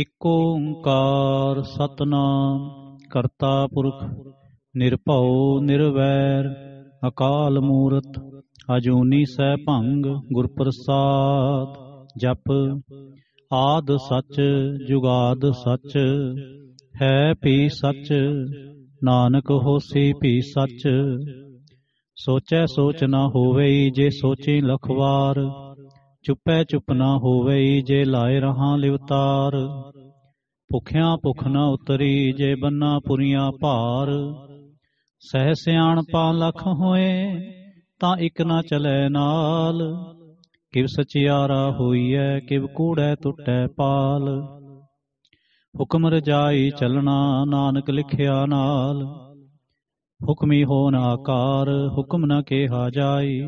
ਇਕ ਓੰਕਾਰ ਸਤਨਾਮ ਕਰਤਾ ਪੁਰਖ ਨਿਰਭਉ ਨਿਰਵੈਰ ਅਕਾਲ ਮੂਰਤ ਅਜੂਨੀ ਸੈ ਭੰਗ ਗੁਰ ਪ੍ਰਸਾਦ ਜਪ ਆਦ ਸਚ ਜੁਗਾਦ ਸਚ ਹੈ ਭੀ ਸਚ ਨਾਨਕ ਹੋਸੀ ਭੀ ਸਚ ਸੋਚੈ ਸੋਚ ਨਾ ਹੋਵੇ ਜੇ ਸੋਚੇ ਲਖਵਾਰ ਚੁੱਪੈ ਚੁੱਪ ਨਾ ਹੋਵੇ ਜੇ ਲਾਏ ਰਹਾ ਲਿਵਤਾਰ ਭੁਖਿਆ ਭੁਖ ਨਾ ਉਤਰੀ ਜੇ ਬੰਨਾ ਪੁਰੀਆਂ ਭਾਰ ਸਹ ਸਿਆਣ ਪਾ ਲਖ ਹੋਏ ਤਾਂ ਇਕ ਨਾ ਚਲੇ ਨਾਲ ਕਿਵ ਸਚਿਆਰਾ ਹੋਈਐ ਕਿਵ ਕੂੜੈ ਟੁੱਟੈ ਪਾਲ ਹੁਕਮ ਰਜਾਈ ਚਲਣਾ ਨਾਨਕ ਲਿਖਿਆ ਨਾਲ ਹੁਕਮੀ ਹੋਣ ਆਕਾਰ ਹੁਕਮ ਨਾ ਕੇਹਾ ਜਾਈ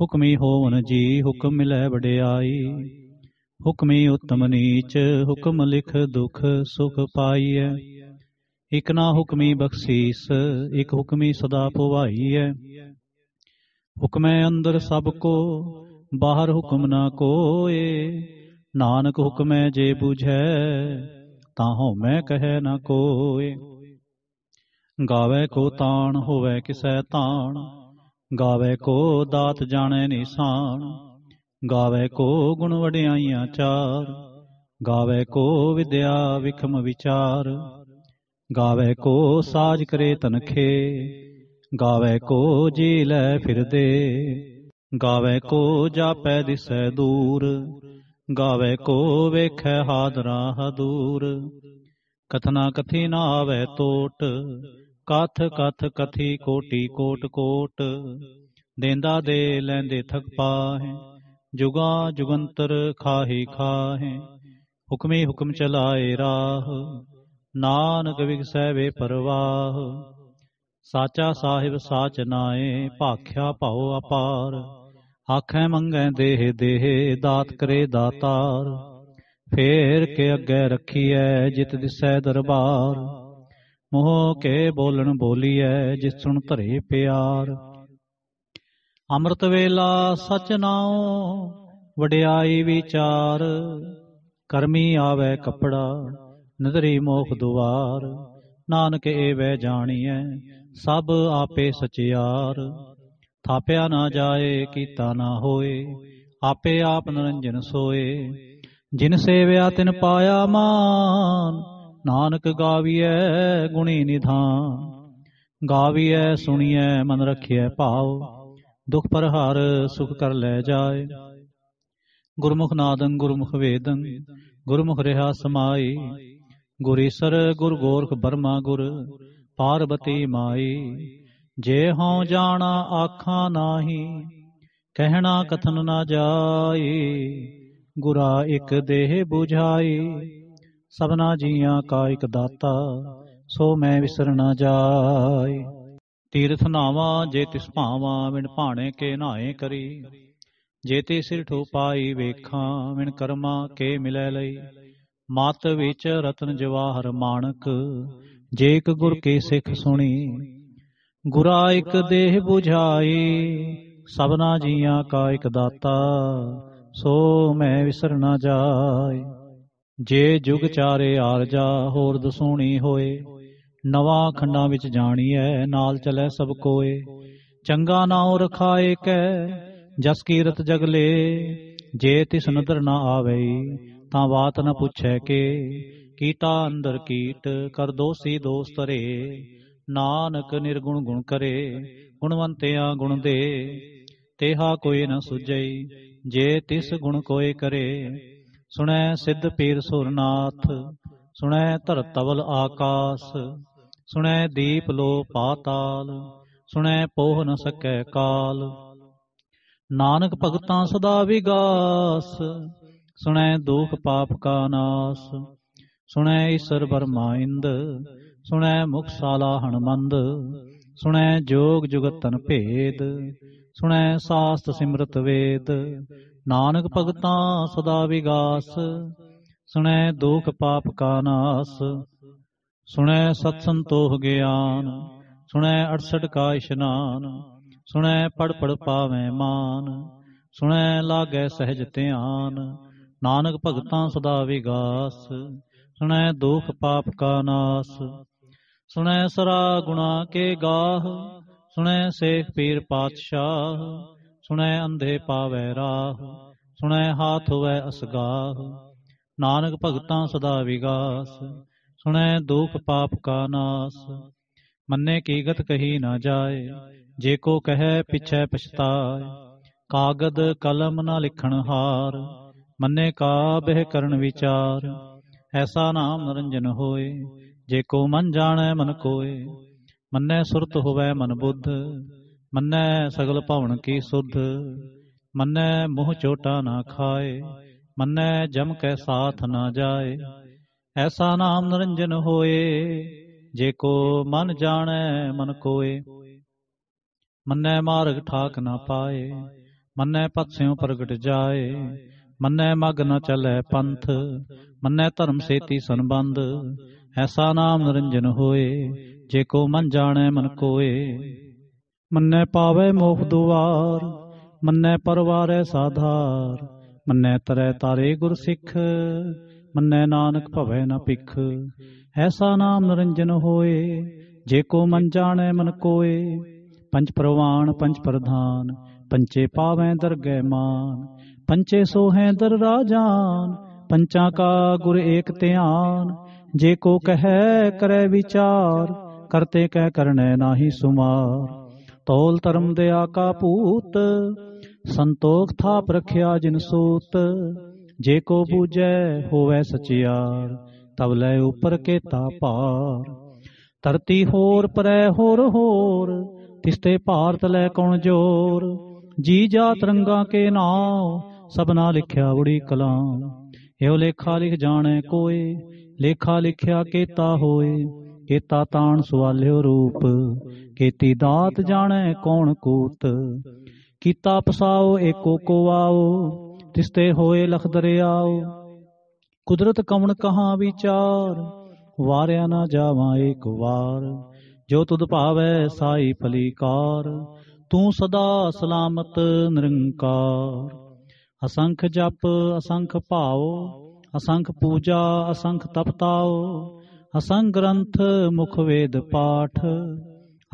ਹੁਕਮੀ ਹੋਵਨ ਜੀ ਹੁਕਮ ਮਿਲੈ ਵਡਿਆਈ ਹੁਕਮੀ ਉਤਮ ਨੀਚ ਹੁਕਮ ਲਿਖ ਦੁਖ ਸੁਖ ਪਾਈਐ ਇਕ ਨਾ ਹੁਕਮੀ ਬਖਸ਼ੀਸ ਇਕ ਹੁਕਮੀ ਸਦਾ ਪਵਾਈਐ ਹੁਕਮੈ ਅੰਦਰ ਸਭ ਕੋ ਬਾਹਰ ਹੁਕਮ ਨਾ ਕੋਏ ਨਾਨਕ ਹੁਕਮੈ ਜੇ ਬੁਝੈ ਤਾਂ ਹਉਮੈ ਕਹੈ ਨਾ ਕੋਏ ਗਾਵੇ ਕੋ ਤਾਣ ਹੋਵੇ ਕਿਸੈ ਤਾਣ ਗਾਵੇ ਕੋ ਦਾਤ ਜਾਣੇ ਨਿਸ਼ਾਨ ਗਾਵੇ ਕੋ ਗੁਣ ਵਡਿਆਈਆਂ ਚਾਰ ਗਾਵੇ ਕੋ ਵਿਦਿਆ ਵਿਖਮ ਵਿਚਾਰ ਗਾਵੇ ਕੋ ਸਾਜ ਕਰੇ ਤਨਖੇ ਗਾਵੇ ਕੋ ਜੀ ਲੈ ਫਿਰਦੇ ਗਾਵੇ ਕੋ ਜਾਪੈ ਦਿਸੈ ਦੂਰ ਗਾਵੇ ਕੋ ਵੇਖੈ ਹਾਦਰਾ ਹਦੂਰ ਕਥਨਾ ਕਥੀ ਨਾ ਆਵੇ ਟੋਟ ਕਥ ਕਥ ਕਥੀ ਕੋਟੀ ਕੋਟ ਕੋਟ ਦੇਂਦਾ ਦੇ ਲੈਂਦੇ ਥਕ ਪਾਹੇ ਜੁਗਾ ਜੁਗੰਤਰ ਖਾਹੀ ਖਾਹੇ ਹੁਕਮੇ ਹੁਕਮ ਚਲਾਏ ਰਾਹ ਨਾਨਕ ਵਿਗਸੈ ਵੇ ਪਰਵਾਹ ਸਾਚਾ ਸਾਹਿਬ ਸਾਚ ਨਾਏ ਭਾਖਿਆ ਭਾਉ ਅਪਾਰ ਆਖੇ ਮੰਗੇ ਦੇਹ ਦੇਹ ਦਾਤ ਕਰੇ ਦਾਤਾਰ ਫੇਰ ਕੇ ਅੱਗੇ ਰੱਖੀਐ ਜਿਤ ਦਿਸੈ ਦਰਬਾਰ ਮੋਹ ਕੇ ਬੋਲਣ ਬੋਲੀਐ ਜਿਸ ਸੁਣ ਧਰੇ ਪਿਆਰ ਅੰਮ੍ਰਿਤ ਵੇਲਾ ਸਚ ਨਾਉ ਵਡਿਆਈ ਵਿਚਾਰ ਕਰਮੀ ਆਵੇ ਕਪੜਾ ਨਦਰੀ ਮੋਖ ਦੁਆਰ ਨਾਨਕ ਏਵੈ ਜਾਣੀਐ ਸਭ ਆਪੇ ਸਚਿਆਰ ਥਾਪਿਆ ਨਾ ਜਾਏ ਕੀਤਾ ਨਾ ਹੋਏ ਆਪੇ ਆਪ ਨਿਰੰਜਨ ਸੋਏ ਜਿਨ ਸੇਵਿਆ ਤਿਨ ਪਾਇਆ ਮਾਨ ਨਾਨਕ ਗਾਵੀਐ ਗੁਣੀ ਨਿਧਾਨ ਗਾਵੀਐ ਸੁਣੀਐ ਮਨ ਰਖਿਐ ਭਾਉ ਦੁਖ ਪਰਹਾਰ ਸੁਖ ਕਰ ਲੈ ਜਾਏ ਗੁਰਮੁਖ ਨਾਦੰ ਗੁਰਮੁਖ ਵੇਦੰ ਗੁਰਮੁਖ ਰਹਾ ਸਮਾਈ ਗੁਰੇਸ਼ਰ ਗੁਰ ਗੋਰਖ ਬਰਮਾ ਗੁਰ ਪਾਰਬਤੀ ਮਾਈ ਜੇ ਹਉ ਜਾਣਾ ਆਖਾਂ ਨਾਹੀ ਕਹਿਣਾ ਕਥਨ ਨਾ ਜਾਏ ਗੁਰਾ ਇੱਕ ਦੇਹ 부ਝਾਈ ਸਭਨਾ ਜੀਆਂ ਕਾ ਇਕ ਦਾਤਾ ਸੋ ਮੈਂ ਵਿਸਰ ਨਾ ਜਾਏ ਤੀਰਥ ਨਾਵਾ ਜੇ ਤਿਸ ਭਾਵਾ ਵਿਣ ਭਾਣੇ ਕੇ ਨਾਏ ਕਰੀ ਜੇ ਤੇ ਸਿਰ ਠੋਪਾਈ ਵੇਖਾਂ ਵਿਣ ਕਰਮਾ ਕੇ ਮਿਲੈ ਲਈ ਮਤ ਵਿੱਚ ਰਤਨ ਜਵਾਹਰ ਮਾਨਕ ਜੇ ਇੱਕ ਗੁਰ ਕੇ ਸਿੱਖ ਸੁਣੀ ਗੁਰਾ ਇੱਕ ਦੇਹ 부ਝਾਈ ਸਭਨਾ ਜੀਆਂ ਕਾ ਇੱਕ ਦਾਤਾ ਸੋ ਮੈਂ ਵਿਸਰ ਨਾ ਜਾਏ ਜੇ ਜੁਗ ਚਾਰੇ ਆਰਜਾ ਹੋਰ ਦਸੋਣੀ ਹੋਏ ਨਵਾ ਖੰਡਾਂ ਵਿੱਚ ਜਾਣੀ ਐ ਨਾਲ ਚਲੇ ਸਭ ਕੋਏ ਚੰਗਾ ਨਾਉ ਰਖਾਏ ਕੈ ਜਸ ਕੀਰਤ ਜਗਲੇ ਜੇ ਤਿਸ ਨਦਰ ਨਾ ਆਵੇ ਤਾਂ ਬਾਤ ਨ ਪੁੱਛੈ ਕੇ ਕੀਤਾ ਅੰਦਰ ਕੀਟ ਕਰ ਦੋਸੀ ਦੋਸਤ ਰੇ ਨਾਨਕ ਨਿਰਗੁਣ ਗੁਣ ਕਰੇ ਗੁਣਵੰਤਿਆ ਗੁਣ ਦੇ ਤੇਹਾ ਕੋਈ ਨ ਸੁਜਈ ਜੇ ਤਿਸ ਗੁਣ ਕੋਏ ਕਰੇ ਸੁਣੈ ਸਿੱਧ ਪੀਰ ਸੁਰਨਾਥ ਸੁਣੈ ਧਰਤਵਲ ਆਕਾਸ ਸੁਣੈ ਦੀਪ ਲੋ ਪਾਤਾਲ ਸੁਣੈ ਪੋਹ ਨ ਸਕੈ ਕਾਲ ਨਾਨਕ ਭਗਤਾਂ ਸਦਾ ਵਿਗਾਸ ਸੁਣੈ ਦੁਖ ਪਾਪ ਕਾ ਨਾਸ ਸੁਣੈ ਈਸ਼ਰ ਬਰਮਾਇੰਦ ਸੁਣੈ ਮੁਖਸਾਲਾ ਹਣਮੰਦ ਸੁਣੈ ਜੋਗ ਜੁਗਤਨ ਭੇਦ ਸੁਣੈ ਸਾਸਤ ਸਿਮਰਤ ਵੇਦ ਨਾਨਕ ਭਗਤਾਂ ਸਦਾ ਵਿਗਾਸ ਸੁਣੈ ਦੁਖ ਪਾਪ ਕਾ ਨਾਸ ਸੁਣੈ ਸਤ ਸੰਤੋਖ ਗਿਆਨ ਸੁਣੈ 68 ਕਾ ਇਸ਼ਨਾਨ ਸੁਣੈ ਪੜ ਪੜ ਪਾਵੇਂ ਮਾਨ ਸੁਣੈ ਲਾਗੇ ਸਹਿਜ ਧਿਆਨ ਨਾਨਕ ਭਗਤਾਂ ਸਦਾ ਵਿਗਾਸ ਸੁਣੈ ਦੁਖ ਪਾਪ ਕਾ ਨਾਸ ਸੁਣੈ ਸਰਾ ਗੁਣਾ ਕੇ ਗਾਹ ਸੁਣੈ ਸੇਖ ਪੀਰ ਪਾਤਸ਼ਾਹ ਸੁਣੈ ਅੰਧੇ ਪਾਵੈ ਰਾਹ ਸੁਣੈ ਹਾਥ ਹੋਵੈ ਅਸਗਾਹ ਨਾਨਕ ਭਗਤਾਂ ਸਦਾ ਵਿਗਾਸ ਸੁਣੈ ਦੁਖ ਪਾਪ ਕਾ ਨਾਸ ਮੰਨੇ ਕੀ ਗਤ ਕਹੀ ਨਾ ਜਾਏ ਜੇ ਕੋ ਕਹੈ ਪਿਛੈ ਪਛਤਾਏ ਕਾਗਦ ਕਲਮ ਨਾ ਲਿਖਣ ਹਾਰ ਮੰਨੇ ਕਾ ਬਹਿ ਕਰਨ ਵਿਚਾਰ ਐਸਾ ਨਾਮ ਰੰਜਨ ਹੋਏ ਜੇ ਕੋ ਮਨ ਜਾਣੈ ਮਨ ਕੋਏ ਮੰਨੇ ਸੁਰਤ ਹੋਵੇ ਮਨ ਬੁੱਧ ਮੰਨੈ ਸਗਲ ਭਵਨ ਕੀ ਸੁਧ ਮੰਨੈ ਮੋਹ ਚੋਟਾ ਨਾ ਖਾਏ ਮੰਨੈ ਜਮ ਕੈ ਸਾਥ ਨਾ ਜਾਏ ਐਸਾ ਨਾਮ ਨਿਰੰਜਨ ਹੋਏ ਜੇ ਕੋ ਮਨ ਜਾਣੈ ਮਨ ਕੋਏ ਮੰਨੈ ਮਾਰਗ ਠਾਕ ਨਾ ਪਾਏ ਮੰਨੈ ਪਤਸਿਓ ਪ੍ਰਗਟ ਜਾਏ ਮੰਨੈ ਮਗ ਨ ਚਲੇ ਪੰਥ ਮੰਨੈ ਧਰਮ ਸੇਤੀ ਸੰਬੰਧ ਐਸਾ ਨਾਮ ਨਿਰੰਜਨ ਹੋਏ ਜੇ ਕੋ ਮਨ ਜਾਣੈ ਮਨ ਕੋਏ ਮੰਨੈ ਪਾਵੇ ਮੋਖ ਦੁਆਰ ਮੰਨੈ ਪਰਵਾਰੈ ਸਾਧਾਰ ਮੰਨੈ ਤਰੈ ਤਾਰੇ ਗੁਰ ਸਿੱਖ ਮੰਨੈ ਨਾਨਕ ਭਵੇ ਨਾ ਪਿਖ ਐਸਾ ਨਾਮ ਨਰੰਜਨ ਹੋਏ ਜੇ ਕੋ ਮਨ ਜਾਣੈ ਮਨ ਕੋਏ ਪੰਜ ਪ੍ਰਵਾਨ ਪੰਜ ਪ੍ਰਧਾਨ ਪੰਚੇ ਪਾਵੈ ਦਰਗਹਿ ਮਾਨ ਪੰਚੇ ਸੋਹੈ ਦਰ ਰਾਜਾਨ ਪੰਚਾਂ ਕਾ ਗੁਰ ਏਕ ਧਿਆਨ ਜੇ ਕੋ ਕਹੈ ਕਰੈ ਵਿਚਾਰ ਕਰਤੇ ਕਹਿ ਕਰਨੈ ਨਾਹੀ ਸੁਮਾਰ ਤੋਲ ਧਰਮ ਦੇ ਆਕਾ ਭੂਤ ਸੰਤੋਖ ਥਾਪ ਰਖਿਆ ਜਿਨ ਸੂਤ ਜੇ ਕੋ ਬੂਜੈ ਹੋਵੇ ਸਚਿਆਰ ਤਬ ਲੈ ਉਪਰ ਕੇ ਤਾ ਪਾਰ ਧਰਤੀ ਹੋਰ ਪਰੈ ਹੋਰ ਹੋਰ ਤਿਸਤੇ ਭਾਰਤ ਲੈ ਕੌਣ ਜੋਰ ਜੀ ਜਾਤ ਰੰਗਾ ਕੇ ਨਾਮ ਸਭਨਾ ਲਿਖਿਆ ਉੜੀ ਕਲਾਮ ਇਹੋ ਲੇਖਾ ਲਿਖ ਜਾਣੇ ਕੋਏ ਲੇਖਾ ਲਿਖਿਆ ਕੇਤਾ ਹੋਏ ਕੀਤਾ ਤਾਣ ਸੁਆਲਿਓ ਰੂਪ ਕੀਤੀ ਦਾਤ ਜਾਣੈ ਕੌਣ ਕੂਤ ਕੀਤਾ ਪਸਾਓ ਏਕੋ ਕੋ ਆਓ ਤਿਸਤੇ ਹੋਏ ਲਖ ਦਰਿਆਓ ਕੁਦਰਤ ਕਮਣ ਕਹਾ ਵਿਚਾਰ ਵਾਰਿਆ ਨਾ ਜਾਵਾਂ ਏਕ ਵਾਰ ਜੋ ਤੁਧ ਭਾਵੈ ਸਾਈ ਫਲੀਕਾਰ ਤੂੰ ਸਦਾ ਸਲਾਮਤ ਨਿਰੰਕਾਰ ਅਸੰਖ ਜਪ ਅਸੰਖ ਭਾਉ ਅਸੰਖ ਪੂਜਾ ਅਸੰਖ ਤਪਤਾਓ ਅਸੰਗ ਗ੍ਰੰਥ ਮੁਖ ਵੇਦ ਪਾਠ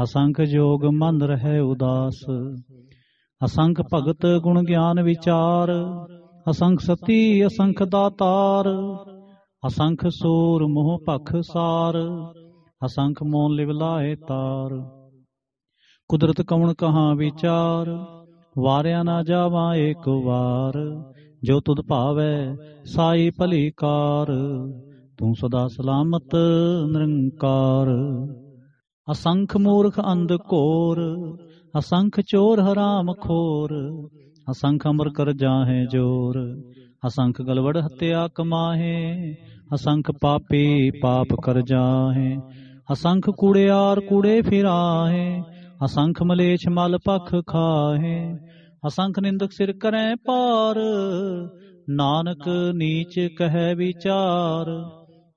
ਅਸੰਖ ਜੋਗ ਮਨ ਰਹੇ ਉਦਾਸ ਅਸੰਖ ਭਗਤ ਗੁਣ ਗਿਆਨ ਵਿਚਾਰ ਅਸੰਖ ਸਤੀ ਅਸੰਖ ਦਾਤਾਰ ਅਸੰਖ ਸੂਰ ਮੋਹ ਭਖ ਸਾਰ ਅਸੰਖ ਮੋਨ ਲਿਵਲਾਏ ਤਾਰ ਕੁਦਰਤ ਕਵਣ ਕਹਾ ਵਿਚਾਰ ਵਾਰਿਆ ਨਾ ਜਾਵਾ ਏਕ ਵਾਰ ਜੋ ਤੁਧ ਭਾਵੈ ਸਾਈ ਭਲੀ ਕਾਰ ਤੂੰ ਸਦਾ ਸਲਾਮਤ ਨਿਰੰਕਾਰ ਅਸੰਖ ਮੂਰਖ ਅੰਧ ਕੋਰ ਅਸੰਖ ਚੋਰ ਹਰਾਮ ਖੋਰ ਅਸੰਖ ਅਮਰ ਕਰ ਜਾਹੇ ਜੋਰ ਅਸੰਖ ਗਲਵੜ ਹਤਿਆ ਕਮਾਹੇ ਅਸੰਖ ਪਾਪੀ ਪਾਪ ਕਰ ਜਾਹੇ ਅਸੰਖ ਕੂੜਿਆਰ ਕੂੜੇ ਫਿਰਾਹੇ ਅਸੰਖ ਮਲੇਛ ਮਲ ਪਖ ਖਾਹੇ ਅਸੰਖ ਨਿੰਦਕ ਸਿਰ ਕਰੈ ਪਾਰ ਨਾਨਕ ਨੀਚ ਕਹੈ ਵਿਚਾਰ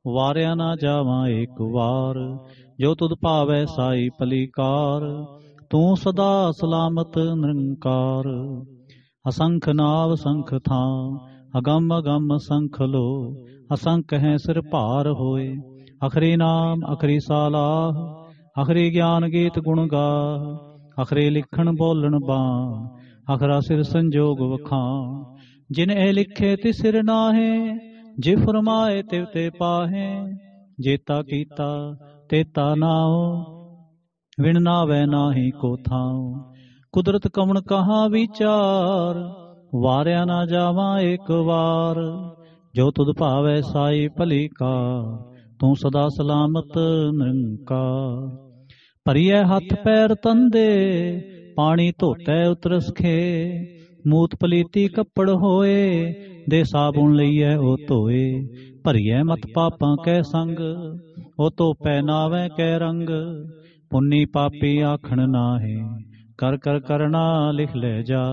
ਵਾਰਿਆ ਨਾ ਜਾਵਾਂ ਇੱਕ ਵਾਰ ਜੋ ਤੁਧ ਭਾਵੈ ਸਾਈ ਪਲੀਕਾਰ ਤੂੰ ਸਦਾ ਸਲਾਮਤ ਨਿਰੰਕਾਰ ਅਸੰਖ ਨਾਵ ਸੰਖ ਥਾਂ ਅਗੰਮ ਅਗੰਮ ਸੰਖ ਲੋ ਅਸੰਖ ਹੈ ਸਿਰ ਭਾਰ ਹੋਏ ਅਖਰੀ ਨਾਮ ਅਖਰੀ ਸਾਲਾਹ ਅਖਰੀ ਗਿਆਨ ਗੀਤ ਗੁਣ ਗਾ ਅਖਰੇ ਲਿਖਣ ਬੋਲਣ ਬਾ ਅਖਰਾ ਸਿਰ ਸੰਜੋਗ ਵਖਾਂ ਜਿਨ ਇਹ ਲਿਖੇ ਤਿਸ ਸਿਰ ਨਾਹੇ ਜੇ ਫਰਮਾਏ ਤੇ ਤੇ ਪਾਹੇ ਜੇਤਾ ਕੀਤਾ ਤੇਤਾ ਨਾਉ ਵਿਣ ਨਾ ਵੈ ਨਾਹੀ ਕੋ ਥਾਉ ਕੁਦਰਤ ਕਮਣ ਕਹਾ ਵਿਚਾਰ ਵਾਰਿਆ ਨਾ ਜਾਵਾ ਇੱਕ ਵਾਰ ਜੋ ਤੁਧ ਭਾਵੇ ਸਾਈ ਭਲੀ ਕਾ ਤੂੰ ਸਦਾ ਸਲਾਮਤ ਨਿਰੰਕਾ ਭਰੀਐ ਹੱਥ ਪੈਰ ਤੰਦੇ ਪਾਣੀ ਧੋਤੈ ਉਤਰਸਖੇ ਮੂਤ ਪਲੀਤੀ ਕੱਪੜ ਹੋਏ ਦੇ ਲਈ ਲਈਐ ਉਹ ਧੋਏ ਭਰੀਐ ਮਤ ਪਾਪਾਂ ਕੈ ਸੰਗ ਉਹ ਤੋ ਪੈ ਨਾਵੇਂ ਕੈ ਰੰਗ ਪੁੰਨੀ ਪਾਪੀ ਆਖਣ ਨਾਹੀ ਕਰ ਕਰ ਕਰਨਾ ਲਿਖ ਲੈ ਜਾ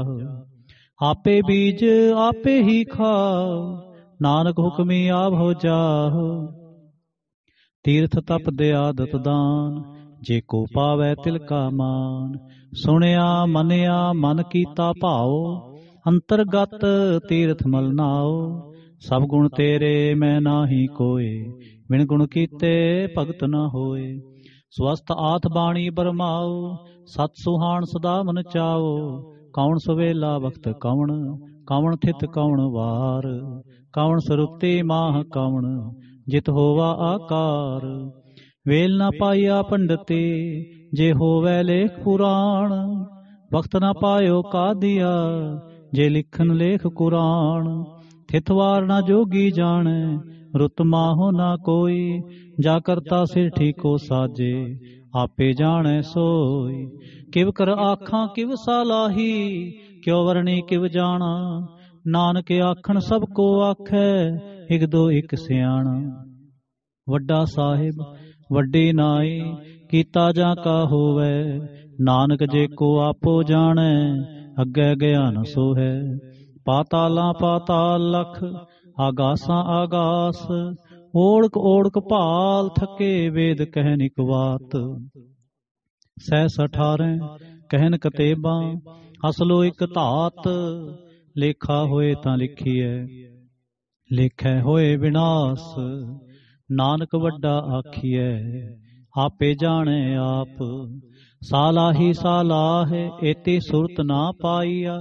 ਆਪੇ ਬੀਜ ਆਪੇ ਹੀ ਖਾ ਨਾਨਕ ਹੁਕਮੀ ਆਭ ਹੋ ਜਾਹ ਤੀਰਥ ਤਪ ਦੇ ਆਦਤ ਦਾਨ ਜੇ ਕੋ ਪਾਵੇ ਤਿਲਕਾ ਮਾਨ ਸੁਣਿਆ ਮੰਨਿਆ ਮਨ ਕੀਤਾ ਭਾਉ ਅੰਤਰਗਤ ਤੀਰਥ ਮਲਨਾਉ ਸਭ ਗੁਣ ਤੇਰੇ ਮੈਂ ਨਾਹੀ ਕੋਏ ਬਿਨ ਗੁਣ ਕੀਤੇ ਭਗਤ ਨਾ ਹੋਏ ਸਵਸਤ ਆਥ ਬਾਣੀ ਬਰਮਾਉ ਸਤ ਸੁਹਾਣ ਸਦਾ ਮਨ ਚਾਉ ਕੌਣ ਸਵੇਲਾ ਵਕਤ ਕਵਣ ਕਵਣ ਥਿਤ ਕਵਣ ਵਾਰ ਕਵਣ ਸਰੁਪਤੀ ਮਾਹ ਕਵਣ ਜਿਤ ਹੋਵਾ ਆਕਾਰ ਵੇਲ ਨਾ ਪਾਇਆ ਪੰਡਤੇ ਜੇ ਹੋਵੇ ਲੇਖ ਪੁਰਾਣ ਵਕਤ ਨਾ ਪਾਇਓ ਕਾਦੀਆ ਜੇ ਲਿਖਨ ਲੇਖ ਕੁਰਾਨ ਥਿਤਵਾਰ ਨਾ ਜੋਗੀ ਜਾਣੈ ਰੁਤ ਹੋ ਨਾ ਕੋਈ ਜਾ ਕਰਤਾ ਸਿਰ ਠੀਕੋ ਸਾਜੇ ਆਪੇ ਜਾਣੈ ਸੋਈ ਕਿਵ ਕਰ ਆਖਾਂ ਕਿਵ ਸਲਾਹੀ ਕਿਉ ਵਰਣੀ ਕਿਵ ਜਾਣਾ ਨਾਨਕ ਆਖਣ ਸਭ ਕੋ ਆਖੈ ਇਕ ਦੋ ਇਕ ਸਿਆਣਾ ਵੱਡਾ ਸਾਹਿਬ ਵੱਡੇ ਨਾਏ ਕੀਤਾ ਜਾਂ ਕਾ ਹੋਵੇ ਨਾਨਕ ਜੇ ਕੋ ਆਪੋ ਜਾਣੈ ਅੱਗੇ ਗਿਆਨ ਸੋਹੈ ਪਾਤਾਲਾਂ ਪਾਤਾਲ ਲਖ ਆਗਾਸਾਂ ਆਗਾਸ ਓੜਕ ਓੜਕ ਭਾਲ ਥਕੇ ਵੇਦ ਕਹਿ ਬਾਤ ਸਹਿ ਸਠਾਰੇ ਕਹਿਨ ਕਤੇਬਾਂ ਅਸਲੋ ਇਕ ਧਾਤ ਲੇਖਾ ਹੋਏ ਤਾਂ ਲਿਖੀਐ ਲੇਖੈ ਹੋਏ ਵਿਨਾਸ਼ ਨਾਨਕ ਵੱਡਾ ਆਖੀਐ ਆਪੇ ਜਾਣੇ ਆਪ ਸਾਲਾਹੀ ਸਾਲਾਹ ਏਤੀ ਸੁਰਤ ਨਾ ਪਾਈਆ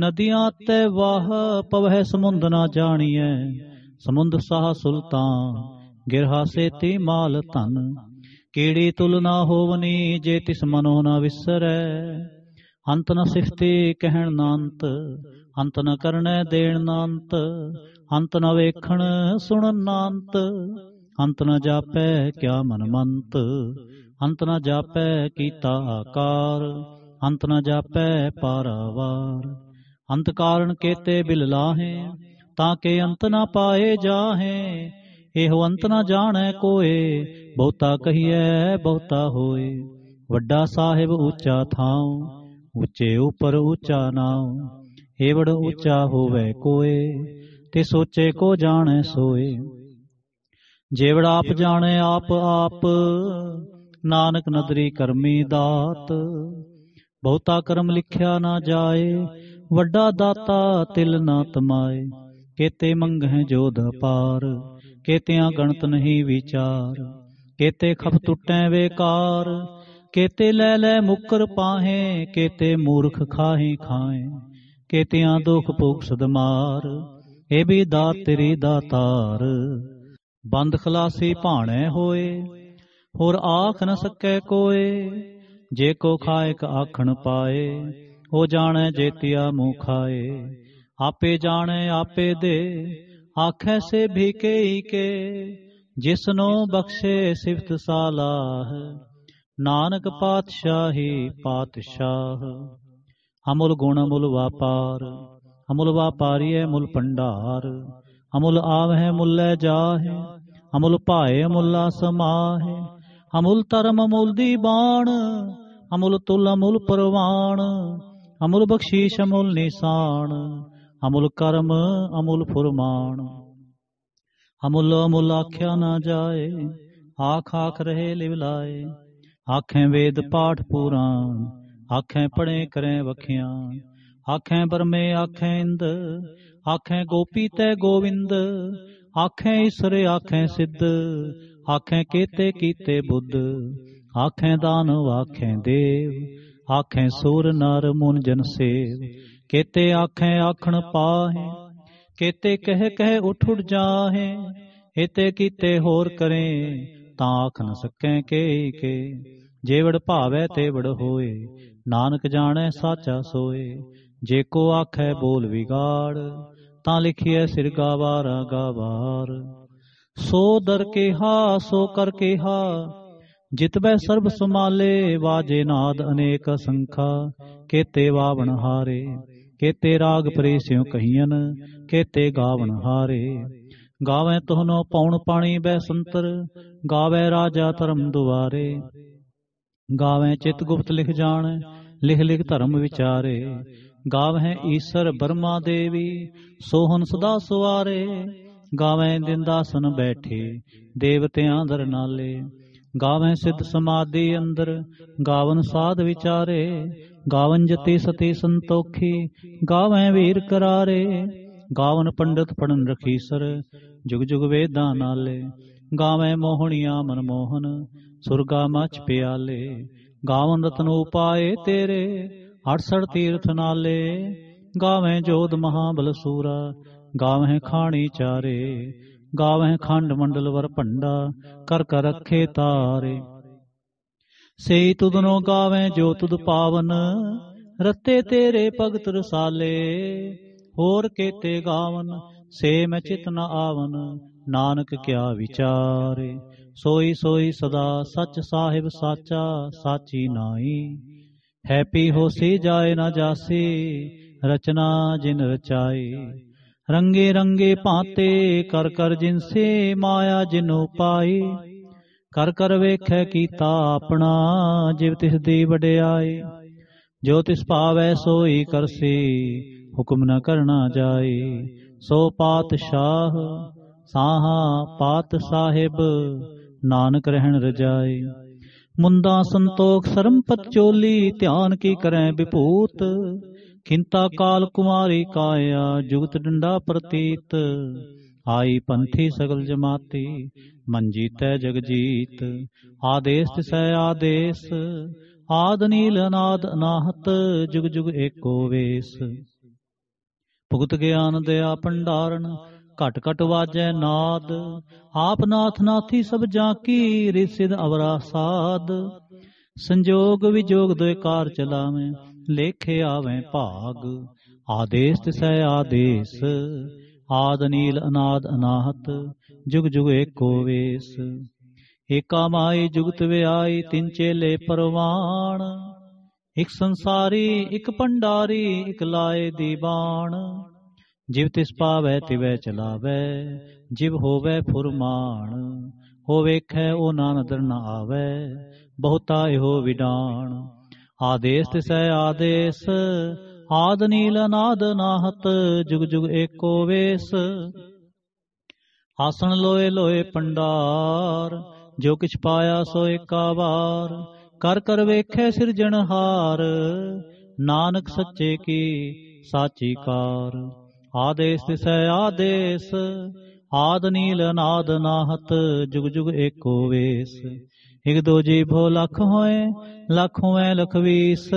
ਨਦੀਆਂ ਤੇ ਵਾਹ ਪਵਹਿ ਸਮੁੰਦ ਨਾ ਜਾਣੀਐ ਸਮੁੰਦ ਸਾਹ ਸੁਲਤਾਨ ਗਿਰਹਾ ਤੇ ਮਾਲ ਧਨ ਕਿਹੜੀ ਤੁਲ ਨਾ ਹੋਵਨੀ ਜੇ ਤਿਸ ਮਨੋ ਨਾ ਵਿਸਰੈ ਅੰਤ ਨ ਸਿਫਤੇ ਕਹਿਣ ਨਾਂਤ ਅੰਤ ਨ ਕਰਨੈ ਦੇਣ ਨਾਂਤ ਅੰਤ ਨ ਵੇਖਣ ਸੁਣਨ ਨਾਂਤ ਅੰਤ ਨ ਜਾਪੈ ਕਿਆ ਮਨ ਮੰਤ ਅੰਤ ਨ ਜਾਪੈ ਕੀਤਾ ਆਕਾਰ ਅੰਤ ਨ ਜਾਪੈ ਪਾਰਾਵਾਰ ਅੰਤ ਕਾਰਨ ਕੇਤੇ ਬਿਲ ਲਾਹੇ ਤਾਂ ਕਿ ਅੰਤ ਨ ਪਾਏ ਜਾਹੇ ਇਹੋ ਅੰਤ ਨ ਜਾਣੈ ਕੋਏ ਬਹੁਤਾ ਕਹੀਐ ਬਹੁਤਾ ਹੋਏ ਵੱਡਾ ਸਾਹਿਬ ਉੱਚਾ ਥਾਉ ਉੱਚੇ ਉਪਰ ਉੱਚਾ ਨਾਉ ਏਵੜ ਉੱਚਾ ਹੋਵੇ ਕੋਏ ਤੇ ਸੋਚੇ ਕੋ ਜਾਣੈ ਸੋਏ ਜੇਵੜ ਆਪ ਜਾਣੇ ਆਪ ਆਪ ਨਾਨਕ ਨਦਰੀ ਕਰਮੀ ਦਾਤ ਬਹੁਤਾ ਕਰਮ ਲਿਖਿਆ ਨਾ ਜਾਏ ਵੱਡਾ ਦਾਤਾ ਤਿਲ ਨਾ ਤਮਾਏ ਕੇਤੇ ਮੰਗਹਿ ਜੋਧ ਪਾਰ ਕੇਤਿਆਂ ਗਣਤ ਨਹੀਂ ਵਿਚਾਰ ਕੇਤੇ ਖਫ ਟੁੱਟੈ ਵੇਕਾਰ ਕੇਤੇ ਲੈ ਲੈ ਮੁਕਰ ਪਾਹੇ ਕੇਤੇ ਮੂਰਖ ਖਾਹੀ ਖਾਏ ਕੇਤਿਆਂ ਦੁਖ ਭੋਖ ਸਦਮਾਰ ਏ ਵੀ ਦਾਤ ਤੇਰੀ ਦਾਤਾਰ ਬੰਦ ਖਲਾਸੀ ਭਾਣੇ ਹੋਏ ਹੋਰ ਆਖ ਨ ਸਕੈ ਕੋਏ ਜੇ ਕੋ ਖਾਇਕ ਆਖਣ ਪਾਏ ਉਹ ਜਾਣੈ ਜੇਤਿਆ ਮੂ ਖਾਏ ਆਪੇ ਜਾਣੈ ਆਪੇ ਦੇ ਆਖੈ ਸੇ ਭੀਕੇਈ ਕੇ ਕੇ ਜਿਸਨੋ ਬਖਸ਼ੇ ਸਿਫਤ ਸਾਲਾਹ ਨਾਨਕ ਪਾਤਸ਼ਾਹੀ ਪਾਤਸ਼ਾਹ ਅਮੁਲ ਗੁਣ ਅਮੁਲ ਵਾਪਾਰ ਅਮੁਲ ਵਾਪਾਰੀਏ ਮੁਲ ਪੰਡਾਰ ਅਮੁਲ ਆਵਹਿ ਮੁਲੈ ਜਾਹੇ ਅਮੁਲ ਭਾਏ ਅਮੁਲਾ ਸਮਾਹੇ ਅਮੁਲ ਧਰਮ ਅਮੁਲ ਦੀ ਬਾਣ ਅਮੁਲ ਤੁਲ ਅਮੁਲ ਪਰਵਾਣ ਅਮੁਲ ਬਖਸ਼ੀਸ਼ ਅਮੁਲ ਨਿਸ਼ਾਨ ਅਮੁਲ ਕਰਮ ਅਮੁਲ ਫੁਰਮਾਨ ਅਮੁਲ ਅਮੁਲ ਆਖਿਆ ਨਾ ਜਾਏ ਆਖ ਆਖ ਰਹੇ ਲਿਵ ਲਾਏ ਆਖੇ ਵੇਦ ਪਾਠ ਪੂਰਾਣ ਆਖੇ ਪੜੇ ਕਰੇ ਵਖਿਆ ਆਖੇ ਪਰਮੇ ਆਖੇ ਇੰਦ ਆਖੇ ਗੋਪੀ ਤੈ ਗੋਵਿੰਦ ਆਖੇ ਈਸ਼ਰ ਆਖੇ ਸਿੱਧ ਆਖੇ ਕੀਤੇ ਕੀਤੇ ਬੁੱਧ ਆਖੇ ਦਾਨ ਆਖੇ ਦੇਵ ਆਖੇ ਸੂਰ ਨਰ ਮੁਨ ਜਨ ਸੇਵ ਕੀਤੇ ਆਖੇ ਆਖਣ ਪਾਹੇ ਕੀਤੇ ਕਹਿ ਕਹਿ ਉਠ ਉਠ ਜਾਹੇ ਇਤੇ ਕੀਤੇ ਹੋਰ ਕਰੇ ਤਾਂ ਆਖ ਨ ਸਕੈ ਕੇ ਕੇ ਜੇਵੜ ਭਾਵੈ ਤੇਵੜ ਹੋਏ ਨਾਨਕ ਜਾਣੈ ਸਾਚਾ ਸੋਏ ਜੇ ਕੋ ਆਖੈ ਬੋਲ ਵਿਗਾੜ ਤਾਂ ਲਿਖਿਐ ਸਿਰ ਗਾਵਾਰ ਗਾਵਾਰ ਸੋ ਦਰ ਹਾ ਸੋ ਕਰ ਜਿਤ ਜਿਤਬੈ ਸਰਬ ਸਮਾਲੇ ਵਾਜੇ ਨਾਦ ਅਨੇਕ ਸੰਖਾ ਕੇਤੇ ਵਾਵਣ ਹਾਰੇ ਕੇਤੇ ਰਾਗ ਸਿਉ ਕਹੀਨ ਕੇਤੇ ਗਾਵਣ ਹਾਰੇ ਗਾਵੇ ਤੁਹਨੋ ਪੌਣ ਪਾਣੀ ਬੈ ਸੰਤਰ ਗਾਵੇ ਰਾਜਾ ਧਰਮ ਦੁਆਰੇ ਗਾਵੇ ਚਿਤ ਗੁਪਤ ਲਿਖ ਜਾਣ ਲਿਖ ਲਿਖ ਧਰਮ ਵਿਚਾਰੇ ਗਾਵਹਿ ਈਸ਼ਰ ਬਰਮਾ ਦੇਵੀ ਸੋਹਨ ਸਦਾ ਸੁਆਰੇ ਗਾਵੈ ਦਿੰਦਾਸਨ ਬੈਠੇ ਦੇਵਤਿਆਂ ਦਰ ਨਾਲੇ ਗਾਵੈ ਸਿੱਧ ਸਮਾਦੀ ਅੰਦਰ ਗਾਵਨ ਸਾਧ ਵਿਚਾਰੇ ਗਾਵਨ ਜਤੀ ਸਤੀ ਸੰਤੋਖੀ ਗਾਵੈ ਵੀਰ ਕਰਾਰੇ ਗਾਵਨ ਪੰਡਤ ਪੜਨ ਰਖੀਸਰ ਜੁਗ ਜੁਗ ਵੇਦਾਂ ਨਾਲੇ ਗਾਵੈ ਮੋਹਣੀਆਂ ਮਨ ਮੋਹਨ ਸੁਰਗਾ ਮਚ ਪਿਆਲੇ ਗਾਵਨ ਰਤਨ ਉਪਾਏ ਤੇਰੇ ਅੜਸੜ ਤੀਰਥ ਨਾਲੇ ਗਾਵੇਂ ਜੋਧ ਮਹਾਬਲ ਸੂਰਾ ਗਾਵੇਂ ਖਾਣੀ ਚਾਰੇ ਗਾਵੇਂ ਖੰਡ ਮੰਡਲ ਵਰ ਭੰਡਾ ਕਰ ਕਰ ਰੱਖੇ ਤਾਰੇ ਸੇ ਤੁਦਨੋ ਗਾਵੇਂ ਜੋ ਤੁਦ ਪਾਵਨ ਰਤੇ ਤੇਰੇ ਭਗਤ ਰਸਾਲੇ ਹੋਰ ਕੇਤੇ ਗਾਵਨ ਸੇ ਮੈਂ ਚਿਤ ਨ ਆਵਨ ਨਾਨਕ ਕਿਆ ਵਿਚਾਰੇ ਸੋਈ ਸੋਈ ਸਦਾ ਸੱਚ ਸਾਹਿਬ ਸਾਚਾ ਸਾਚੀ ਨਾਈ ਹੈਪੀ ਹੋਸੀ ਜਾਏ ਨਾ ਜਾਸੀ ਰਚਨਾ ਜਿਨ ਰਚਾਈ ਰੰਗੇ ਰੰਗੇ ਪਾਤੇ ਕਰ ਕਰ ਜਿਨਸੇ ਮਾਇਆ ਜਿਨੂ ਪਾਈ ਕਰ ਕਰ ਵੇਖੈ ਕੀਤਾ ਆਪਣਾ ਜਿਵ ਤਿਸ ਦੀ ਵਡਿਆਈ ਜੋ ਤਿਸ ਭਾਵੈ ਸੋਈ ਕਰਸੀ ਹੁਕਮ ਨ ਕਰਨਾ ਜਾਏ ਸੋ ਪਾਤਸ਼ਾਹ ਸਾਹਾ ਪਾਤ ਸਾਹਿਬ ਨਾਨਕ ਰਹਿਣ ਰਜਾਈ ਮੁੰਦਾ ਸੰਤੋਖ ਸਰਮਪਤ ਚੋਲੀ ਧਿਆਨ ਕੀ ਕਰੈ ਵਿਭੂਤ ਖਿੰਤਾ ਕਾਲ ਕੁਮਾਰੀ ਕਾਇਆ ਜੁਗਤ ਡੰਡਾ ਪ੍ਰਤੀਤ ਆਈ ਪੰਥੀ ਸਗਲ ਜਮਾਤੀ ਮਨ ਜੀਤੈ ਜਗ ਜੀਤ ਆਦੇਸ ਸੈ ਆਦੇਸ ਆਦ ਨੀਲ ਅਨਾਦ ਅਨਾਹਤ ਜੁਗ ਜੁਗ ਏਕੋ ਵੇਸ ਭੁਗਤ ਗਿਆਨ ਦੇ ਆ ਭੰਡਾਰਨ ਘਟ ਘਟ ਵਾਜੈ ਨਾਦ ਆਪ ਨਾਥ ਨਾਥੀ ਸਭ ਜਾਂ ਕੀ ਰਿਸਿਦ ਅਵਰਾ ਸਾਦ ਸੰਜੋਗ ਵਿਜੋਗ ਦੋਇ ਕਾਰ ਚਲਾਵੇਂ ਲੇਖੇ ਆਵੇਂ ਭਾਗ ਆਦੇਸ ਤਿਸੈ ਆਦੇਸ ਆਦ ਨੀਲ ਅਨਾਦ ਅਨਾਹਤ ਜੁਗ ਜੁਗ ਏਕੋ ਵੇਸ ਏਕਾ ਮਾਈ ਜੁਗਤ ਵਿਆਈ ਤਿੰਨ ਚੇਲੇ ਪਰਵਾਣ ਇਕ ਸੰਸਾਰੀ ਇਕ ਪੰਡਾਰੀ ਇਕ ਲਾਏ ਦੀਵਾਨ ਜਿਵ ਤਿਸ ਪਾਵੈ ਤਿਵੈ ਚਲਾਵੈ ਜਿਵ ਹੋਵੈ ਫੁਰਮਾਨ ਹੋ ਵੇਖੈ ਉਹ ਨਾਨ ਅਦਰ ਨ ਆਵੈ ਬਹੁਤਾ ਇਹੋ ਵਿਡਾਣ ਆਦੇਸ ਸਹਿ ਆਦੇਸ ਆਦ ਨੀਲ ਅਨਾਦ ਨਾਹਤ ਜੁਗ ਜੁਗ ਏਕੋ ਵੇਸ ਆਸਣ ਲੋਏ ਲੋਏ ਪੰਡਾਰ ਜੋ ਕਿਛ ਪਾਇਆ ਸੋ ਏਕਾ ਵਾਰ ਕਰ ਕਰ ਵੇਖੈ ਸਿਰਜਣਹਾਰ ਨਾਨਕ ਸੱਚੇ ਕੀ ਸਾਚੀ ਕਾਰ ਆਦੇਸ ਤਿਸੈ ਆਦੇਸ ਆਦ ਨੀਲ ਨਾਦ ਨਾਹਤ ਜੁਗ ਜੁਗ ਏਕੋ ਵੇਸ ਇਕ ਦੋ ਜੀ ਭੋ ਲਖ ਹੋਏ ਲਖ ਹੋਏ ਲਖ ਵੀਸ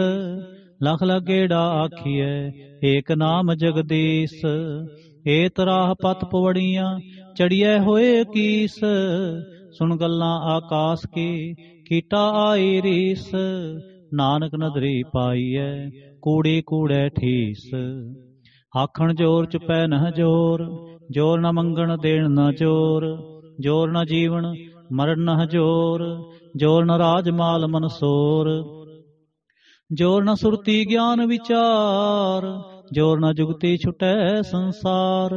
ਲਖ ਲਗੇੜਾ ਆਖੀਐ ਏਕ ਨਾਮ ਜਗਦੀਸ਼ ਏ ਤਰਾਹ ਪਤ ਪਵੜੀਆਂ ਚੜੀਐ ਹੋਏ ਕੀਸ ਸੁਣ ਗੱਲਾਂ ਆਕਾਸ ਕੀ ਕੀਟਾ ਆਈ ਰੀਸ ਨਾਨਕ ਨਦਰੀ ਪਾਈਐ ਕੂੜੀ ਕੂੜੇ ਠੀਸ ਆਖਣ ਜੋਰ ਚ ਪੈ ਨਹ ਜੋਰ ਜੋਰ ਨ ਮੰਗਣ ਦੇਣ ਨ ਜੋਰ ਜੋਰ ਨ ਜੀਵਨ ਮਰਨ ਨਹ ਜੋਰ ਜੋਰ ਨ ਰਾਜ ਮਾਲ ਮਨ ਸੋਰ ਜੋਰ ਨ ਸੁਰਤੀ ਗਿਆਨ ਵਿਚਾਰ ਜੋਰ ਨ ਜੁਗਤੀ ਛੁਟੈ ਸੰਸਾਰ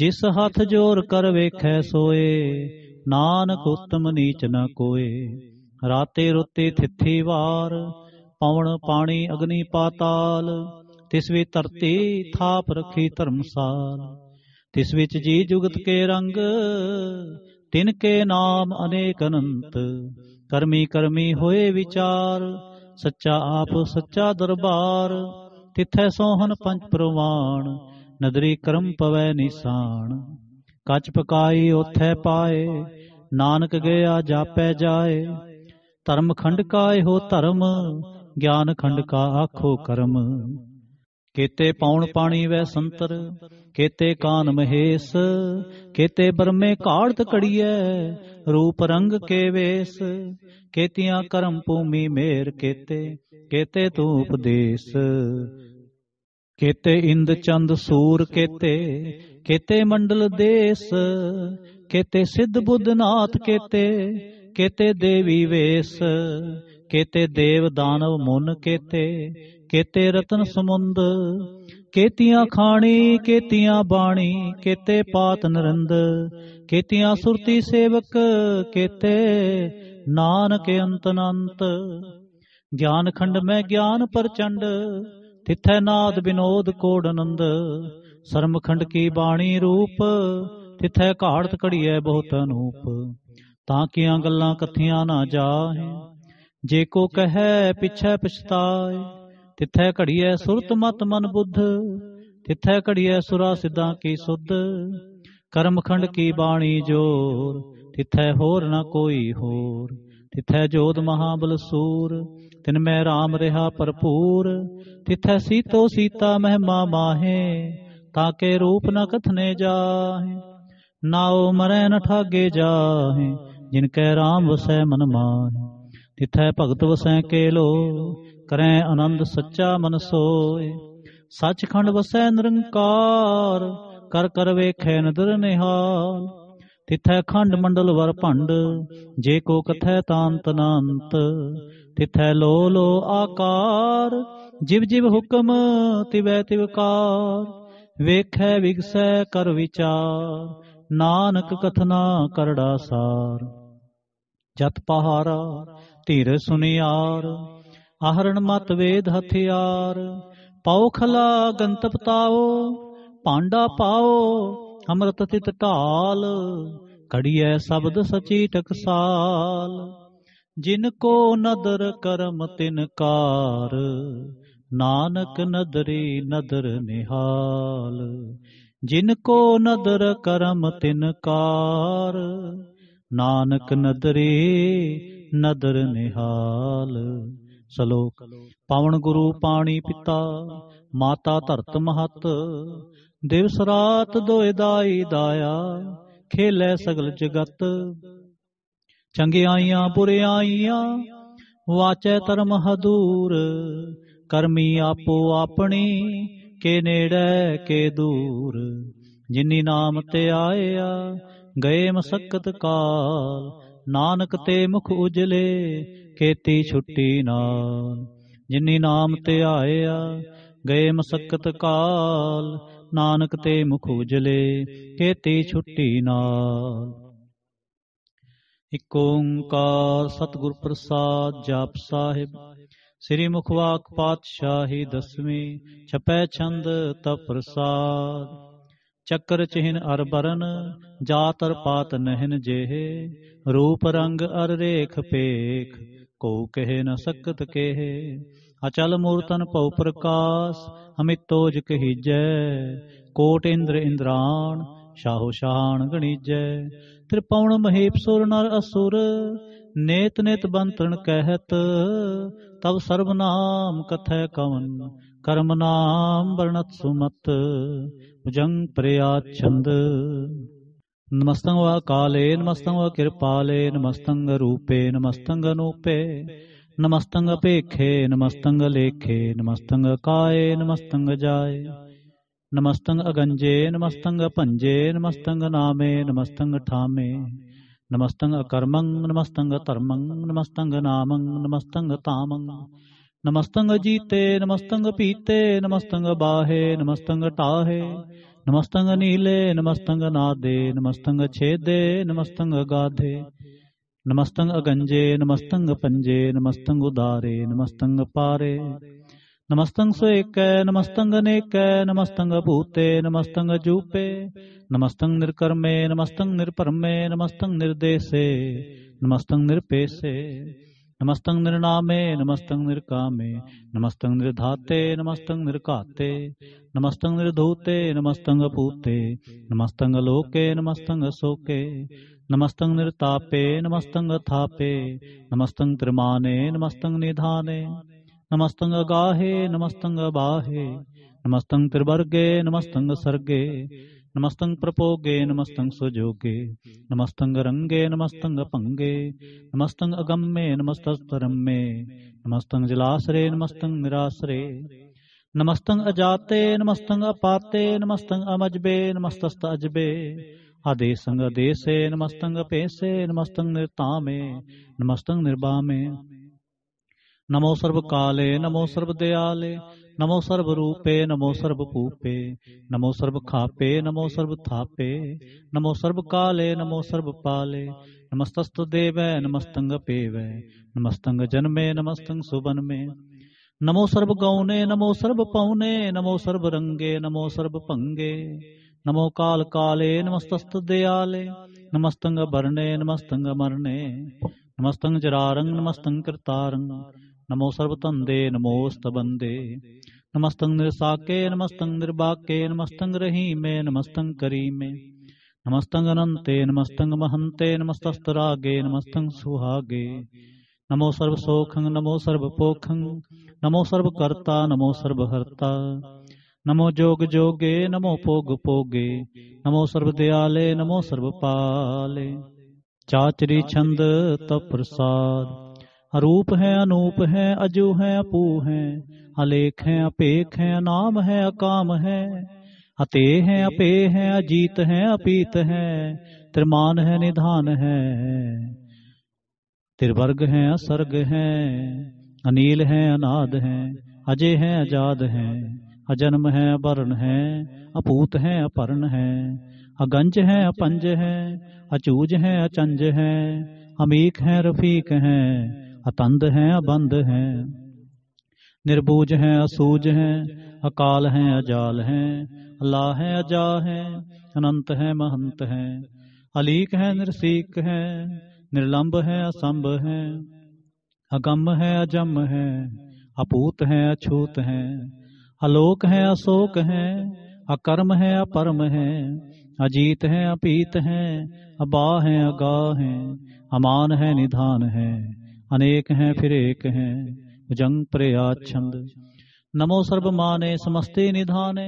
ਜਿਸ ਹੱਥ ਜੋਰ ਕਰ ਵੇਖੈ ਸੋਏ ਨਾਨਕ ਉਤਮ ਨੀਚ ਨ ਕੋਏ ਰਾਤੇ ਰੁੱਤੇ ਥਿੱਥੀ ਵਾਰ ਪਵਨ ਪਾਣੀ ਅਗਨੀ ਪਾਤਾਲ ਤਿਸ ਵਿੱਚ ਧਰਤੀ ਥਾਪ ਰੱਖੀ ਧਰਮਸਾਰ ਤਿਸ ਵਿੱਚ ਜੀ ਜੁਗਤ ਕੇ ਰੰਗ ਤਿਨ ਕੇ ਨਾਮ ਅਨੇਕ ਅਨੰਤ ਕਰਮੀ ਕਰਮੀ ਹੋਏ ਵਿਚਾਰ ਸੱਚਾ ਆਪ ਸੱਚਾ ਦਰਬਾਰ ਤਿੱਥੈ ਸੋਹਣ ਪੰਜ ਪ੍ਰਵਾਣ ਨਦਰੀ ਕਰਮ ਪਵੈ ਨਿਸਾਨ ਕੱਚ ਪਕਾਈ ਉਥੈ ਪਾਏ ਨਾਨਕ ਗਿਆ ਜਾਪੈ ਜਾਏ ਧਰਮ ਖੰਡ ਕਾ ਇਹੋ ਧਰਮ ਗਿਆਨ ਖੰਡ ਕਾ ਆਖੋ ਕਰਮ ਕੇਤੇ ਪੌਣ ਪਾਣੀ ਵੈ ਸੰਤਰ ਕੇਤੇ ਕਾਨ ਮਹੇਸ ਕੇਤੇ ਬਰਮੇ ਕਾੜਤ ਕੜੀਐ ਰੂਪ ਰੰਗ ਕੇ ਵੇਸ ਕੇਤੀਆਂ ਕਰਮ ਭੂਮੀ ਮੇਰ ਕੇਤੇ ਕੇਤੇ ਤੂ ਉਪਦੇਸ ਕੇਤੇ ਇੰਦ ਚੰਦ ਸੂਰ ਕੇਤੇ ਕੇਤੇ ਮੰਡਲ ਦੇਸ ਕੇਤੇ ਸਿੱਧ ਬੁੱਧਨਾਥ ਕੇਤੇ ਕੇਤੇ ਦੇਵੀ ਵੇਸ ਕੇਤੇ ਦੇਵ ਦਾਨਵ ਮੁਨ ਕੇਤੇ ਕੇਤੇ ਰਤਨ ਸਮੁੰਦ ਕੇਤੀਆਂ ਖਾਣੀ ਕੇਤੀਆਂ ਬਾਣੀ ਕੇਤੇ ਪਾਤ ਨਰੰਦ ਕੇਤੀਆਂ ਸੁਰਤੀ ਸੇਵਕ ਕੇਤੇ ਨਾਨਕ ਅੰਤ ਅਨੰਤ ਗਿਆਨ ਖੰਡ ਮੈਂ ਗਿਆਨ ਪਰਚੰਡ ਤਿਥੈ ਨਾਦ ਬਿਨੋਦ ਕੋੜ ਅਨੰਦ ਸਰਮ ਖੰਡ ਕੀ ਬਾਣੀ ਰੂਪ ਤਿਥੈ ਘਾੜਤ ਘੜੀਐ ਬਹੁਤ ਅਨੂਪ ਤਾਂ ਕਿਆਂ ਗੱਲਾਂ ਕਥੀਆਂ ਨਾ ਜਾਹੇ ਜੇ ਕੋ ਕਹੈ ਪਿਛੈ ਪਛਤਾਏ ਤਿੱਥੈ ਘੜੀਐ ਸੁਰਤ ਮਤ ਮਨ ਬੁੱਧ ਤਿੱਥੈ ਘੜੀਐ ਸੁਰਾ ਸਿਧਾਂ ਕੀ ਸੁਧ ਕਰਮਖੰਡ ਕੀ ਬਾਣੀ ਜੋਰ ਤਿੱਥੈ ਹੋਰ ਨਾ ਕੋਈ ਹੋਰ ਤਿੱਥੈ ਜੋਤ ਮਹਾਬਲ ਸੂਰ ਤਿਨ ਮੈਂ ਰਾਮ ਰਹਾ ਭਰਪੂਰ ਤਿੱਥੈ ਸੀਤੋ ਸੀਤਾ ਮਹਿਮਾ ਮਾਹੇ ਕੇ ਰੂਪ ਨ ਕਥਨੇ ਜਾਹੇ ਨਾਉ ਮਰੈ ਨ ਠਾਗੇ ਜਾਹੇ ਜਿਨ ਕੈ ਰਾਮ ਵਸੈ ਮਨ ਮਾਹੇ ਤਿੱਥੈ ਭਗਤ ਵਸੈ ਕੇ ਲੋ ਕਰੈ ਆਨੰਦ ਸੱਚਾ ਮਨ ਸੋਏ ਸੱਚਖੰਡ ਵਸੈ ਨਿਰੰਕਾਰ ਕਰ ਕਰ ਵੇਖੈ ਨਦਰ ਨਿਹਾਲ ਤਿਥੈ ਖੰਡ ਮੰਡਲ ਵਰ ਭੰਡ ਜੇ ਕੋ ਕਥੈ ਤਾਂਤ ਅਨੰਤ ਤਿਥੈ ਲੋ ਲੋ ਆਕਾਰ ਜਿਵ ਜਿਵ ਹੁਕਮ ਤਿਵੈ ਤਿਵਕਾਰ ਵੇਖੈ ਵਿਗਸੈ ਕਰ ਵਿਚਾਰ ਨਾਨਕ ਕਥਨਾ ਕਰੜਾ ਸਾਰ ਜਤ ਪਹਾਰਾ ਧੀਰ ਸੁਨਿਆਰ ਆਹਰਣ ਮਤ ਵੇਦ ਹਥਿਆਰ ਪਾਉ ਖਲਾ ਗੰਤਪ ਤਾਓ ਪਾਂਡਾ ਪਾਓ ਅੰਮ੍ਰਿਤ ਤਿਤ ਢਾਲ ਘੜੀਐ ਸ਼ਬਦ ਸਚੀ ਟਕਸਾਲ ਜਿਨ ਕੋ ਨਦਰ ਕਰਮ ਤਿਨ ਕਾਰ ਨਾਨਕ ਨਦਰੀ ਨਦਰ ਨਿਹਾਲ ਜਿਨ ਕੋ ਨਦਰ ਕਰਮ ਤਿਨ ਕਾਰ ਨਾਨਕ ਨਦਰੀ ਨਦਰ ਨਿਹਾਲ ਸ਼ਲੋਕ ਪਵਨ ਗੁਰੂ ਪਾਣੀ ਪਿਤਾ ਮਾਤਾ ਧਰਤ ਮਹਤ ਦਿਵਸ ਰਾਤ ਦੋਇ ਦਾਈ ਦਾਇਆ ਖੇਲੇ ਸਗਲ ਜਗਤ ਚੰਗਿਆਈਆਂ ਬੁਰਿਆਈਆਂ ਵਾਚੈ ਧਰਮ ਹਦੂਰ ਕਰਮੀ ਆਪੋ ਆਪਣੀ ਕੇ ਨੇੜੇ ਕੇ ਦੂਰ ਜਿਨੀ ਨਾਮ ਤੇ ਆਇਆ ਗਏ ਮਸਕਤ ਕਾਲ ਨਾਨਕ ਤੇ ਮੁਖ ਉਜਲੇ ਖੇਤੀ ਛੁੱਟੀ ਨਾ ਜਿਨੀ ਨਾਮ ਤੇ ਆਇਆ ਗਏ ਮਸਕਤ ਕਾਲ ਨਾਨਕ ਤੇ ਮੁਖ ਉਜਲੇ ਖੇਤੀ ਛੁੱਟੀ ਨਾ ਇਕ ਓੰਕਾਰ ਸਤਿਗੁਰ ਪ੍ਰਸਾਦ ਜਪ ਸਾਹਿਬ ਸ੍ਰੀ ਮੁਖਵਾਕ ਪਾਤਸ਼ਾਹੀ ਦਸਵੀਂ ਛਪੈ ਛੰਦ ਤਪ ਪ੍ਰਸਾਦ ਚੱਕਰ ਚਿਹਨ ਅਰ ਬਰਨ ਜਾਤਰ ਪਾਤ ਨਹਿਨ ਜੇਹ ਰੂਪ ਰੰਗ ਅਰ ਰੇਖ ਪੇਖ ਕੋ ਕਹੇ ਨ ਸਕਤ ਕਹੇ ਅਚਲ ਮੂਰਤਨ ਭਉ ਪ੍ਰਕਾਸ ਅਮਿਤੋ ਕਹੀਜੈ ਕੋਟ ਇੰਦਰ ਇੰਦਰਾਣ ਸ਼ਾਹੋ ਸ਼ਾਨ ਗਣੀਜੈ ਤ੍ਰਿਪਉਣ ਮਹੀਪ ਸੁਰ ਨਰ ਅਸੁਰ ਨੇਤ ਨੇਤ ਬੰਤਨ ਕਹਿਤ ਤਬ ਸਰਬ ਨਾਮ ਕਥੈ ਕਵਨ ਕਰਮ ਨਾਮ ਵਰਣਤ ਸੁਮਤ ਭੁਜੰਗ ਪ੍ਰਿਆ ਛੰਦ ਨਮਸਤੰ ਵਾ ਕਾਲੇ ਨਮਸਤੰ ਵਾ ਕਿਰਪਾਲੇ ਨਮਸਤੰਗ ਰੂਪੇ ਨਮਸਤੰਗ ਨੂਪੇ ਨਮਸਤੰਗ ਭੇਖੇ ਨਮਸਤੰਗ ਲੇਖੇ ਨਮਸਤੰਗ ਕਾਏ ਨਮਸਤੰਗ ਜਾਏ ਨਮਸਤੰਗ ਅਗੰਜੇ ਨਮਸਤੰਗ ਪੰਜੇ ਨਮਸਤੰਗ ਨਾਮੇ ਨਮਸਤੰਗ ਠਾਮੇ ਨਮਸਤੰਗ ਅਕਰਮੰ ਨਮਸਤੰਗ ਧਰਮੰ ਨਮਸਤੰਗ ਨਾਮੰ ਨਮਸਤੰਗ ਤਾਮੰ ਨਮਸਤੰਗ ਜੀਤੇ ਨਮਸਤੰਗ ਪੀਤੇ ਨਮਸਤੰਗ ਬਾਹੇ ਨਮਸਤੰਗ ਟਾਹੇ ਨਮਸਤੰਗ ਨੀਲੇ ਨਮਸਤੰਗ ਨਾਦੇ ਨਮਸਤੰਗ ਛੇਦੇ ਨਮਸਤੰਗ ਗਾਧੇ ਨਮਸਤੰਗ ਅਗੰਜੇ ਨਮਸਤੰਗ ਪੰਜੇ ਨਮਸਤੰਗ ਉਦਾਰੇ ਨਮਸਤੰਗ ਪਾਰੇ ਨਮਸਤੰਗ ਸੋ ਸੋਏਕੈ ਨਮਸਤੰਗ ਨੇਕੈ ਨਮਸਤੰਗ ਭੂਤੇ ਨਮਸਤੰਗ ਜੂਪੇ ਨਮਸਤੰਗ ਨਿਰਕਰਮੇ ਨਮਸਤੰਗ ਨਿਰਪਰਮੇ ਨਮਸਤੰਗ ਨਿਰਦੇਸੇ ਨਮਸਤੰਗ ਨਿਰਪੇਸੇ नमस्तंग निर्णामे नमस्तंग निर्कामे नमस्तंग निर्धाते नमस्तंग निर्काते नमस्तंग निर्धूते नमस्तंग पूते नमस्तंग लोके नमस्तंग शोके नमस्तंग निर्तापे नमस्तंग थापे नमस्तंग त्रिमाने नमस्तंग निधाने नमस्तंग गाहे नमस्तंग बाहे नमस्तंग त्रिवर्गे नमस्तंग सर्गे ਨਮਸਤੰ ਪ੍ਰਪੋਗੇ ਨਮਸਤੰ ਸੁਜੋਗੇ ਨਮਸਤੰ ਰੰਗੇ ਨਮਸਤੰ ਭੰਗੇ ਨਮਸਤੰ ਅਗੰਮੇ ਨਮਸਤਸਤਰੰਮੇ ਮੇ ਨਮਸਤੰ ਜਲਾਸਰੇ ਨਮਸਤੰ ਨਿਰਾਸਰੇ ਨਮਸਤੰ ਅਜਾਤੇ ਨਮਸਤੰ ਅਪਾਤੇ ਨਮਸਤੰ ਅਮਜਬੇ ਨਮਸਤਸਤ ਅਜਬੇ ਸੰਗ ਦੇਸੇ ਨਮਸਤੰ ਪੇਸੇ ਨਮਸਤੰ ਨਿਰਤਾਮੇ ਨਮਸਤੰ ਨਿਰਭਾਮੇ ਨਮੋ ਸਰਬ ਕਾਲੇ ਨਮੋ ਸਰਬ ਦਿਆਲੇ ਨਮੋ ਸਰਬ ਰੂਪੇ ਨਮੋ ਸਰਬ ਭੂਪੇ ਨਮੋ ਸਰਬ ਖਾਪੇ ਨਮੋ ਸਰਬ ਥਾਪੇ ਨਮੋ ਸਰਬ ਕਾਲੇ ਨਮੋ ਸਰਬ ਪਾਲੇ ਨਮਸਤਸਤੁ ਦੇਵੈ ਨਮਸਤੰਗ ਪੇਵੈ ਨਮਸਤੰਗ ਜਨਮੇ ਨਮਸਤੰਗ ਸੁਬਨਮੇ ਨਮੋ ਸਰਬ ਗਉਨੇ ਨਮੋ ਸਰਬ ਪਉਨੇ ਨਮੋ ਸਰਬ ਰੰਗੇ ਨਮੋ ਸਰਬ ਭੰਗੇ ਨਮੋ ਕਾਲ ਕਾਲੇ ਨਮਸਤਸਤੁ ਦਿਆਲੇ ਨਮਸਤੰਗ ਬਰਨੇ ਨਮਸਤੰਗ ਮਰਨੇ ਨਮਸਤੰਗ ਜਰਾਰੰ ਨਮਸਤੰਗ ਕਰਤਾਰੰ ਨਮੋ ਸਰਬ ਧੰਦੇ ਨਮੋ ਸਤਬੰਦੇ ਨਮਸਤੰ ਨਿਰਸਾਕੇ ਨਮਸਤੰ ਨਿਰਬਾਕੇ ਨਮਸਤੰ ਰਹੀਮੇ ਨਮਸਤੰ ਕਰੀਮੇ ਨਮਸਤੰ ਅਨੰਤੇ ਨਮਸਤੰ ਮਹੰਤੇ ਨਮਸਤਸਤਰਾਗੇ ਨਮਸਤੰ ਸੁਹਾਗੇ ਨਮੋ ਸਰਬ ਸੋਖੰ ਨਮੋ ਸਰਬ ਪੋਖੰ ਨਮੋ ਸਰਬ ਕਰਤਾ ਨਮੋ ਸਰਬ ਹਰਤਾ ਨਮੋ ਜੋਗ ਜੋਗੇ ਨਮੋ ਭੋਗ ਭੋਗੇ ਨਮੋ ਸਰਬ ਦਿਆਲੇ ਨਮੋ ਸਰਬ ਪਾਲੇ ਚਾਚਰੀ ਛੰਦ ਤਪ ਪ੍ਰਸਾਦ अरूप है अनूप है अजू है अपू है अलेख है अपेख है नाम है अकाम है अते हैं अपे हैं अजीत हैं अपीत है त्रिमान है निधान है त्रिवर्ग है असर्ग है अनिल हैं अनाद है अजय है अजाद है अजन्म है अवर्ण है अपूत है अपर्ण है अगंज है अपंज हैं अचूज हैं अचंज हैं अमीक हैं रफीक हैं अतंध हैं अबंध हैं निर्बूज हैं असूज हैं अकाल हैं अजाल हैं अल्लाह हैं अजा हैं अनंत हैं महंत हैं अलीक हैं निरसीक हैं निर्लंब हैं असंभ हैं अगम है अजम है अपूत हैं अछूत हैं अलोक हैं अशोक हैं अकर्म है अपर्म हैं अजीत हैं अपीत हैं अबा हैं अगा हैं अमान है निधान हैं अनेक हैं फिर एक हैं भुजंग प्रयात छंद नमो सर्वमाने समस्ते निधाने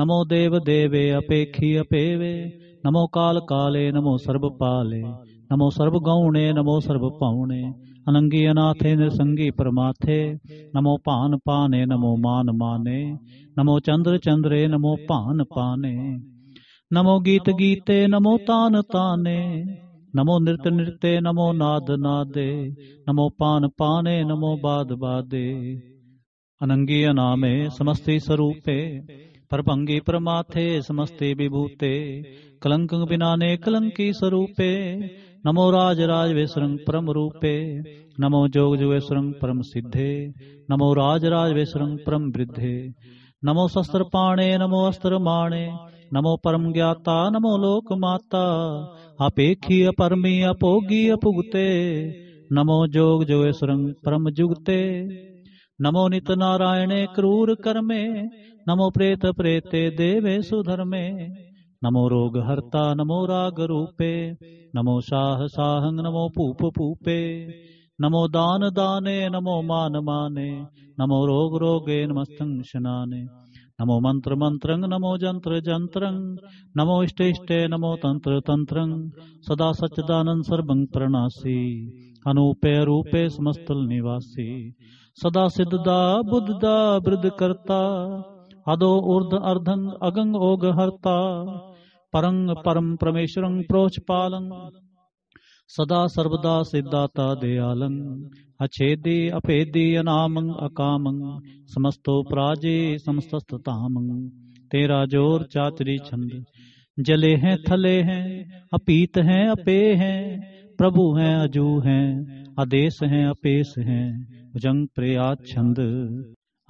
नमो देव देवे अपेखी अपेवे नमो काल काले नमो सर्व पाले नमो सर्व गौणे नमो सर्व पावणे अनंगी अनाथे निरसंगी परमाथे नमो पान पाने नमो मान माने नमो चंद्र चंद्रे नमो पान पाने नमो गीत गीते नमो तान ताने नमो नृत्य नृत्य नमो नाद नादे नमो पान पाने नमो बाद बादे अनंगी अनामे समस्ति स्वरूपे परभंगी परमाथे समस्ते विभूते कलंक बिनाने कलंकी स्वरूपे नमो राज राज वेश्वरंग परम रूपे नमो जोग जुवेश्वरंग परम सिद्धे नमो राज राज वेश्वरंग परम वृद्धे नमो शस्त्र पाणे नमो अस्त्र माणे नमो परम ज्ञाता नमो लोक माता अपेक्षी अपरमी अपोगी अपुगते नमो जोग जोय सुरंग परम जुगते नमो नित नारायणे क्रूर कर्मे नमो प्रेत प्रेते देवे सुधर्मे नमो रोग हर्ता नमो राग रूपे नमो शाह साहंग नमो पूप पूपे नमो दान दाने नमो मान माने नमो रोग रोगे नमस्तंग शनाने नमो मंत्र मंत्रं नमो जंत्र जंत्रं नमो इष्टे इष्टे नमो तंत्र तंत्रं सदा सच्चिदानंद सर्वं प्रणासी अनूपे रूपे समस्तल निवासी सदा सिद्धदा बुद्धदा वृद्ध करता अदो ऊर्ध अर्धं अगंग ओग हरता परं परम परमेश्वरं प्रोच पालं ਸਦਾ ਸਰਬਦਾ ਸਿੱਧਾਤਾ ਦੇ ਆਲੰ ਅਛੇਦੀ ਅਭੇਦੀ ਅਨਾਮੰ ਅਕਾਮੰ ਸਮਸਤੋ ਪ੍ਰਾਜੇ ਸਮਸਤ ਧਾਮੰ ਤੇਰਾ ਜੋਰ ਚਾਤਰੀ ਛੰਦ ਜਲੇ ਹੈ ਥਲੇ ਹੈ ਅਪੀਤ ਹੈ ਅਪੇ ਹੈ ਪ੍ਰਭੂ ਹੈ ਅਜੂ ਹੈ ਆਦੇਸ਼ ਹੈ ਅਪੇਸ ਹੈ ਉਜੰਗ ਪ੍ਰਿਆ ਛੰਦ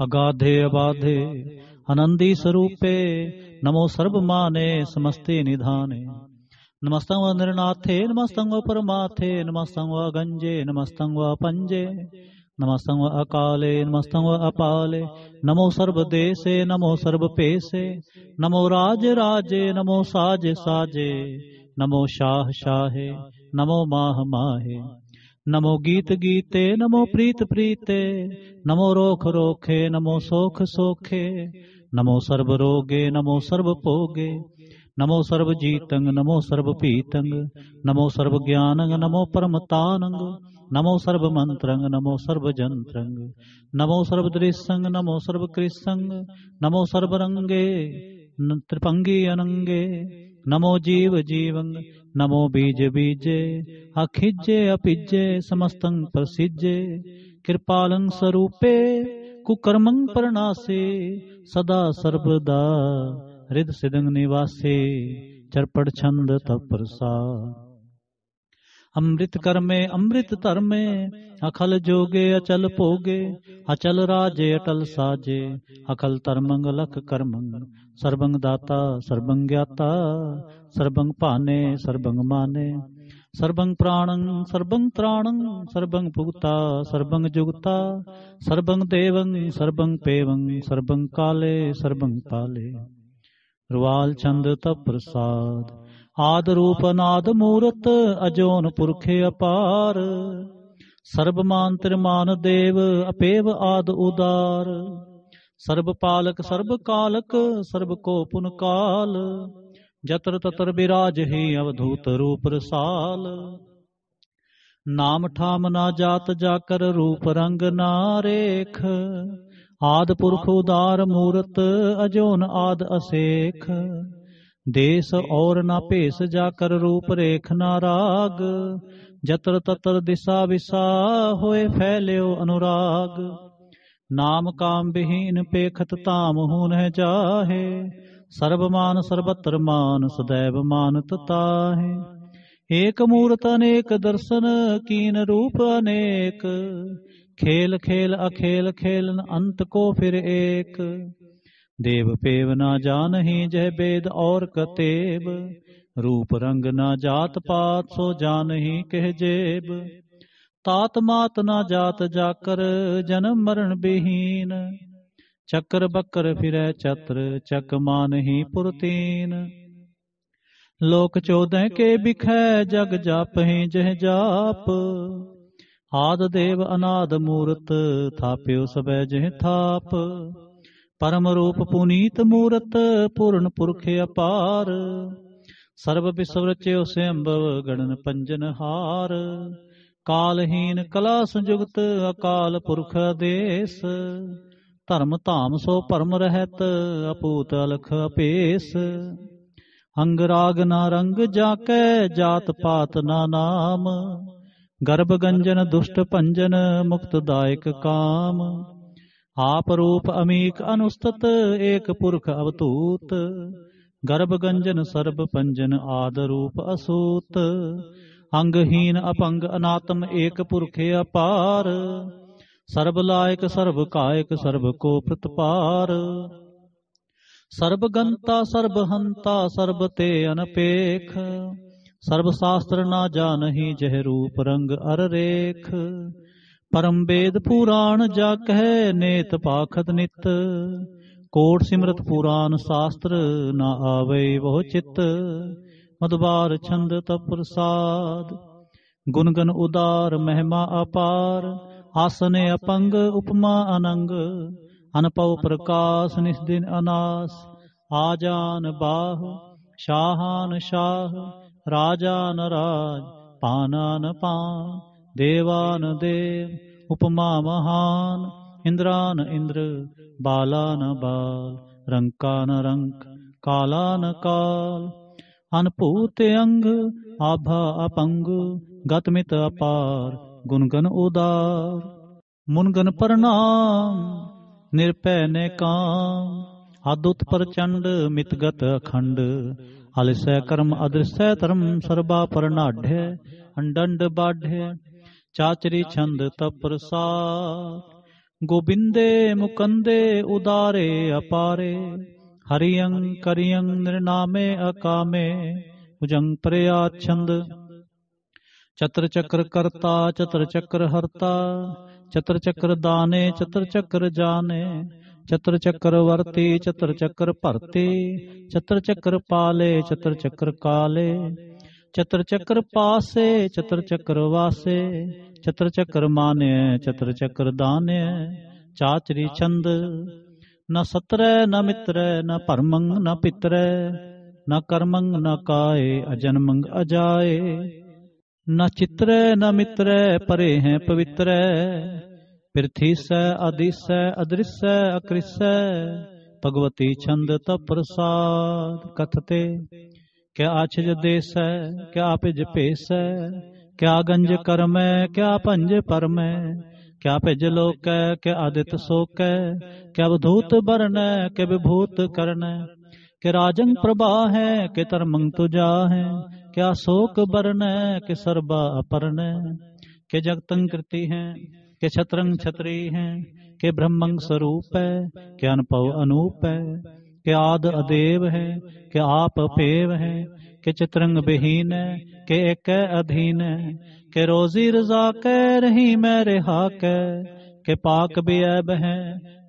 ਅਗਾਧੇ ਅਬਾਧੇ ਅਨੰਦੀ ਸਰੂਪੇ ਨਮੋ ਸਰਬ ਮਾਨੇ ਸਮਸਤੇ ਨਿਧਾਨੇ नमस्तंग व नमस्तंग परमाथे नमस्तंग गंजे नमस्तंग पंजे नमस्तंग अकाले नमस्तंग अपाले नमो सर्व देशे नमो सर्व पेशे नमो राज राजे नमो साज साजे नमो शाह शाहे नमो माह माहे नमो गीत गीते नमो प्रीत प्रीते नमो रोख रोखे नमो सोख सोखे नमो सर्व रोगे नमो सर्व पोगे ਨਮੋ ਸਰਬ ਜੀਤੰਗ ਨਮੋ ਸਰਬ ਭੀਤੰਗ ਨਮੋ ਸਰਬ ਗਿਆਨੰਗ ਨਮੋ ਪਰਮ ਤਾਨੰਗ ਨਮੋ ਸਰਬ ਮੰਤਰੰਗ ਨਮੋ ਸਰਬ ਜੰਤਰੰਗ ਨਮੋ ਸਰਬ ਦ੍ਰਿਸੰਗ ਨਮੋ ਸਰਬ ਕ੍ਰਿਸੰਗ ਨਮੋ ਸਰਬ ਰੰਗੇ ਤ੍ਰਿਪੰਗੀ ਅਨੰਗੇ ਨਮੋ ਜੀਵ ਜੀਵੰਗ ਨਮੋ ਬੀਜ ਬੀਜੇ ਅਖਿਜੇ ਅਪਿਜੇ ਸਮਸਤੰ ਪ੍ਰਸਿਜੇ ਕਿਰਪਾਲੰ ਸਰੂਪੇ ਕੁਕਰਮੰ ਪਰਨਾਸੇ ਸਦਾ ਸਰਬਦਾ ਰਿਦ ਸਿਦੰਗ ਨਿਵਾਸੇ ਚਰਪੜ ਛੰਦ ਤਪਰਸਾ ਅੰਮ੍ਰਿਤ ਕਰਮੇ ਅੰਮ੍ਰਿਤ ਧਰਮੇ ਅਖਲ ਜੋਗੇ ਅਚਲ ਭੋਗੇ ਅਚਲ ਰਾਜੇ ਅਟਲ ਸਾਜੇ ਅਖਲ ਧਰਮੰਗ ਲਖ ਕਰਮੰਗ ਸਰਬੰਗ ਦਾਤਾ ਸਰਬੰਗ ਗਿਆਤਾ ਸਰਬੰਗ ਭਾਨੇ ਸਰਬੰਗ ਮਾਨੇ ਸਰਬੰਗ ਪ੍ਰਾਣੰ ਸਰਬੰਗ ਤ੍ਰਾਣੰ ਸਰਬੰਗ ਭੁਗਤਾ ਸਰਬੰਗ ਜੁਗਤਾ ਸਰਬੰਗ ਦੇਵੰ ਸਰਬੰਗ ਪੇਵੰ ਸਰਬੰਗ ਕਾਲੇ ਸਰਬੰਗ ਪਾਲੇ ਰਵਾਲ ਚੰਦ ਤਪ ਪ੍ਰਸਾਦ ਆਦ ਰੂਪ ਨਾਦ ਮੂਰਤ ਅਜੋਨ ਪੁਰਖੇ ਅਪਾਰ ਸਰਬ ਸਰਬਮਾਨ ਮਾਨ ਦੇਵ ਅਪੇਵ ਆਦ ਉਦਾਰ ਸਰਬ ਪਾਲਕ ਸਰਬ ਕਾਲਕ ਸਰਬ ਕੋ ਪੁਨ ਕਾਲ ਜਤਰ ਤਤਰ ਬਿਰਾਜ ਹੀ ਅਵਧੂਤ ਰੂਪ ਰਸਾਲ ਨਾਮ ਠਾਮ ਨਾ ਜਾਤ ਜਾਕਰ ਰੂਪ ਰੰਗ ਨਾ ਰੇਖ ਆਦ ਪੁਰਖ ਉਦਾਰ ਮੂਰਤ ਅਜੋਨ ਆਦ ਅਸੇਖ ਦੇਸ ਔਰ ਨਾ ਭੇਸ ਜਾ ਕਰ ਰੂਪ ਰੇਖ ਨਾ ਰਾਗ ਜਤਰ ਤਤਰ ਦਿਸਾ ਵਿਸਾ ਹੋਏ ਫੈਲਿਓ ਅਨੁਰਾਗ ਨਾਮ ਕਾਮ ਬਹੀਨ ਪੇਖਤ ਧਾਮ ਹੂਨ ਹੈ ਚਾਹੇ ਸਰਬਮਾਨ ਸਰਬਤਰ ਮਾਨ ਸदैव ਮਾਨਤ ਤਾਹੇ ਏਕ ਮੂਰਤ ਅਨੇਕ ਦਰਸ਼ਨ ਕੀਨ ਰੂਪ ਅਨੇਕ खेल खेल अखेल खेलन अंत को फिर एक देव पेव ना जान ही जह बेद और कतेब रूप रंग ना जात पात सो जान ही कह जेब तात मात ना जात जाकर जन्म मरण बिहीन चक्र बकर फिर चत्र चक मान ही पुरतीन लोक चौदह के बिख जग जाप ही जह जाप ਆਦ ਦੇਵ ਅਨਾਦ ਮੂਰਤ ਥਾਪਿਓ ਸਬੈ ਜਿਹ ਥਾਪ ਪਰਮ ਰੂਪ ਪੁਨੀਤ ਮੂਰਤ ਪੂਰਨ ਪੁਰਖ ਅਪਾਰ ਸਰਬ ਵਿਸਵ ਬਿਸਵਰਚਿਓ ਸੰਭਵ ਗਣਨ ਪੰਜਨ ਹਾਰ ਕਾਲਹੀਨ ਕਲਾ ਸੰਯੁਗਤ ਅਕਾਲ ਪੁਰਖ ਦੇਸ ਧਰਮ ਧਾਮ ਸੋ ਪਰਮ ਰਹਿਤ ਅਪੂਤ ਅਲਖ ਅਪੇਸ ਅੰਗ ਰਾਗ ਨਾ ਰੰਗ ਜਾਕੈ ਜਾਤ ਪਾਤ ਨਾ ਨਾਮ ਗਰਭ ਗੰਜਨ ਦੁਸ਼ਟ ਭੰਜਨ ਮੁਕਤ ਦਾਇਕ ਕਾਮ ਆਪ ਰੂਪ ਅਮੀਕ ਅਨੁਸਤਤ ਏਕ ਪੁਰਖ ਅਵਤੂਤ ਗਰਭ ਗੰਜਨ ਸਰਬ ਪੰਜਨ ਆਦ ਰੂਪ ਅਸੂਤ ਅੰਗਹੀਨ ਅਪੰਗ ਅਨਾਤਮ ਏਕ ਪੁਰਖੇ ਅਪਾਰ ਸਰਬ ਲਾਇਕ ਸਰਬ ਕਾਇਕ ਸਰਬ ਕੋ ਪ੍ਰਤਪਾਰ ਸਰਬ ਗੰਤਾ ਸਰਬ ਹੰਤਾ ਸਰਬ ਤੇ ਅਨਪੇਖ ਸਰਬ ਸਾਸਤਰ ਨਾ ਜਾਣਹੀ ਜਹ ਰੂਪ ਰੰਗ ਅਰ ਰੇਖ ਪਰਮ ਵੇਦ ਪੁਰਾਣ ਜਾ ਕਹਿ ਨੇਤ ਪਾਖਤ ਨਿਤ ਕੋਟ ਸਿਮਰਤ ਪੁਰਾਣ ਸਾਸਤਰ ਨਾ ਆਵੇ ਬਹੁ ਚਿਤ ਮਦਬਾਰ ਛੰਦ ਤਪ ਪ੍ਰਸਾਦ ਗਨ ਉਦਾਰ ਮਹਿਮਾ ਅਪਾਰ ਆਸਨੇ ਅਪੰਗ ਉਪਮਾ ਅਨੰਗ ਅਨਪਉ ਪ੍ਰਕਾਸ਼ ਨਿਸਦਿਨ ਅਨਾਸ ਆਜਾਨ ਬਾਹ ਸ਼ਾਹਾਨ ਸ਼ਾਹ ਰਾਜਾ ਨ ਰਾਜ ਪਾਨਾ ਨ ਪਾਨ ਦੇਵਾਨ ਦੇਵ ਉਪਮਾ ਮਹਾਨ ਇੰਦਰਾਨ ਇੰਦਰ ਬਾਲਾ ਨ ਬਾਲ ਰੰਕਾ ਨ ਰੰਕ ਕਾਲਾ ਨ ਕਾਲ ਅਨਭੂਤ ਅੰਗ ਆਭਾ ਅਪੰਗ ਗਤਮਿਤ ਅਪਾਰ ਗੁਣਗਨ ਉਦਾਰ ਮੁਨਗਨ ਪਰਨਾਮ ਨਿਰਪੈ ਨੇ ਕਾਮ ਅਦੁੱਤ ਪ੍ਰਚੰਡ ਮਿਤਗਤ ਅਖੰਡ ਅਲਿਸੈ ਕਰਮ ਅਦ੍ਰਿਸੈ ਧਰਮ ਸਰਬਾ ਪਰਨਾਢੈ ਅੰਡੰਡ ਬਾਢੈ ਚਾਚਰੀ ਛੰਦ ਤਪਰਸਾ ਗੋਬਿੰਦੇ ਮੁਕੰਦੇ ਉਦਾਰੇ ਅਪਾਰੇ ਹਰਿਯੰ ਕਰਿਯੰ ਨਿਰਨਾਮੇ ਅਕਾਮੇ ਉਜੰ ਪ੍ਰਿਆ ਛੰਦ ਚਤਰ ਚਕਰ ਕਰਤਾ ਚਤਰ ਚਕਰ ਹਰਤਾ ਚਤਰ ਚਕਰ ਦਾਨੇ ਚਤਰ ਚਕਰ ਜਾਣੇ ਚਤਰ ਚੱਕਰ ਵਰਤੇ ਚਤਰ ਚੱਕਰ ਭਰਤੇ ਚਤਰ ਚੱਕਰ ਪਾਲੇ ਚਤਰ ਚੱਕਰ ਕਾਲੇ ਚਤਰ ਚੱਕਰ ਪਾਸੇ ਚਤਰ ਚੱਕਰ ਵਾਸੇ ਚਤਰ ਚੱਕਰ ਮਾਨੇ ਚਤਰ ਚੱਕਰ ਦਾਨੇ ਚਾਚਰੀ ਛੰਦ ਨ ਸਤਰੈ ਨ ਮਿਤਰੈ ਨ ਭਰਮੰ ਨ ਪਿਤਰੈ ਨ ਕਰਮੰ ਨ ਕਾਏ ਅਜਨਮੰ ਅਜਾਏ ਨ ਚਿਤਰੈ ਨ ਮਿਤਰੈ ਪਰੇ ਹੈ ਪਵਿੱਤਰੈ पृथ्वीस आदिश अदृश्य अकृश्य भगवती छंद प्रसाद कथते क्या आछज देश है क्या आप जपेश है क्या गंज कर्म है क्या पंज परम है क्या भिज लोक है क्या आदित शोक है क्या अवधूत वर्ण है क्या विभूत कर्ण है के राजंग प्रभा है के तरमंग तुजा है क्या शोक वर्ण है के सर्वा अपर्ण है के जगतंग कृति है के छत्रंग छत्री हैं के ब्रह्मंग स्वरूप है के अनुपव अनूप है के आद अदेव है के आप अपेव है के चित्रंग विहीन है के एक अधीन है के रोजी रजा के रही मै रिहा के, के पाक ऐब है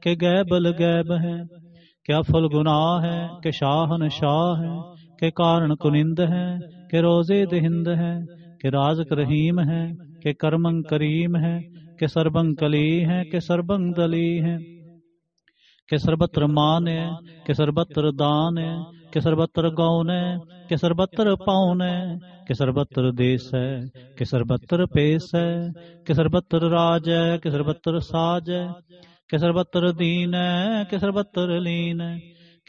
के गैबल गैब है क्या फुल गुनाह है के शाहन शाह है के कारण कुनिंद है के रोजे दहिंद है के राजक रहीम है के कर्मं करीम है के सर्वंग कली है के सर्वंग दली है के सर्वत्र मान है के सर्वत्र दान है के सर्वत्र गौन है के सर्वत्र पाउन है के सर्वत्र देश है के सर्वत्र पेश है के सर्वत्र राज है के सर्वत्र साज है के सर्वत्र दीन है के सर्वत्र लीन है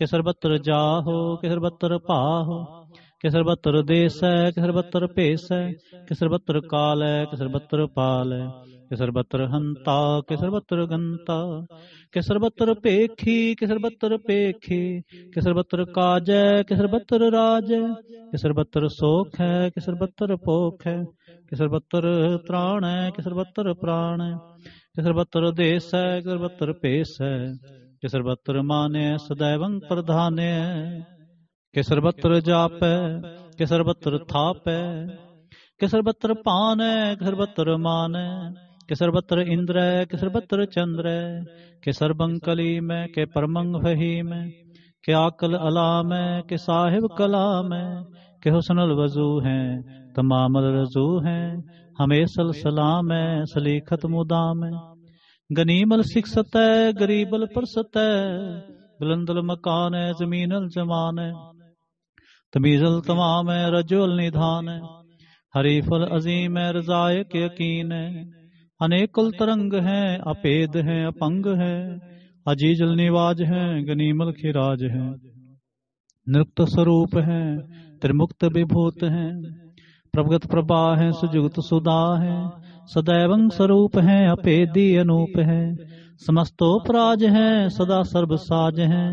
के सर्वत्र जाहो के सर्वत्र पाहो के सर्वत्र देश है के सर्वत्र पेश है के सर्वत्र काल है के सर्वत्र पाल है ਕਿ ਸਰਬਤਰ ਹੰਤਾ ਕਿ ਸਰਬਤਰ ਗੰਤਾ ਕਿ ਸਰਬਤਰ ਪੇਖੀ ਕਿ ਸਰਬਤਰ ਪੇਖੀ ਕਿ ਸਰਬਤਰ ਕਾਜੈ ਕਿ ਸਰਬਤਰ ਰਾਜੈ ਕਿ ਸਰਬਤਰ ਸੋਖ ਹੈ ਕਿ ਸਰਬਤਰ ਪੋਖ ਹੈ ਕਿ ਸਰਬਤਰ ਤ੍ਰਾਣ ਹੈ ਕਿ ਸਰਬਤਰ ਪ੍ਰਾਣ ਹੈ ਕਿ ਸਰਬਤਰ ਦੇਸ ਹੈ ਕਿ ਸਰਬਤਰ ਪੇਸ ਹੈ ਕਿ ਸਰਬਤਰ ਮਾਨੈ ਸਦੈਵੰ ਪ੍ਰਧਾਨੈ ਕਿ ਸਰਬਤਰ ਜਾਪੈ ਕਿ ਸਰਬਤਰ ਥਾਪੈ ਕਿ ਸਰਬਤਰ ਪਾਨੈ ਕਿ ਸਰਬਤਰ ਮਾਨੈ के सर्वत्र इंद्र है के सर्वत्र चंद्र है के सर्वंकली में के परमंग फहीम के आकल अलाम है के साहिब कलाम है के हुसनल वजू हैं तमामल रजू हैं हमेशल सलाम है सलीखत मुदाम है गनीमल सिक्सत है गरीबल परसत है बुलंदल मकान है जमीनल जमान है तमीजल तमाम है रजुल निधान है हरीफल अजीम है रजाय के यकीन है अनेकुल तरंग हैं अपेद हैं अपंग हैं अजीजल निवाज हैं गनीमल खिराज हैं नृत्य स्वरूप हैं त्रिमुक्त विभूत हैं प्रभगत प्रभा है सुजुगत सुदा है सदैव स्वरूप है अपेदी अनूप है समस्तोपराज है सदा सर्वसाज है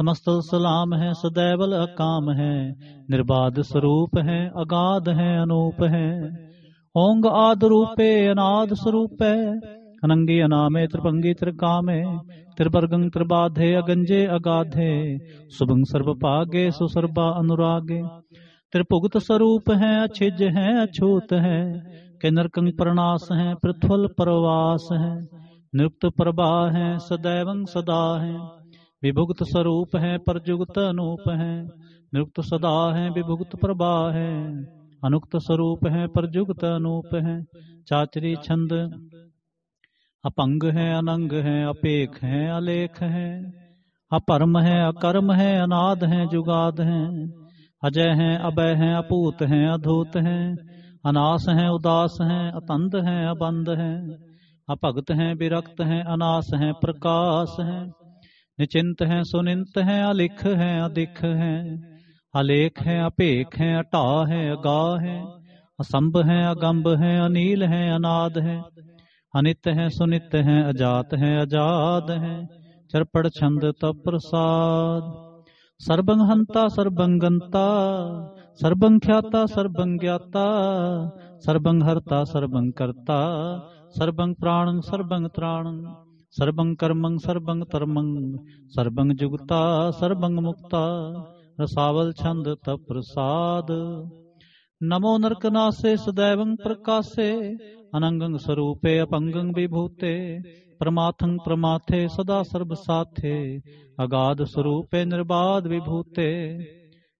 समस्त सलाम है सदैवल अकाम है निर्बाध स्वरूप है अगाध है अनूप है ਓੰਗ आद रूपे अनाद स्वरूपे अनंगे अनामे त्रपंगे त्रकामे ਤ੍ਰਿਪਰਗੰ त्रबाधे अगंजे अगाधे सुभंग ਸਰਬ ਭਾਗੇ ਸੋ ਸਰਬਾ ਅਨੁਰਾਗੇ त्रिभुगत स्वरूप है अछिज है अछूत है के नरकंग प्रणास है पृथ्वल परवास है निरुक्त प्रभा है सदैवं सदा है विभुक्त स्वरूप है परजुगत अनूप है निरुक्त सदा है विभुक्त प्रभा है अनुक्त स्वरूप है प्रयुक्त अनूप है चाचरी छंद अपंग है अनंग है अपेख है अलेख है अपर्म है अकर्म है अनाद है जुगाद है अजय है अभय है अपूत है अधूत है अनास है उदास है अतंत है अबंध है अपगत है विरक्त है अनास है प्रकाश है निचिंत है सुनिंत है अलिख है अधिक है अलेख है अपेख है अटा है अगा है असंभ है अगम्ब है अनील है अनाद है अनित है सुनित है अजात है अजाद है चरपड़ छंद तप प्रसाद सर्वंग हंता सर्वंगंता सर्वंख्याता सर्वंज्ञाता सर्वंग हरता सर्वंग कर्ता सर्वंग प्राण सर्वंग त्राण सर्वंग कर्मंग सर्वंग तर्मंग सर्वंग जुगता सर्वंग मुक्ता रसावल छंद तप प्रसाद नमो नरकनासे सदैव प्रकाशे अनंगंग स्वरूपे अपंगंग विभूते प्रमाथं प्रमाथे सदा सर्वसाथे अगाध स्वरूपे निर्बाध विभूते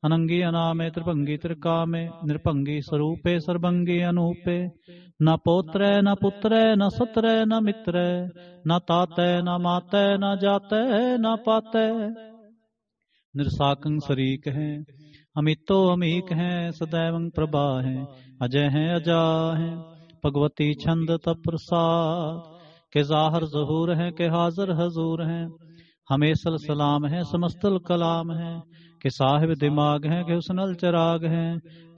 अनंगी अनामे त्रिभंगी त्रिकामे नृपंगी स्वरूपे सर्वंगी अनूपे न पोत्र न पुत्र न सत्र न मित्र न तातय न मात न जात न पात निरसाकं शरीक है अमितो अमीक है सदैव प्रभा है अजय है अजा हैं भगवती छंद तप्रसाद के जाहर जहूर है के हाजर हजूर है हमेसल सलाम है समस्तल कलाम है के साहिब दिमाग है के हुसनल चराग है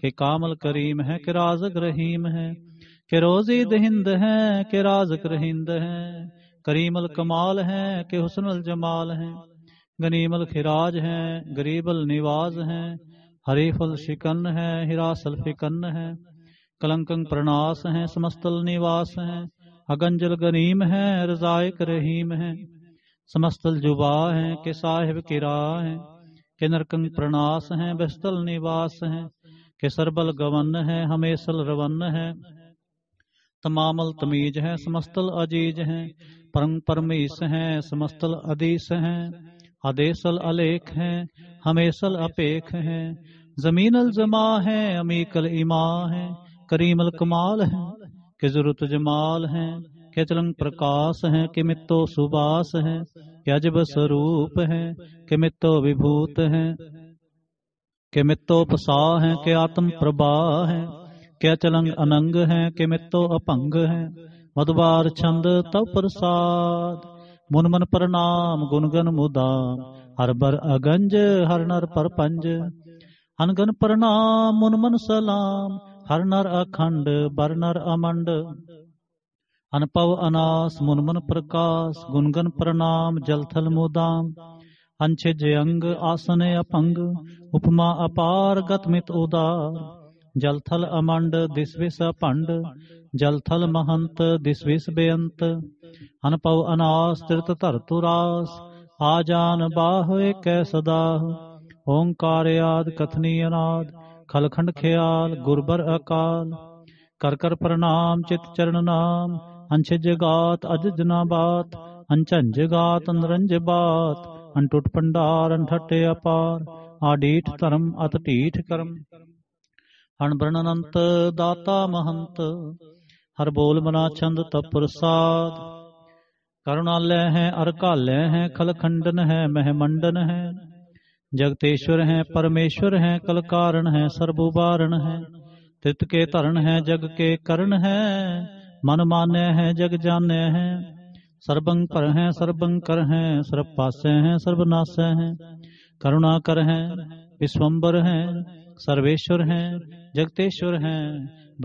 के कामल करीम है के राजक रहीम है के रोजी दहिंद है के राजक रहिंद है करीमल कमाल है के हुसनल जमाल है गनीमल खिराज हैं गरीबल निवाज हैं हरीफल शिकन है हिरासल फिकन है कलंकंग प्रणास हैं समस्तल निवास हैं अगंजल गनीम है रजायक रहीम है समस्तल जुबा है के साहिब किरा है के नरकंग प्रणास हैं बस्तल निवास हैं के सरबल गवन है हमेशल रवन है तमामल तमीज है समस्तल अजीज है परम परमीस हैं समस्तल अदीस हैं आदेशल अलेख हैं हमेशल अपेख हैं जमीन अल जमा है अमीकल इमा है करीम अल कमाल है के जरूरत जमाल है के चलंग प्रकाश है के मित्तो सुबास है के अजब स्वरूप है के मित्तो विभूत है के मित्तो पसा है के आत्म प्रभा है के चलंग अनंग है के मित्तो अपंग है मधुबार छंद तव प्रसाद ਮਨ ਮਨ ਪ੍ਰਣਾਮ ਗੁਣ ਗਨ ਮੁਦਾ ਹਰ ਬਰ ਅਗੰਜ ਹਰ ਨਰ ਪਰਪੰਜ ਅਨਗਨ ਪ੍ਰਣਾਮ ਮਨ ਮਨ ਸਲਾਮ ਹਰ ਨਰ ਅਖੰਡ ਬਰ ਨਰ ਅਮੰਡ ਅਨਪਵ ਅਨਾਸ ਮਨ ਮਨ ਪ੍ਰਕਾਸ਼ ਗੁਣ ਗਨ ਪ੍ਰਣਾਮ ਜਲਥਲ ਮੋਦਾਮ ਅੰਛੇ ਜਯੰਗ ਆਸਨੇ ਅਪੰਗ ਉਪਮਾ ਅਪਾਰ ਗਤਮਿਤ ਉਦਾਰ ਜਲਥਲ ਅਮੰਡ ਦਿਸਵਿਸ ਭੰਡ ਜਲਥਲ ਮਹੰਤ ਦਿਸਵਿਸ ਬੇਅੰਤ ਅਨਪਉ ਅਨਾਸ ਤਿਰਤ ਧਰ ਤੁਰਾਸ ਆ ਜਾਨ ਬਾਹੇ ਕੈ ਸਦਾ ਓੰਕਾਰ ਆਦ ਕਥਨੀ ਅਨਾਦ ਖਲਖੰਡ ਖਿਆਲ ਗੁਰਬਰ ਅਕਾਲ ਕਰ ਕਰ ਪ੍ਰਣਾਮ ਚਿਤ ਚਰਨ ਨਾਮ ਅੰਛ ਜਗਾਤ ਅਜ ਜਨਾ ਬਾਤ ਅੰਚਨ ਜਗਾਤ ਨਰੰਜ ਬਾਤ ਅਨਟੁਟ ਭੰਡਾਰ ਅੰਠਟੇ ਅਪਾਰ ਆਡੀਠ ਧਰਮ ਅਤ ਢੀਠ ਕਰਮ ਅਣਬਰਨ ਅਨੰਤ ਦਾਤਾ ਮਹੰਤ ਹਰ ਬੋਲ ਮਨਾ ਛੰਦ ਤਪ करुणालय है अर्कालय है खलखंडन है महमंडन है जगतेश्वर है परमेश्वर है कल कारण है सर्वुबारण है तित के तरण है जग के करण है मन मान्य है जग जान्य है सर्वंग पर है सर्वंकर है सर्वपास्य है सर्वनाश है करुणा कर है विश्वम्बर है सर्वेश्वर हैं जगतेश्वर हैं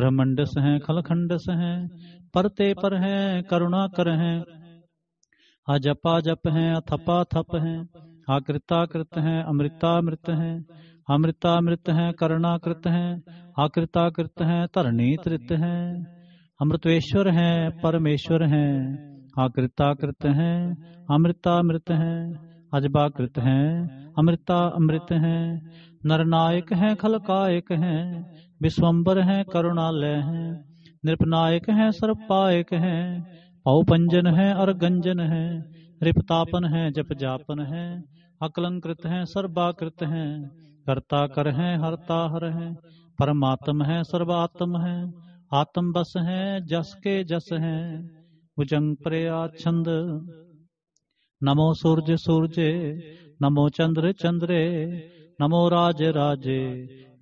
ब्रह्मंडस हैं खलखंडस हैं परते पर हैं करुणा कर हैं अजपा जप हैं अथपा थप हैं आकृताकृत हैं अमृतामृत हैं अमृतामृत हैं करुणाकृत हैं आकृताकृत हैं तृत हैं अमृतेश्वर हैं परमेश्वर हैं आकृताकृत हैं अमृतामृत हैं अजबाकृत हैं अमृता अमृत हैं नरनायक हैं खलकायक हैं विश्वम्बर हैं करुणालय हैं नृपनायक हैं सर्वपायक हैं पौपंजन हैं अरगंजन हैं रिपतापन है जप जापन है अकलंकृत हैं सर्वाकृत हैं कर्ता कर हैं हरता हर हैं परमात्म हैं सर्वात्म हैं आत्म बस हैं जस के जस हैं भुजंग छंद नमो सूर्य सूर्य नमो चंद्र चंद्रे नमो राज राजे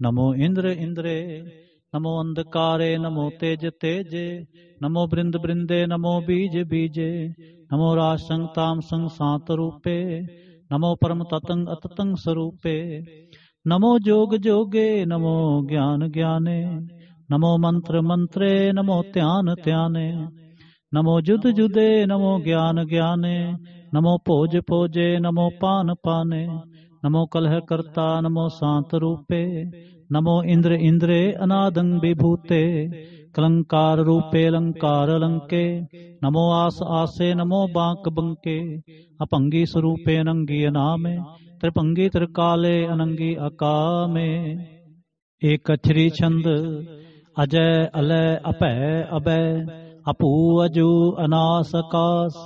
नमो इंद्र इंद्रे नमो अंधकारे नमो तेज तेजे नमो बृंद बृंदे नमो बीज बीजे नमो राज संताम संसात रूपे नमो परम ततंग अततंग स्वरूपे नमो जोग जोगे नमो ज्ञान ज्ञाने नमो मंत्र मंत्रे नमो ध्यान ध्याने नमो जुद जुदे नमो ज्ञान ज्ञाने नमो भोज भोजे नमो पान पाने नमो कलह कर्ता नमो शांत रूपे नमो इंद्र इंद्रे अनादं विभूते कलंकार रूपे लंकार लंके नमो आस आसे नमो बांक बंके अपंगी स्वरूपे नंगी अनामे त्रिपंगी त्रिकाले अनंगी अकामे एक अक्षरी छंद अजय अलय अपय अभय अपू अजू अनास अकाश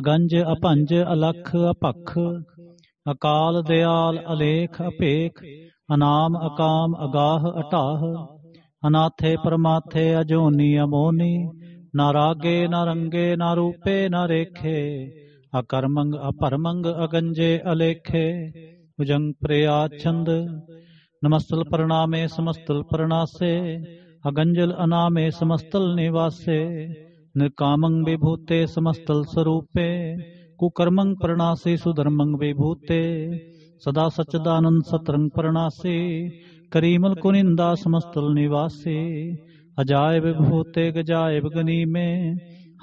अगंज अपंज अलख अपख ਅਕਾਲ ਦਿਆਲ ਅਲੇਖ ਅਪੇਖ ਅਨਾਮ ਅਕਾਮ ਅਗਾਹ ਅਟਾਹ ਅਨਾਥੇ ਪਰਮਾਥੇ ਅਜੋਨੀ ਅਮੋਨੀ ਨਾ ਰਾਗੇ ਨਾ ਰੰਗੇ ਨਾ ਰੂਪੇ ਨਾ ਰੇਖੇ ਅਕਰਮੰਗ ਅਪਰਮੰਗ ਅਗੰਜੇ ਅਲੇਖੇ उजंग प्रया छंद नमस्तल प्रणामे समस्तल प्रणासे अगंजल अनामे समस्तल निवासे निकामंग विभूते समस्तल स्वरूपे कुकर्मंग प्रणासे सुधर्मंग विभूते सदा सच्चदानंद सतरंग प्रणासे करीमल कुनिंदा समस्तल निवासे अजायब भूते गजायब गनी में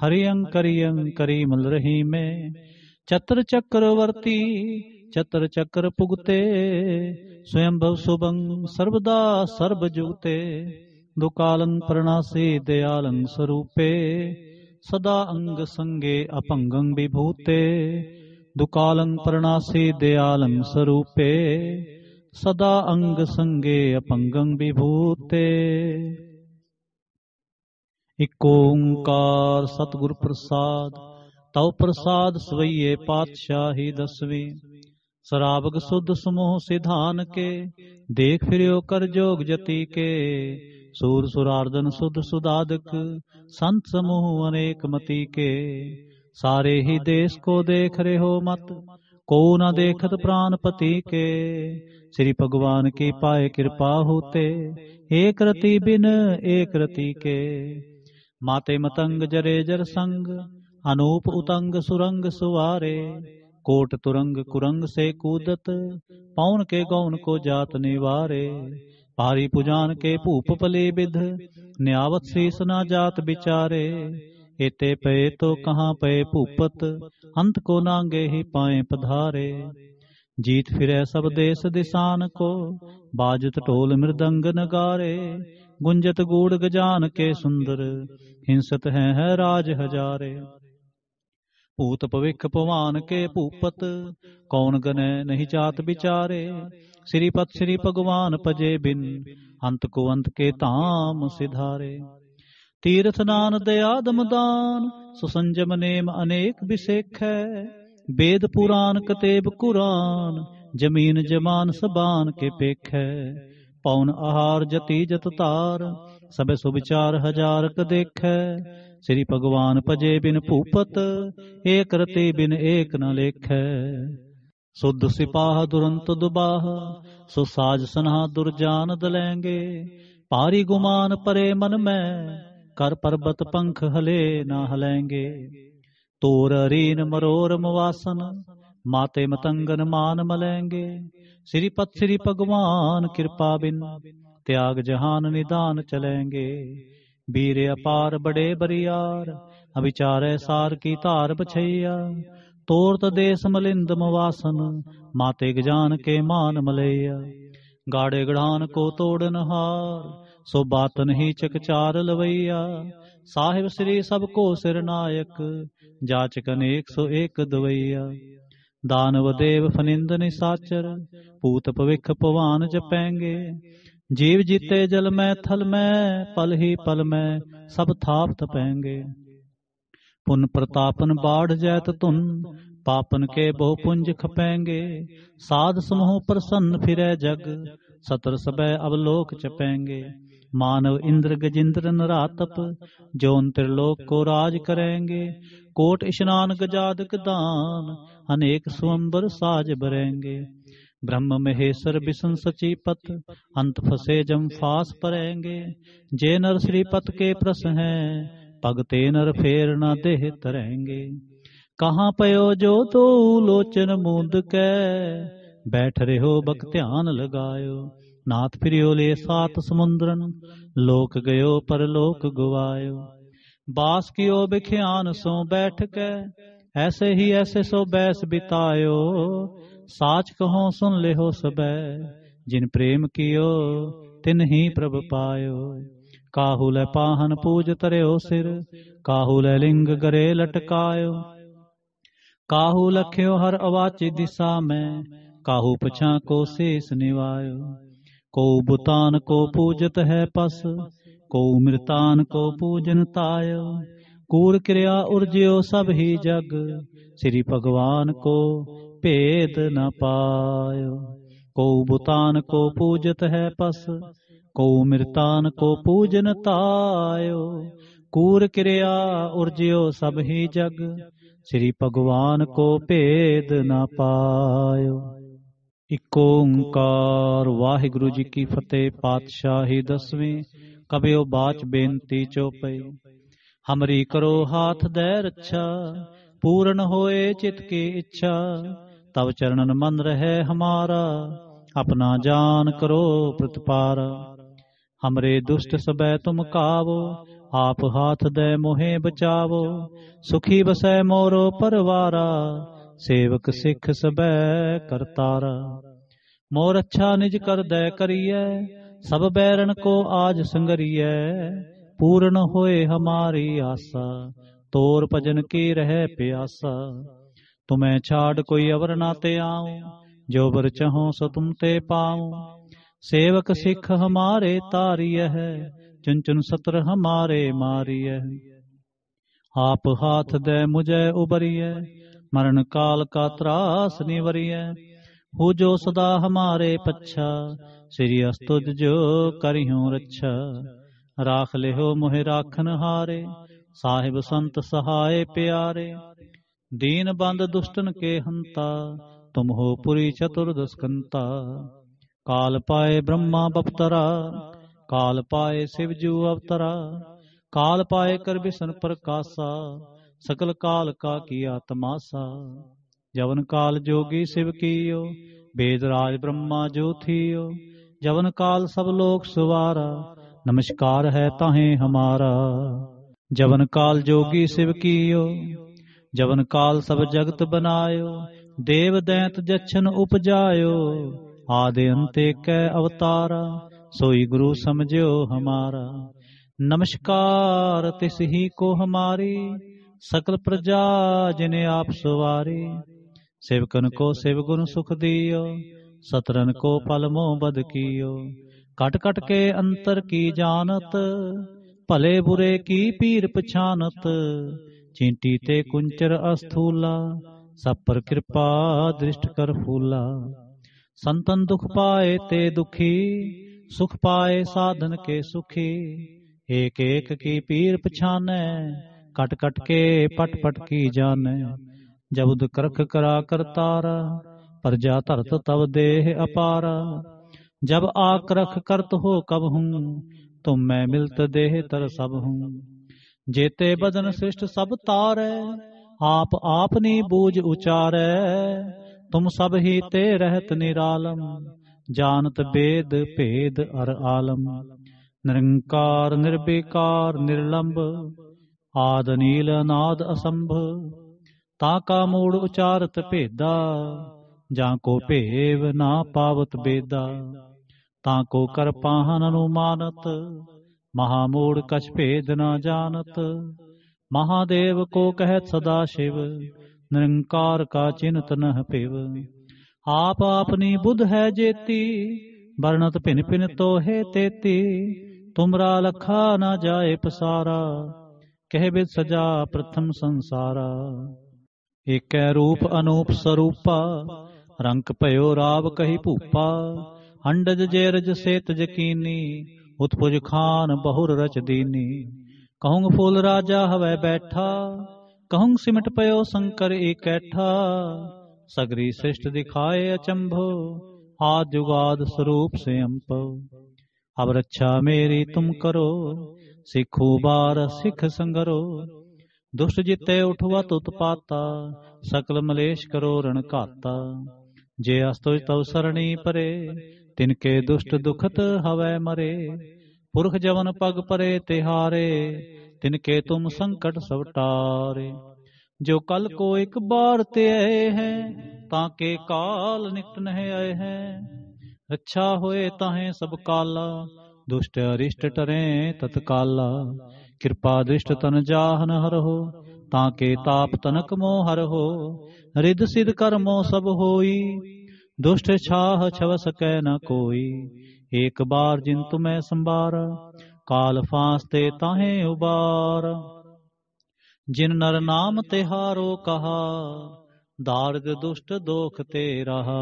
हरियंग करियंग करीमल रही में चतर चक्रवर्ती चतर चक्र पुगते स्वयं भव सुबंग सर्वदा सर्व जुगते दुकालंग प्रणासे दयालंग स्वरूपे ਸਦਾ ਅੰਗ ਸੰਗੇ ਅਪੰਗੰ ਵਿਭੂਤੇ ਦੁਕਾਲੰ ਪਰਣਾਸੀ ਦਿਆਲੰ ਸਰੂਪੇ ਸਦਾ ਅੰਗ ਸੰਗੇ ਅਪੰਗੰ ਵਿਭੂਤੇ ਇਕ ਓੰਕਾਰ ਸਤਿਗੁਰ ਪ੍ਰਸਾਦ ਤਉ ਪ੍ਰਸਾਦ ਸਵਈਏ ਪਾਤਸ਼ਾਹੀ ਦਸਵੀ ਸਰਾਬਗ ਸੁਧ ਸਮੋਹ ਸਿਧਾਨ ਕੇ ਦੇਖ ਫਿਰਿਓ ਕਰ ਜੋਗ ਜਤੀ ਕੇ ਸੂਰ ਸੁਰਾਰਦਨ ਸੁਧ ਸੁਦਾਦਕ ਸੰਤ ਸਮੂਹ ਅਨੇਕ ਮਤੀ ਕੇ ਸਾਰੇ ਹੀ ਦੇਸ ਕੋ ਦੇਖ ਰਹੋ ਮਤ ਕੋ ਨਾ ਦੇਖਤ ਪ੍ਰਾਨਪਤੀ ਕੇ ਸ੍ਰੀ ਭਗਵਾਨ ਕੀ ਪਾਏ ਕਿਰਪਾ ਹੋਤੇ ਏਕ ਰਤੀ ਬਿਨ ਏਕ ਰਤੀ ਕੇ ਮਾਤੇ ਮਤੰਗ ਜਰੇ ਜਰ ਸੰਗ ਅਨੂਪ ਉਤੰਗ ਸੁਰੰਗ ਸੁਵਾਰੇ ਕੋਟ ਤੁਰੰਗ ਕੁਰੰਗ ਸੇ ਕੂਦਤ ਪੌਣ ਕੇ ਗੌਣ ਕੋ ਜਾਤ ਨਿਵਾਰੇ ਪਾਰੀ ਪੁਜਾਨ ਕੇ ਭੂਪ ਭਲੇ ਵਿਧ ਨਿਆਵਤ ਸੀਸ ਨਾ ਜਾਤ ਵਿਚਾਰੇ ਇਤੇ ਪਏ ਤੋ ਕਹਾਂ ਪਏ ਭੂਪਤ ਅੰਤ ਕੋ ਨਾਂਗੇ ਹੀ ਪਾਏ ਪਧਾਰੇ ਜੀਤ ਫਿਰੈ ਸਭ ਦੇਸ ਦਿਸਾਨ ਕੋ ਬਾਜਤ ਢੋਲ ਮਿਰਦੰਗ ਨਗਾਰੇ ਗੁੰਜਤ ਗੂੜ ਗਜਾਨ ਕੇ ਸੁੰਦਰ ਹਿੰਸਤ ਹੈ ਹੈ ਰਾਜ ਹਜ਼ਾਰੇ ਭੂਤ ਭਵਿਖ ਭਵਾਨ ਕੇ ਭੂਪਤ ਕੌਣ ਗਨੈ ਨਹੀਂ ਜਾਤ ਵਿਚਾਰੇ ਸ੍ਰੀ ਪਤ ਸ੍ਰੀ ਭਗਵਾਨ ਭਜੇ ਬਿਨ ਅੰਤ ਕੋ ਅੰਤ ਕੇ ਧਾਮ ਸਿਧਾਰੇ ਤੀਰਥ ਨਾਨ ਦਇਆਦਮ ਦਾਨ ਸੁਸੰਜਮ ਨੇਮ ਅਨੇਕ ਵਿਸੇਖੈ ਵੇਦ ਪੁਰਾਨ ਕਤੇਬ ਕੁਰਾਨ ਜਮੀਨ ਜਮਾਨ ਸਬਾਨ ਕੇ ਪੇਖੈ ਪਉਨ ਆਹਾਰ ਜਤੀ ਜਤ ਤਾਰ ਸਭੇ ਸੁਭਚਾਰ ਹਜ਼ਾਰ ਕ ਦੇਖੈ ਸ੍ਰੀ ਭਗਵਾਨ ਭਜੇ ਬਿਨ ਭੂਪਤ ਏਕ ਰਤੇ ਬਿਨ ਏਕ ਨ ਲੇਖੈ ਸੋ ਸਿਪਾਹ ਦੁਰੰਤ ਦੁਬਾਹ ਸੋ ਸਾਜ ਸੁਨਹਾ ਦੁਰਜਾਨ ਦਲੈਂਗੇ ਭਾਰੀ ਗੁਮਾਨ ਪਰੇ ਮਨ ਮੈਂ ਕਰ ਪਰਬਤ ਪੰਖ ਹਲੇ ਨਾ ਹਲੈਂਗੇ ਤੋਰ ਰੀਨ ਮਰੋਰ ਮਵਾਸਨ ਮਾਤੇ ਮਤੰਗਨ ਮਾਨ ਮਲੈਂਗੇ ਸ੍ਰੀ ਪਤ ਸ੍ਰੀ ਭਗਵਾਨ ਕਿਰਪਾ ਬਿਨ ਤਿਆਗ ਜਹਾਨ ਨਿਦਾਨ ਚਲੈਂਗੇ ਵੀਰ ਅਪਾਰ ਬੜੇ ਬਰੀਆਰ ਅਵਿਚਾਰੇ ਸਾਰ ਕੀ ਧਾਰ ਬਛਈਆ ਤੋਰਤ ਦੇਸ ਮਲਿੰਦ ਮਵਾਸਨ ਮਾਤੇ ਗਜਾਨ ਕੇ ਮਾਨ ਮਲੇਆ ਗਾੜੇ ਗੜਾਨ ਕੋ ਤੋੜਨ ਹਾਰ ਸੋ ਬਾਤ ਨਹੀਂ ਚਕਚਾਰ ਲਵਈਆ ਸਾਹਿਬ ਸ੍ਰੀ ਸਭ ਕੋ ਸਿਰ ਨਾਇਕ ਜਾਚਕ ਅਨੇਕ ਸੋ ਇੱਕ ਦਵਈਆ ਦਾਨਵ ਦੇਵ ਫਨਿੰਦ ਨਿਸਾਚਰ ਪੂਤ ਭਵਿਖ ਭਵਾਨ ਜਪੈਂਗੇ ਜੀਵ ਜੀਤੇ ਜਲ ਮੈਂ ਥਲ ਮੈਂ ਪਲ ਹੀ ਪਲ ਮੈਂ ਸਭ ਥਾਪਤ ਪੈਂਗੇ पुन प्रतापन बाढ़ जैत तुन पापन के बहु पुंज खपेंगे साध समूह प्रसन्न फिरे जग सतर सबे अवलोक चपेंगे मानव इंद्र गजिंद्र नरातप जोन त्रिलोक को राज करेंगे कोट स्नान गजादक दान अनेक स्वंबर साज बरेंगे ब्रह्म महेश्वर बिशन सचीपत अंत फसे जम फास परेंगे जे नर श्रीपत के प्रस हैं ਭਗਤੇ ਨਰ ਫੇਰ ਨਾ ਦੇਹ ਤਰੈਂਗੇ ਕਹਾਂ ਪਇਓ ਜੋ ਤੋ ਲੋਚਨ ਮੂੰਦ ਕੈ ਬੈਠ ਰਹੋ ਬਖ ਧਿਆਨ ਲਗਾਇਓ ਨਾਥ ਫਿਰਿਓ ਲੈ ਸਾਤ ਸਮੁੰਦਰਨ ਲੋਕ ਗਇਓ ਪਰਲੋਕ ਗਵਾਇਓ ਬਾਸ ਕਿਓ ਬਿਖਿਆਨ ਸੋ ਬੈਠ ਕੇ ਐਸੇ ਹੀ ਐਸੇ ਸੋ ਬੈਸ ਬਿਤਾਇਓ ਸਾਚ ਕਹੋ ਸੁਨ ਲਿਹੋ ਸਬੈ ਜਿਨ ਪ੍ਰੇਮ ਕਿਓ ਤਿਨ ਹੀ ਪ੍ਰਭ ਪਾਇਓ लै पाहन पूज तरयो सिर लै लिंग गरे लटकायो काहू लख्यो हर अवाची दिशा में काहू पछा को शेष निवायो को बुतान को पूजत है पस को मृतान को पूजन तायो कूर क्रिया उर्जियो सब ही जग श्री भगवान को भेद न पायो को बुतान को पूजत है पस ਕੋ ਮਿਰਤਾਨ ਕੋ ਪੂਜਨ ਤਾਇਓ ਕੂਰ ਕਿਰਿਆ ਉਰਜਿਓ ਸਭ ਹੀ ਜਗ ਸ੍ਰੀ ਭਗਵਾਨ ਕੋ ਭੇਦ ਨਾ ਪਾਇਓ ਇਕ ਓੰਕਾਰ ਵਾਹਿਗੁਰੂ ਜੀ ਕੀ ਫਤਿਹ ਪਾਤਸ਼ਾਹੀ ਦਸਵੇਂ ਕਬਿਓ ਬਾਚ ਬੇਨਤੀ ਚੋਪਈ ਹਮਰੀ ਕਰੋ ਹਾਥ ਦੇ ਰੱਛਾ ਪੂਰਨ ਹੋਏ ਚਿਤ ਕੀ ਇੱਛਾ ਤਵ ਚਰਨਨ ਮਨ ਰਹੇ ਹਮਾਰਾ ਆਪਣਾ ਜਾਨ ਕਰੋ ਪ੍ਰਤਪਾਰ हमरे दुष्ट सबे तुम कावो आप हाथ दे मोहे बचावो सुखी बसै मोरो परवारा ਸੇਵਕ ਸਿੱਖ ਸਬੈ ਕਰਤਾਰਾ ਮੋਰ ਅੱਛਾ ਨਿਜ ਕਰ ਦਇ ਕਰੀਐ ਸਭ ਬੈਰਨ ਕੋ ਆਜ ਸੰਗਰੀਐ ਪੂਰਨ ਹੋਏ ਹਮਾਰੀ ਆਸਾ ਤੋਰ ਭਜਨ ਕੀ ਰਹਿ ਪਿਆਸਾ ਤੁਮੈ ਛਾੜ ਕੋਈ ਅਵਰ ਨਾ ਤੇ ਆਉ ਜੋ ਬਰ ਚਹੋ ਸੋ ਤੁਮ ਤੇ ਪਾਉ ਸੇਵਕ ਸਿੱਖ ਹਮਾਰੇ ਤਾਰੀਐ ਚੁੰਚੁਨ ਸਤਰ ਹਮਾਰੇ ਮਾਰੀਐ ਆਪ ਹਾਥ ਦੇ ਮੁਝੇ ਉਬਰੀਐ ਮਰਨ ਕਾਲ ਕਾ ਤਰਾਸ ਨਿਵਰੀਐ ਹੋ ਜੋ ਸਦਾ ਹਮਾਰੇ ਪੱਛਾ ਸ੍ਰੀ ਅਸਤੁਜ ਜੋ ਕਰਿਉ ਰੱਛਾ ਰਾਖ ਲਿਓ ਮੋਹਿ ਰਾਖਨ ਹਾਰੇ ਸਾਹਿਬ ਸੰਤ ਸਹਾਏ ਪਿਆਰੇ ਦੀਨ ਬੰਦ ਦੁਸ਼ਟਨ ਕੇ ਹੰਤਾ ਤੁਮ ਹੋ ਪੁਰੀ ਚਤੁਰਦਸਕੰਤਾ ਕਾਲ ਪਾਏ ਬ੍ਰਹਮਾ ਬਪਤਰਾ ਕਾਲ ਪਾਏ ਸਿਵਜੂ ਅਵਤਰਾ ਕਾਲ ਪਾਏ ਕਰਬਿਸ਼ਨ ਪ੍ਰਕਾਸ਼ਾ ਸਕਲ ਕਾਲ ਕਾ ਕੀ ਆਤਮਾ ਜਵਨ ਕਾਲ ਜੋਗੀ ਸਿਵ ਕੀਓ ਬੇਦ ਰਾਜ ਬ੍ਰਹਮਾ ਜੋਥੀਓ ਜਵਨ ਕਾਲ ਸਭ ਲੋਕ ਸੁਵਾਰਾ ਨਮਸਕਾਰ ਹੈ ਤਾਹੇ ਹਮਾਰਾ ਜਵਨ ਕਾਲ ਜੋਗੀ ਸਿਵ ਕੀਓ ਜਵਨ ਕਾਲ ਸਭ ਜਗਤ ਬਨਾਇਓ ਦੇਵ ਦੈਂਤ ਜਛਨ ਉਪਜਾਇਓ ਆਦਿ ਅੰਤੇ ਕੈ ਅਵਤਾਰਾ ਸੋਈ ਗੁਰੂ ਸਮਝਿਓ ਹਮਾਰਾ ਨਮਸਕਾਰ ਤਿਸ ਹੀ ਕੋ ਹਮਾਰੀ ਸਕਲ ਪ੍ਰਜਾ ਜਿਨੇ ਆਪ ਸਵਾਰੀ ਸੇਵਕਨ ਕੋ ਸੇਵ ਗੁਣ ਸੁਖ ਦਿਓ ਸਤਰਨ ਕੋ ਪਲ ਮੋਹ ਬਦ ਕੀਓ ਕਟ ਕਟ ਕੇ ਅੰਤਰ ਕੀ ਜਾਣਤ ਭਲੇ ਬੁਰੇ ਕੀ ਪੀਰ ਪਛਾਨਤ ਚਿੰਟੀ ਤੇ ਕੁੰਚਰ ਅਸਥੂਲਾ ਸਭ ਪਰ ਕਿਰਪਾ ਦ੍ਰਿਸ਼ਟ ਕਰ ਫੂਲਾ ਸੰਤਨ ਦੁਖ ਪਾਏ ਤੇ ਦੁਖੀ ਸੁਖ ਪਾਏ ਸਾਧਨ ਕੇ ਸੁਖੀ ਏਕ ਏਕ ਕੀ ਪੀਰ ਪਛਾਨੈ ਕਟ ਕਟ ਕੇ ਪਟ ਪਟ ਕੀ ਜਾਣੈ ਜਬਦ ਕਰਖ ਕਰਾ ਕਰਤਾਰ ਪ੍ਰਜਾ ਧਰਤ ਤਵ ਦੇਹ ਅਪਾਰ ਜਬ ਆਕਰਖ ਕਰਤ ਹੋ ਕਬ ਹੂੰ ਤੁਮ ਮੈਂ ਮਿਲਤ ਦੇਹ ਤਰ ਸਭ ਹੂੰ ਜੇਤੇ ਬਦਨ ਸ੍ਰਿਸ਼ਟ ਸਭ ਤਾਰੈ ਆਪ ਆਪਨੀ ਬੂਝ ਉਚਾਰੈ ਤੁਮ ਸਭ ਹੀ ਤੇ ਰਹਿਤ ਨਿਰਾਲਮ ਜਾਣਤ ਬੇਦ ਭੇਦ ਅਰ ਆਲਮ ਨਿਰੰਕਾਰ ਨਿਰਬੇਕਾਰ ਨਿਰਲੰਭ ਆਦ ਨੀਲ ਅਨਾਦ ਅਸੰਭ ਤਾ ਕਾ ਮੂੜ ਉਚਾਰਤ ਭੇਦਾ ਜਾਂ ਕੋ ਭੇਵ ਨਾ ਪਾਵਤ ਬੇਦਾ ਤਾ ਕੋ ਕਰ ਪਾਹਨ ਅਨੁਮਾਨਤ ਮਹਾਮੂੜ ਕਛ ਭੇਦ ਨਾ ਜਾਣਤ ਮਹਾਦੇਵ ਕੋ ਕਹਿਤ ਸਦਾ ਸ਼ਿਵ ਨਿਰੰਕਾਰ ਕਾ ਚਿਨ ਤਨਹ ਭੇਵ ਆਪ ਆਪਨੀ ਬੁੱਧ ਹੈ ਜੇਤੀ ਵਰਣਤ ਭਿਨ ਭਿਨ ਤੋਹੇ ਤੇਤੀ ਤੁਮਰਾ ਲਖਾ ਨਾ ਜਾਏ ਪਸਾਰਾ ਕਹਿ ਬਿਦ ਸਜਾ ਪ੍ਰਥਮ ਸੰਸਾਰਾ ਏਕੈ ਰੂਪ ਅਨੂਪ ਸਰੂਪਾ ਰੰਗ ਭਇਓ ਰਾਵ ਕਹੀ ਭੂਪਾ ਅੰਡਜ ਜੇ ਰਜ ਸੇਤ ਜਕੀਨੀ ਉਤਪੁਜ ਖਾਨ ਬਹੁਰ ਰਚ ਦੀਨੀ ਕਹੂੰ ਫੁੱਲ ਰਾਜਾ ਹਵੇ ਬੈਠਾ ਕਹੂੰ ਸਿਮਟ ਪਇਓ ਸੰਕਰ ਏਕੈਠਾ ਸਗਰੀ ਸ੍ਰਿਸ਼ਟ ਦਿਖਾਏ ਅਚੰਭੋ ਆਦ ਜੁਗਾਦ ਸਰੂਪ ਸੇ ਅੰਪੋ ਅਬ ਰੱਛਾ ਮੇਰੀ ਤੁਮ ਕਰੋ ਸਿੱਖੂ ਬਾਰ ਸਿੱਖ ਸੰਗਰੋ ਦੁਸ਼ਟ ਜਿਤੇ ਉਠਵਾ ਤੁਤ ਪਾਤਾ ਸਕਲ ਮਲੇਸ਼ ਕਰੋ ਰਣ ਘਾਤਾ ਜੇ ਅਸਤੁਜ ਤਵ ਸਰਣੀ ਪਰੇ ਤਿਨ ਕੇ ਦੁਸ਼ਟ ਦੁਖਤ ਹਵੈ ਮਰੇ ਪੁਰਖ ਜਵਨ ਪਗ ਪਰੇ ਤਿਹਾਰੇ ਤਿਨ ਕੇ ਤੁਮ ਸੰਕਟ ਸਵਟਾਰੇ ਜੋ ਕਲ ਕੋ ਇੱਕ ਬਾਰ ਤੇ ਆਏ ਹੈ ਤਾਂ ਕੇ ਕਾਲ ਨਿਕਟ ਨਹਿ ਆਏ ਹੈ ਅੱਛਾ ਹੋਏ ਤਾਹੇ ਸਭ ਕਾਲਾ ਦੁਸ਼ਟ ਅਰਿਸ਼ਟ ਟਰੇ ਤਤ ਕਾਲਾ ਕਿਰਪਾ ਦ੍ਰਿਸ਼ਟ ਤਨ ਜਾਹਨ ਹਰਹੋ ਤਾਂ ਕੇ ਤਾਪ ਤਨਕ ਮੋ ਹਰਹੋ ਰਿਦ ਸਿਧ ਕਰਮੋ ਸਭ ਹੋਈ ਦੁਸ਼ਟ ਛਾਹ ਛਵ ਸਕੈ ਨ ਕੋਈ ਏਕ ਬਾਰ ਜਿੰਤੁ ਮੈਂ ਸੰਬਾਰ ਕਾਲ ਫਾਸ ਤੇ ਤਾਹੇ ਉਬਾਰ ਜਿਨ ਨਰ ਨਾਮ ਤੇ ਹਾਰੋ ਕਹਾ ਦਾਰਗ ਦੁਸ਼ਟ ਦੋਖ ਤੇ ਰਹਾ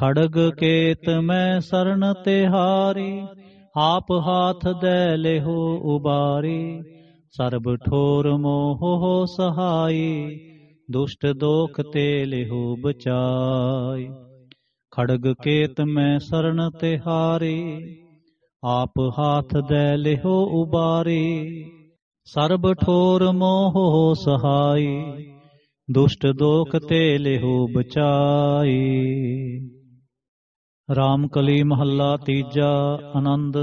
ਖੜਗ ਕੇਤ ਮੈਂ ਸਰਨ ਤੇ ਹਾਰੀ ਆਪ ਹਾਥ ਦੇ ਲਿਹੋ ਉਬਾਰੀ ਸਰਬ ਠੋਰ ਮੋਹ ਸਹਾਈ ਦੁਸ਼ਟ ਦੋਖ ਤੇ ਲਿਹੋ ਬਚਾਈ ਖੜਗ ਕੇਤ ਮੈਂ ਸਰਨ ਤੇ ਹਾਰੀ ਆਪ ਹਾਥ ਦੇ ਲਿਹੋ ਉਬਾਰੇ ਸਰਬ ਠੋਰ ਮੋਹ ਸਹਾਈ ਦੁਸ਼ਟ ਦੋਖ ਤੇ ਲਿਹੋ ਬਚਾਈ RAM ਕਲੀ ਮਹੱਲਾ ਤੀਜਾ ਆਨੰਦ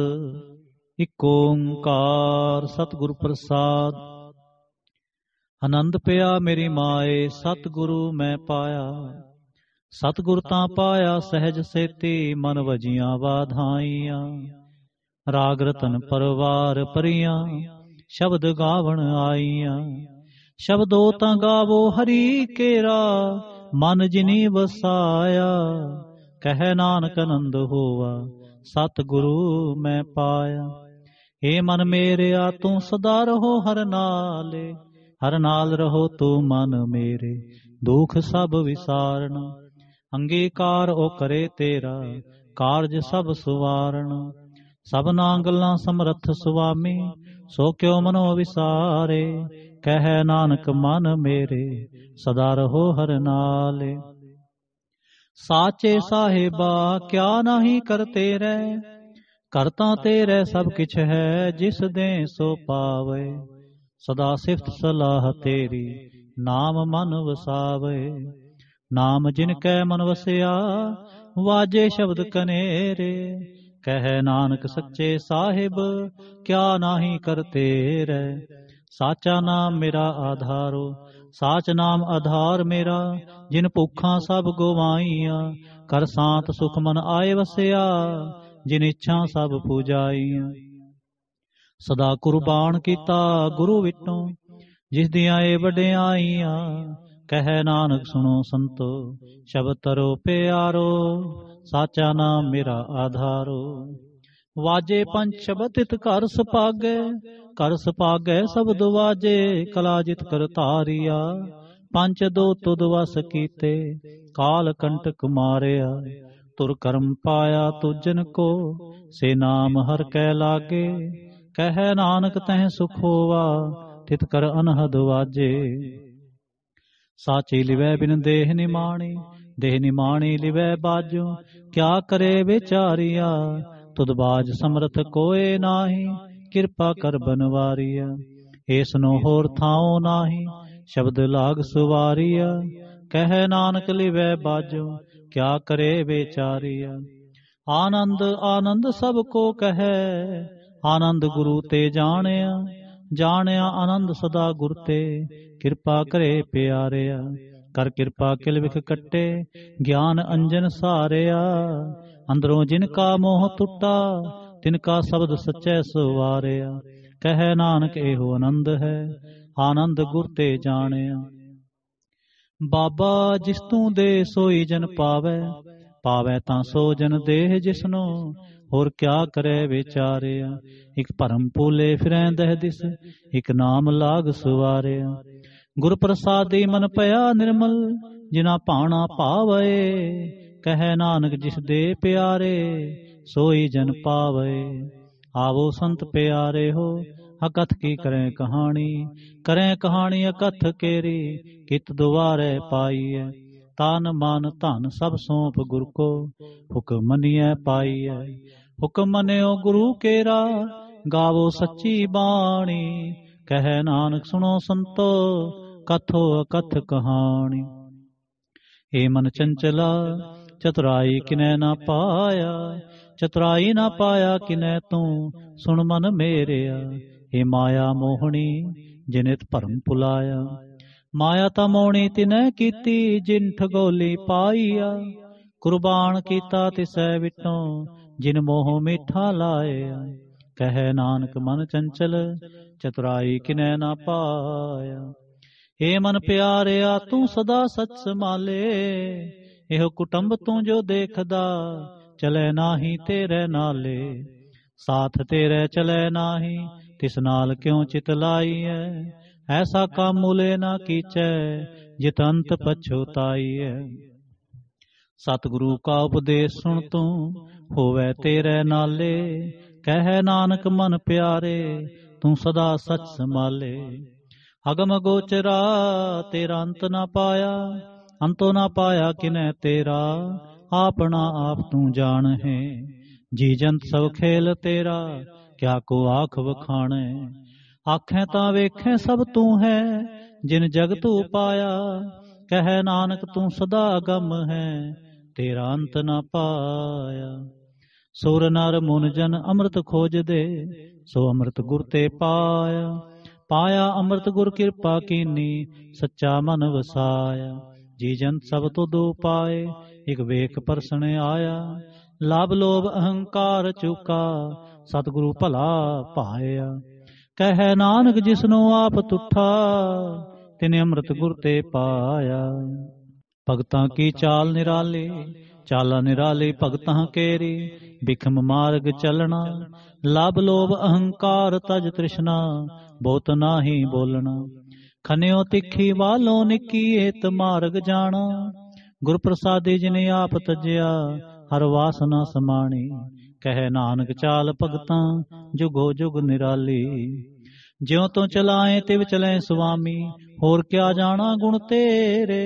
ਇੱਕ ਓੰਕਾਰ ਸਤਿਗੁਰ ਪ੍ਰਸਾਦ ਆਨੰਦ ਪਿਆ ਮੇਰੀ ਮਾਏ ਸਤਿਗੁਰੂ ਮੈਂ ਪਾਇਆ ਸਤਿਗੁਰ ਤਾਂ ਪਾਇਆ ਸਹਿਜ ਸੇਤੀ ਮਨ ਵਜੀਆਂ ਵਾਧਾਈਆਂ ਰਾਗ ਰਤਨ ਪਰਵਾਰ ਪਰੀਆਂ ਸ਼ਬਦ ਗਾਵਣ ਆਈਆਂ ਸ਼ਬਦੋ ਤਾਂ ਗਾਵੋ ਹਰੀ ਕੇਰਾ ਮਨ ਜਿਨੀ ਵਸਾਇਆ ਕਹਿ ਨਾਨਕ ਅਨੰਦ ਹੋਵਾ ਸਤ ਗੁਰੂ ਮੈਂ ਪਾਇਆ ਏ ਮਨ ਮੇਰਿਆ ਤੂੰ ਸਦਾ ਰਹੋ ਹਰ ਨਾਲੇ ਹਰ ਨਾਲ ਰਹੋ ਤੂੰ ਮਨ ਮੇਰੇ ਦੁਖ ਸਭ ਵਿਸਾਰਣਾ ਅੰਗੀਕਾਰ ਓ ਕਰੇ ਤੇਰਾ ਕਾਰਜ ਸਭ ਸੁਵਾਰਣਾ ਸਭਨਾ ਗੱਲਾਂ ਸਮਰੱਥ ਸੁਆਮੀ ਸੋ ਕਿਉ ਮਨੋ ਵਿਸਾਰੇ ਕਹਿ ਨਾਨਕ ਮਨ ਮੇਰੇ ਸਦਾ ਰਹੋ ਹਰ ਨਾਲੇ ਸਾਚੇ ਸਾਹਿਬਾ ਕਿਆ ਨਹੀਂ ਕਰਤੇ ਰਹਿ ਕਰਤਾ ਤੇਰੇ ਸਭ ਕਿਛ ਹੈ ਜਿਸ ਦੇ ਸੋ ਪਾਵੇ ਸਦਾ ਸਿਫਤ ਸਲਾਹ ਤੇਰੀ ਨਾਮ ਮਨ ਵਸਾਵੇ ਨਾਮ ਜਿਨ ਕੈ ਮਨ ਵਸਿਆ ਵਾਜੇ ਸ਼ਬਦ ਕਨੇਰੇ ਕਹਿ ਨਾਨਕ ਸੱਚੇ ਸਾਹਿਬ ਕਿਆ ਨਾਹੀ ਕਰਤੇ ਰਹਿ ਸਾਚਾ ਨਾਮ ਮੇਰਾ ਆਧਾਰੋ ਸਾਚ ਨਾਮ ਆਧਾਰ ਮੇਰਾ ਜਿਨ ਭੁੱਖਾਂ ਸਭ ਗਵਾਈਆਂ ਕਰ ਸਾਤ ਸੁਖ ਮਨ ਆਏ ਵਸਿਆ ਜਿਨ ਇੱਛਾ ਸਭ ਪੂਜਾਈਆਂ ਸਦਾ ਕੁਰਬਾਨ ਕੀਤਾ ਗੁਰੂ ਵਿਟੋ ਜਿਸ ਦੀਆਂ ਇਹ ਵਡਿਆਈਆਂ ਕਹਿ ਨਾਨਕ ਸੁਣੋ ਸੰਤੋ ਸ਼ਬਦ ਤਰੋ ਪਿਆਰੋ ਸਾਚਾ ਨਾਮ ਮੇਰਾ ਆਧਾਰੋ ਵਾਜੇ ਪੰਜ ਸ਼ਬਦ ਤਿਤ ਘਰ ਸੁਪਾਗੈ ਕਰ ਸੁਪਾਗੈ ਸਬਦ ਵਾਜੇ ਕਲਾ ਜਿਤ ਕਰ ਤਾਰਿਆ ਪੰਜ ਦੋ ਤੁਦ ਵਸ ਕੀਤੇ ਕਾਲ ਕੰਟਕ ਮਾਰਿਆ ਤੁਰ ਕਰਮ ਪਾਇਆ ਤੁਜਨ ਕੋ ਸੇ ਨਾਮ ਹਰ ਕੈ ਲਾਗੇ ਕਹਿ ਨਾਨਕ ਤਹਿ ਸੁਖ ਹੋਵਾ ਤਿਤ ਕਰ ਅਨਹਦ ਵਾਜੇ ਸਾਚੀ ਲਿਵੈ ਬਿਨ ਦੇਹ ਨਿਮਾਣੀ ਦੇਹ ਨਿਮਾਣੀ ਲਿਵੈ ਬਾਜੋ ਕਿਆ ਕਰੇ ਵਿਚਾਰੀਆ ਤੁਧ ਬਾਜ ਸਮਰਥ ਕੋਏ ਨਾਹੀ ਕਿਰਪਾ ਕਰ ਬਨਵਾਰੀਆ ਨੂੰ ਹੋਰ ਥਾਉ ਨਾਹੀ ਸ਼ਬਦ ਲਾਗ ਸੁਵਾਰੀਆ ਕਹਿ ਨਾਨਕ ਲਿਵੈ ਬਾਜੋ ਕਿਆ ਕਰੇ ਵਿਚਾਰੀਆ ਆਨੰਦ ਆਨੰਦ ਸਭ ਕੋ ਕਹੈ ਆਨੰਦ ਗੁਰੂ ਤੇ ਜਾਣਿਆ ਜਾਣਿਆ ਆਨੰਦ ਸਦਾ ਗੁਰ ਤੇ ਕਿਰਪਾ ਕਰੇ ਪਿਆਰਿਆ ਕਰ ਕਿਰਪਾ ਕਿਲ ਵਿਖ ਕੱਟੇ ਗਿਆਨ ਅੰਜਨ ਸਾਰਿਆ ਅੰਦਰੋਂ ਜਿਨ ਕਾ ਮੋਹ ਟੁੱਟਾ ਤਿਨ ਕਾ ਸ਼ਬਦ ਸੱਚੈ ਸਵਾਰਿਆ ਕਹੈ ਨਾਨਕ ਇਹੋ ਆਨੰਦ ਹੈ ਆਨੰਦ ਗੁਰ ਤੇ ਜਾਣਿਆ ਬਾਬਾ ਜਿਸ ਤੂੰ ਦੇ ਸੋਈ ਜਨ ਪਾਵੇ ਪਾਵੇ ਤਾਂ ਸੋ ਜਨ ਦੇਹ ਜਿਸਨੋ ਹੋਰ ਕਿਆ ਕਰੇ ਵਿਚਾਰਿਆ ਇਕ ਭਰਮ ਪੂਲੇ ਫਿਰੈਂਦਹਿ ਦਿਸ ਇਕ ਨਾਮ ਲਾਗ ਸੁਵਾਰਿਆ ਗੁਰ ਪ੍ਰਸਾਦਿ ਮਨ ਪਿਆ ਨਿਰਮਲ ਜਿਨਾ ਭਾਣਾ ਭਾਵੇ ਕਹੈ ਨਾਨਕ ਜਿਸ ਦੇ ਪਿਆਰੇ ਸੋਈ ਜਨ ਪਾਵੇ ਆਵੋ ਸੰਤ ਪਿਆਰੇ ਹੋ ਅਕਥ ਕੀ ਕਰੇ ਕਹਾਣੀ ਕਰੇ ਕਹਾਣੀ ਅਕਥ ਕੇਰੀ ਕਿਤ ਦੁਆਰੇ ਪਾਈਐ ਤਾਨ ਮਾਨ ਧਨ ਸਭ ਸੋਂਪ ਗੁਰ ਕੋ ਹੁਕਮ ਮੰਨਿਐ ਪਾਈਐ ਹੁਕਮ ਮੰਨਿਓ ਗੁਰੂ ਕੇਰਾ ਗਾਵੋ ਸੱਚੀ ਬਾਣੀ ਕਹਿ ਨਾਨਕ ਸੁਣੋ ਸੰਤੋ ਕਥੋ ਅਕਥ ਕਹਾਣੀ ਏ ਮਨ ਚੰਚਲਾ ਚਤੁਰਾਈ ਕਿਨੈ ਨਾ ਪਾਇਆ ਚਤੁਰਾਈ ਨਾ ਪਾਇਆ ਕਿਨੈ ਤੂੰ ਸੁਣ ਮਨ ਮੇਰਿਆ ਏ ਮਾਇਆ ਮੋਹਣੀ ਜਿਨਿਤ ਭਰਮ ਪੁਲਾਇਆ ਮਾਇਆ ਤਾਂ ਮੋਣੀ ਤਿਨੈ ਕੀਤੀ ਜਿਨ ਠਗੋਲੀ ਪਾਈਆ ਕੁਰਬਾਨ ਕੀਤਾ ਤਿਸੈ ਵਿਟੋਂ ਜਿਨ ਮੋਹ ਮਿੱਠਾ ਲਾਇਆ ਕਹੇ ਨਾਨਕ ਮਨ ਚੰਚਲ ਚਤੁਰਾਈ ਕਿਨੈ ਨਾ ਪਾਇਆ ਏ ਮਨ ਪਿਆਰਿਆ ਤੂੰ ਸਦਾ ਸਚ ਸਮਾਲੇ ਇਹੋ ਕੁਟੰਬ ਤੂੰ ਜੋ ਦੇਖਦਾ ਚਲੇ ਨਾਹੀ ਤੇਰੇ ਨਾਲੇ ਸਾਥ ਤੇਰੇ ਚਲੇ ਨਾਹੀ ਤਿਸ ਨਾਲ ਕਿਉ ਚਿਤ ਲਾਈਐ ਐਸਾ ਕੰਮ ਉਲੇ ਨਾ ਕੀਚੈ ਜਿਤੰਤ ਪਛੋਤਾਈਐ ਸਤਿਗੁਰੂ ਕਾ ਉਪਦੇਸ਼ ਸੁਣ ਤੂੰ ਹੋਵੇ ਤੇਰੇ ਨਾਲੇ ਕਹਿ ਨਾਨਕ ਮਨ ਪਿਆਰੇ ਤੂੰ ਸਦਾ ਸਚ ਸਮਾਲੇ ਅਗਮ ਗੋਚਰਾ ਤੇਰਾ ਅੰਤ ਨਾ ਪਾਇਆ ਅੰਤੋ ਨਾ ਪਾਇਆ ਕਿਨੈ ਤੇਰਾ ਆਪਣਾ ਆਪ ਤੂੰ ਜਾਣ ਹੈ ਜੀ ਜੰਤ ਸਭ ਖੇਲ ਤੇਰਾ ਕਿਆ ਕੋ ਆਖ ਵਖਾਣੇ ਆਖੇ ਤਾਂ ਵੇਖੇ ਸਭ ਤੂੰ ਹੈ ਜਿਨ ਜਗ ਤੂੰ ਪਾਇਆ ਕਹਿ ਨਾਨਕ ਤੂੰ ਸਦਾ ਅਗੰਮ ਹੈ ਤੇਰਾ ਅੰਤ ਨਾ ਪਾਇਆ ਸੂਰ ਨਰ ਮਨ ਜਨ ਅੰਮ੍ਰਿਤ ਖੋਜਦੇ ਸੋ ਅੰਮ੍ਰਿਤ ਗੁਰ ਤੇ ਪਾਇਆ ਪਾਇਆ ਅੰਮ੍ਰਿਤ ਗੁਰ ਕਿਰਪਾ ਕੀਨੀ ਸੱਚਾ ਮਨ ਵਸਾਇਆ ਜੀ ਜਨ ਸਭ ਤੋਂ ਦੋ ਪਾਏ ਇਕ ਵੇਖ ਪਰਸਣ ਆਇਆ ਲਾਭ ਲੋਭ ਅਹੰਕਾਰ ਚੁਕਾ ਸਤਿਗੁਰੂ ਭਲਾ ਪਾਇਆ ਕਹਿ ਨਾਨਕ ਜਿਸਨੂੰ ਆਪ ਤੁਠਾ ਤਿਨੇ ਅੰਮ੍ਰਿਤ ਗੁਰ ਤੇ ਪਾਇਆ ਭਗਤਾਂ ਕੀ ਚਾਲ ਨਿਰਾਲੀ ਚਾਲਾ ਨਿਰਾਲੀ ਭਗਤਾਂ ਕੇਰੀ ਬਿਖਮ ਮਾਰਗ ਚੱਲਣਾ ਲਬ ਲੋਭ ਅਹੰਕਾਰ ਤਜ ਤ੍ਰਿਸ਼ਨਾ ਬਹੁਤ ਨਾਹੀ ਬੋਲਣਾ ਖਨਿਓ ਤਿੱਖੀ ਵਾਲੋਂ ਨਿੱਕੀਏ ਤਮਾਰਗ ਜਾਣਾ ਗੁਰ ਪ੍ਰਸਾਦੇ ਜਿਨੇ ਆਪ ਤਜਿਆ ਹਰ ਵਾਸਨਾ ਸਮਾਣੀ ਕਹਿ ਨਾਨਕ ਚਾਲ ਭਗਤਾਂ ਜੁਗੋ ਜੁਗ ਨਿਰਾਲੀ ਜਿਉ ਤੋਂ ਚਲਾਏ ਤਿਵ ਚਲੇ ਸੁਆਮੀ ਹੋਰ ਕਿਆ ਜਾਣਾ ਗੁਣ ਤੇਰੇ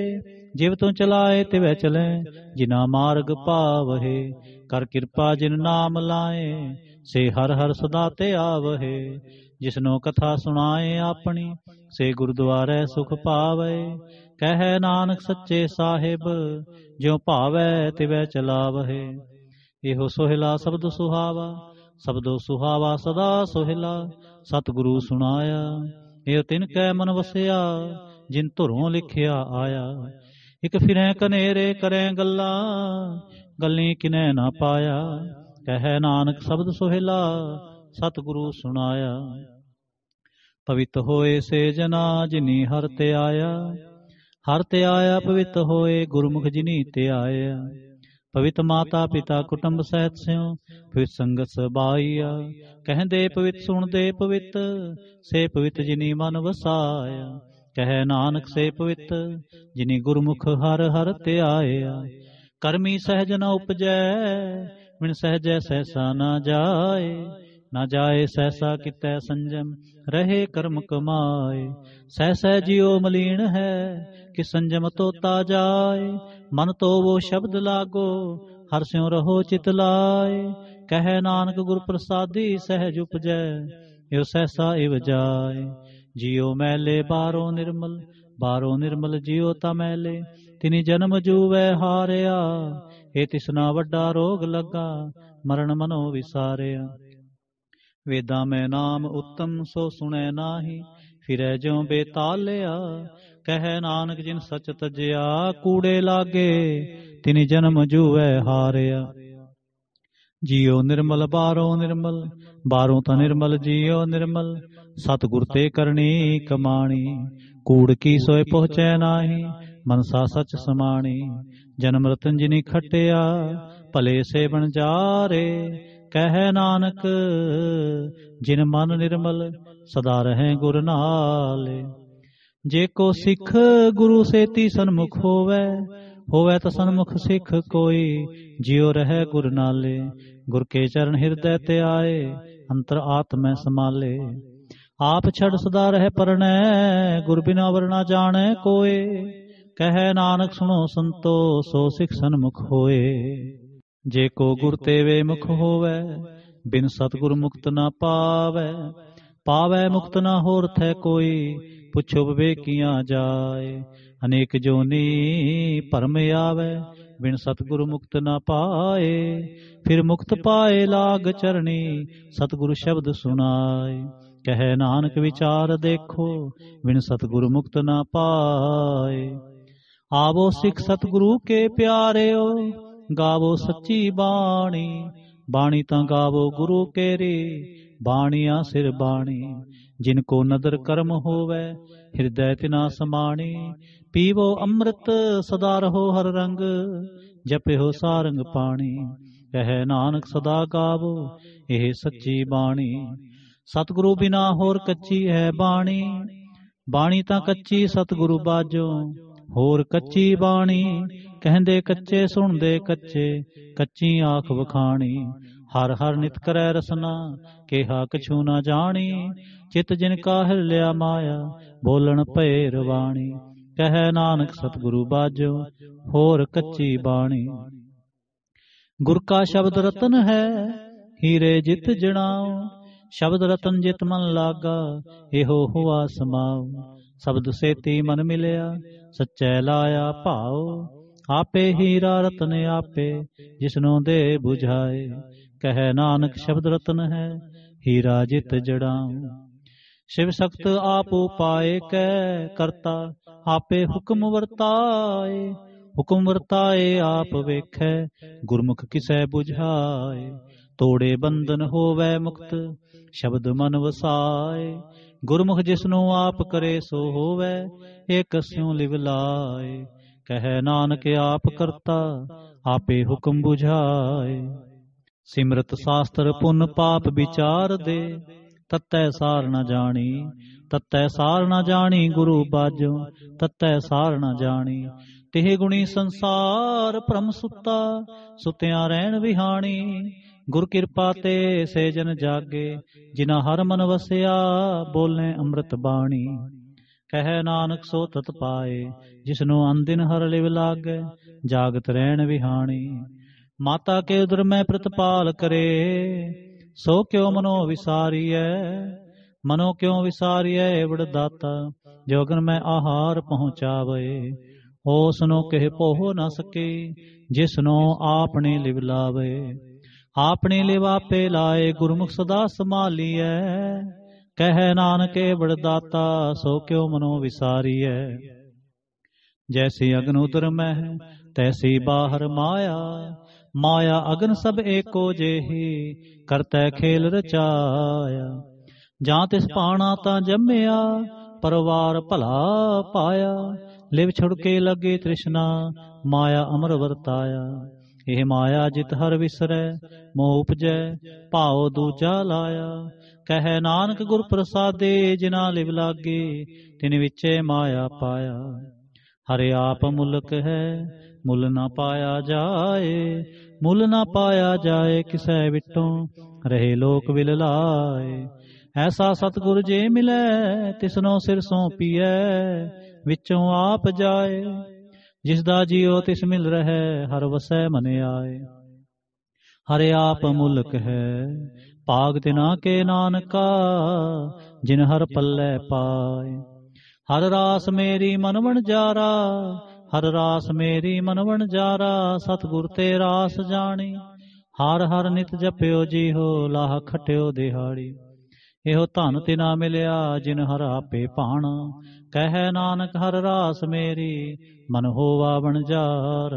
ਜਿਵ ਤੋਂ ਚਲਾਏ ਤਿਵ ਚਲੇ ਜਿਨਾ ਮਾਰਗ ਪਾਵਹਿ ਕਰ ਕਿਰਪਾ ਜਿਨ ਨਾਮ ਲਾਏ ਸੇ ਹਰ ਹਰ ਸਦਾ ਤੇ ਆਵਹਿ ਜਿਸਨੋ ਕਥਾ ਸੁਣਾਏ ਆਪਣੀ ਸੇ ਗੁਰਦੁਆਰੇ ਸੁਖ ਪਾਵੇ ਕਹਿ ਨਾਨਕ ਸੱਚੇ ਸਾਹਿਬ ਜਿਉ ਭਾਵੈ ਤਿਵੈ ਚਲਾਵਹਿ ਇਹੋ ਸੋਹਿਲਾ ਸਬਦ ਸੁਹਾਵਾ ਸਬਦੋ ਸੁਹਾਵਾ ਸਦਾ ਸੋਹਿਲਾ ਸਤਿਗੁਰੂ ਸੁਣਾਇਆ ਇਹ ਤਿਨ ਕੈ ਮਨ ਵਸਿਆ ਜਿਨ ਧੁਰੋਂ ਲਿਖਿਆ ਆਇਆ ਇਕ ਫਿਰੈ ਕਨੇਰੇ ਕਰੈ ਗੱਲਾਂ ਗੱਲੀ ਕਿਨੈ ਨਾ ਪਾਇਆ ਕਹੈ ਨਾਨਕ ਸ਼ਬਦ ਸੋਹਿਲਾ ਸਤਿਗੁਰੂ ਸੁਣਾਇਆ ਪਵਿੱਤ ਹੋਏ ਸੇ ਜਨਾ ਜਿਨੀ ਹਰ ਤੇ ਆਇਆ ਹਰ ਤੇ ਆਇਆ ਪਵਿੱਤ ਹੋਏ ਗੁਰਮੁਖ ਜਿਨੀ ਤੇ ਆਇਆ ਪਵਿੱਤ ਮਾਤਾ ਪਿਤਾ ਕੁਟੰਬ ਸਹਿਤ ਸਿਓ ਫਿਰ ਸੰਗਤ ਸਬਾਈਆ ਕਹਿੰਦੇ ਪਵਿੱਤ ਸੁਣਦੇ ਪਵਿੱਤ ਸੇ ਪਵਿੱਤ ਜਿਨੀ ਮਨ ਵਸਾਇਆ ਕਹਿ ਨਾਨਕ ਸੇ ਪਵਿੱਤ ਜਿਨੀ ਗੁਰਮੁਖ ਹਰ ਹਰ ਧਿਆਇਆ ਕਰਮੀ ਸਹਿਜ ਨ ਉਪਜੈ ਵਿਣ ਸਹਿਜੈ ਸਹਿਸਾ ਨਾ ਜਾਏ ਨਾ ਜਾਏ ਸਹਿਸਾ ਕਿਤੈ ਸੰਜਮ ਰਹੇ ਕਰਮ ਕਮਾਏ ਸਹਿ ਸਹਿ ਜਿਉ ਮਲੀਨ ਹੈ ਕਿ ਸੰਜਮ ਤੋਤਾ ਜਾਏ ਮਨ ਤੋ ਉਹ ਸ਼ਬਦ ਲਾਗੋ ਹਰ ਸਿਉ ਰਹੋ ਚਿਤ ਲਾਏ ਕਹਿ ਨਾਨਕ ਗੁਰ ਪ੍ਰਸਾਦੀ ਸਹਿਜ ਉਪਜੈ ਇਉ ਸਹਸਾ ਇਵ ਜਾਏ ਜਿਉ ਮੈਲੇ ਬਾਰੋਂ ਨਿਰਮਲ ਬਾਰੋਂ ਨਿਰਮਲ ਜਿਉ ਤਾ ਮੈਲੇ ਤਿਨੀ ਜਨਮ ਜੂਵੈ ਹਾਰਿਆ ਏ ਤਿਸਨਾ ਵੱਡਾ ਰੋਗ ਲੱਗਾ ਮਰਨ ਮਨੋ ਵਿਸਾਰਿਆ ਵੇਦਾਂ ਮੈਂ ਨਾਮ ਉੱਤਮ ਸੋ ਸੁਣੈ ਨਾਹੀ ਫਿਰੈ ਜਿਉ ਬੇਤਾਲਿਆ ਕਹਿ ਨਾਨਕ ਜਿਨ ਸਚ ਤਜਿਆ ਕੂੜੇ ਲਾਗੇ ਤਿਨ ਜਨਮ ਜੂਐ ਹਾਰਿਆ ਜੀਉ ਨਿਰਮਲ ਬਾਰੋ ਨਿਰਮਲ ਬਾਰੋ ਤਾਂ ਨਿਰਮਲ ਜੀਉ ਨਿਰਮਲ ਸਤਗੁਰ ਤੇ ਕਰਨੀ ਕਮਾਣੀ ਕੂੜ ਕੀ ਸੋਏ ਪਹੁੰਚੈ ਨਾਹੀ ਮਨਸਾ ਸਚ ਸਮਾਣੀ ਜਨਮ ਰਤਨ ਜਿਨੀ ਖਟਿਆ ਭਲੇ ਸੇ ਬਣ ਜਾਰੇ ਕਹਿ ਨਾਨਕ ਜਿਨ ਮਨ ਨਿਰਮਲ ਸਦਾ ਰਹੇ ਗੁਰ ਨਾਲੇ ਜੇ ਕੋ ਸਿੱਖ ਗੁਰੂ ਸੇਤੀ ਸਨਮੁਖ ਹੋਵੇ ਹੋਵੇ ਤਾਂ ਸਨਮੁਖ ਸਿੱਖ ਕੋਈ ਜਿਉ ਰਹਿ ਗੁਰ ਨਾਲੇ ਗੁਰ ਕੇ ਚਰਨ ਹਿਰਦੈ ਤੇ ਆਏ ਅੰਤਰ ਆਤਮੈ ਸਮਾਲੇ ਆਪ ਛੜ ਸਦਾ ਰਹਿ ਪਰਣੈ ਗੁਰ ਬਿਨਾ ਵਰਣਾ ਜਾਣੈ ਕੋਏ ਕਹੈ ਨਾਨਕ ਸੁਣੋ ਸੰਤੋ ਸੋ ਸਿੱਖ ਸਨਮੁਖ ਹੋਏ ਜੇ ਕੋ ਗੁਰ ਤੇ ਵੇ ਮੁਖ ਹੋਵੇ ਬਿਨ ਸਤਗੁਰ ਮੁਕਤ ਨਾ ਪਾਵੇ ਪਾਵੇ ਮੁਕਤ ਨਾ ਹੋਰ ਥੈ ਕੋਈ ਪੁੱਛੁਬਵੇ ਕੀਆਂ ਜਾਏ ਅਨੇਕ ਜੋਨੀ ਪਰਮ ਆਵੇ ਬਿਨ ਸਤਗੁਰ ਮੁਕਤ ਨਾ ਪਾਏ ਫਿਰ ਮੁਕਤ ਪਾਏ ਲਾਗ ਚਰਣੀ ਸਤਗੁਰ ਸ਼ਬਦ ਸੁਣਾਏ ਕਹੇ ਨਾਨਕ ਵਿਚਾਰ ਦੇਖੋ ਬਿਨ ਸਤਗੁਰ ਮੁਕਤ ਨਾ ਪਾਏ ਆਵੋ ਸਿੱਖ ਸਤਗੁਰੂ ਕੇ ਪਿਆਰਿਓ ਗਾਵੋ ਸੱਚੀ ਬਾਣੀ ਬਾਣੀ ਤਾਂ ਗਾਵੋ ਗੁਰੂ ਕੇਰੀ ਬਾਣੀਆਂ ਸਿਰ ਬਾਣੀ ਜਿਨ ਕੋ ਨਦਰ ਕਰਮ ਹੋਵੇ ਹਿਰਦੈ ਤਿਨਾ ਸਮਾਣੀ ਪੀਵੋ ਅੰਮ੍ਰਿਤ ਸਦਾ ਰਹੋ ਹਰ ਰੰਗ ਜਪਿਓ ਸਾਰੰਗ ਪਾਣੀ ਕਹਿ ਨਾਨਕ ਸਦਾ ਗਾਵੋ ਇਹ ਸੱਚੀ ਬਾਣੀ ਸਤਿਗੁਰੂ ਬਿਨਾ ਹੋਰ ਕੱਚੀ ਹੈ ਬਾਣੀ ਬਾਣੀ ਤਾਂ ਕੱਚੀ ਸਤਿਗੁਰੂ ਬਾਜੋ ਹੋਰ ਕੱਚੀ ਬਾਣੀ ਕਹਿੰਦੇ ਕੱਚੇ ਸੁਣਦੇ ਕੱਚੇ ਕੱਚੀ ਆਖ ਵਖਾਣੀ ਹਰ ਹਰ ਨਿਤ ਕਰੈ ਰਸਨਾ ਕਿਹਾ ਕਛੂ ਨਾ ਜਾਣੀ ਚਿਤ ਜਿਨ ਕਾਹਲ ਲਿਆ ਮਾਇਆ ਬੋਲਣ ਭਏ ਰਵਾਣੀ ਕਹਿ ਨਾਨਕ ਸਤਿਗੁਰੂ ਬਾਜੋ ਹੋਰ ਕੱਚੀ ਬਾਣੀ ਗੁਰ ਕਾ ਸ਼ਬਦ ਰਤਨ ਹੈ ਹੀਰੇ ਜਿਤ ਜਣਾਓ ਸ਼ਬਦ ਰਤਨ ਜਿਤ ਮਨ ਲਾਗਾ ਇਹੋ ਹੁਆ ਸਮਾਉ ਸ਼ਬਦ ਸੇਤੀ ਮਨ ਮਿਲਿਆ ਸੱਚੈ ਲਾਇਆ ਭਾਉ ਆਪੇ ਹੀਰਾ ਰਤਨ ਆਪੇ ਜਿਸਨੂੰ ਦੇ 부ਝਾਏ ਕਹਿ ਨਾਨਕ ਸ਼ਬਦ ਰਤਨ ਹੈ ਹੀਰਾ ਜਿਤ ਜੜਾਉ ਸ਼ਿਵ ਸਖਤ ਆਪ ਉਪਾਏ ਕੈ ਕਰਤਾ ਆਪੇ ਹੁਕਮ ਵਰਤਾਏ ਹੁਕਮ ਵਰਤਾਏ ਆਪ ਵੇਖੈ ਗੁਰਮੁਖ ਕਿਸੈ 부ਝਾਏ ਤੋੜੇ ਬੰਧਨ ਹੋਵੇ ਮੁਕਤ ਸ਼ਬਦ ਮਨ ਵਸਾਏ ਗੁਰਮੁਖ ਜਿਸਨੂੰ ਆਪ ਕਰੇ ਸੋ ਹੋਵੇ ਇਹ ਕਸਿਉ ਲਿਵ ਲਾਏ ਕਹੈ ਨਾਨਕ ਆਪ ਕਰਤਾ ਆਪੇ ਹੁਕਮ 부ਝਾਏ ਸਿਮਰਤ ਸਾਸਤਰ ਪੁੰਨ ਪਾਪ ਵਿਚਾਰ ਦੇ ਤਤੈ ਸਾਰ ਨਾ ਜਾਣੀ ਤਤੈ ਸਾਰ ਨਾ ਜਾਣੀ ਗੁਰੂ ਬਾਜ ਤਤੈ ਸਾਰ ਨਾ ਜਾਣੀ ਤਿਹ ਗੁਣੀ ਸੰਸਾਰ ਭ੍ਰਮ ਸੁੱਤਾ ਸੁਤਿਆਂ ਰਹਿਣ ਵਿਹਾਣੀ ਗੁਰ ਕਿਰਪਾ ਤੇ ਸੇ ਜਨ ਜਾਗੇ ਜਿਨਾ ਹਰ ਮਨ ਵਸਿਆ ਬੋਲੇ ਅੰਮ੍ਰਿਤ ਬਾਣੀ ਕਹਿ ਨਾਨਕ ਸੋ ਤਤ ਪਾਏ ਜਿਸਨੂੰ ਅੰਦਿਨ ਹਰ ਲਿਵ ਲਾਗੇ ਜਾਗਤ ਰਹਿਣ ਵਿਹਾਣੀ ਮਾਤਾ ਕੇ ਉਦਰ ਮੈਂ ਪ੍ਰਤਪਾਲ ਕਰੇ ਸੋ ਕਿਉ ਮਨੋ ਵਿਸਾਰੀਐ ਮਨੋ ਕਿਉ ਵਿਸਾਰੀਐ ਏਵੜ ਦਾਤਾ ਜੋਗਨ ਮੈਂ ਆਹਾਰ ਪਹੁੰਚਾਵੇ ਹੋਸਨੋ ਕਹਿ ਪੋਹ ਨਾ ਸਕੇ ਜਿਸਨੋ ਆਪਨੇ ਲਿਵ ਲਾਵੇ ਆਪਨੇ ਲਿਵ ਆਪੇ ਲਾਏ ਗੁਰਮੁਖ ਸਦਾ ਸਮਾਲੀਐ ਕਹਿ ਨਾਨਕੇ ਵਰਦਾਤਾ ਸੋ ਕਿਉ ਮਨੋ ਵਿਸਾਰੀਐ ਜੈਸੀ ਅਗਨ ਉਦਰ ਮਹਿ ਤੈਸੀ ਬਾਹਰ ਮਾਇਆ ਮਾਇਆ ਅਗਨ ਸਭ ਏਕੋ ਜੇਹੀ ਕਰਤਾ ਖੇਲ ਰਚਾਇਆ ਜਾਂ ਤਿਸ ਪਾਣਾ ਤਾਂ ਜੰਮਿਆ ਪਰਵਾਰ ਭਲਾ ਪਾਇਆ ਲਿਵ ਛੁੜਕੇ ਲੱਗੇ ਤ੍ਰਿਸ਼ਨਾ ਮਾਇਆ ਅਮਰ ਵਰਤਾਇਆ ਇਹ ਮਾਇਆ ਜਿਤ ਹਰ ਵਿਸਰੈ ਮੋ ਉਪਜੈ ਭਾਉ ਦੂਜਾ ਲਾਇਆ ਕਹੈ ਨਾਨਕ ਗੁਰ ਪ੍ਰਸਾਦੇ ਜਿਨਾ ਲਿਵ ਲਾਗੇ ਤਿਨ ਵਿੱਚੇ ਮਾਇਆ ਪਾਇਆ ਹਰਿ ਆਪ ਮੁਲਕ ਹੈ ਮੁੱਲ ਨਾ ਪਾਇਆ ਜਾਏ ਮੁੱਲ ਨਾ ਪਾਇਆ ਜਾਏ ਕਿਸੈ ਵਿਟੋਂ ਰਹੇ ਲੋਕ ਵਿਲ ਲਾਏ ਐਸਾ ਸਤਗੁਰ ਜੇ ਮਿਲੈ ਤਿਸਨੋਂ ਸਿਰ ਸੋ ਪੀਐ ਵਿੱਚੋਂ ਆਪ ਜਾਏ ਜਿਸ ਦਾ ਜੀਉ ਤਿਸ ਮਿਲ ਰਹੈ ਹਰ ਵਸੈ ਮਨ ਆਏ ਹਰੇ ਆਪ ਮੁਲਕ ਹੈ ਭਾਗ ਤਿਨਾ ਕੇ ਨਾਨਕਾ ਜਿਨ ਹਰ ਪੱਲੇ ਪਾਏ ਹਰ ਰਾਸ ਮੇਰੀ ਮਨਵਣ ਜਾਰਾ ਹਰ ਰਾਸ ਮੇਰੀ ਮਨਵਣ ਜਾਰਾ ਸਤਗੁਰ ਤੇ ਰਾਸ ਜਾਣੀ ਹਰ ਹਰ ਨਿਤ ਜਪਿਓ ਜੀ ਹੋ ਲਾਹ ਖਟਿਓ ਦਿਹਾੜੀ ਇਹੋ ਧਨ ਤੇ ਨਾ ਮਿਲਿਆ ਜਿਨ ਹਰ ਆਪੇ ਭਾਣ ਕਹਿ ਨਾਨਕ ਹਰ ਰਾਸ ਮੇਰੀ ਮਨ ਹੋਵਾ ਬਣ ਜਾਰ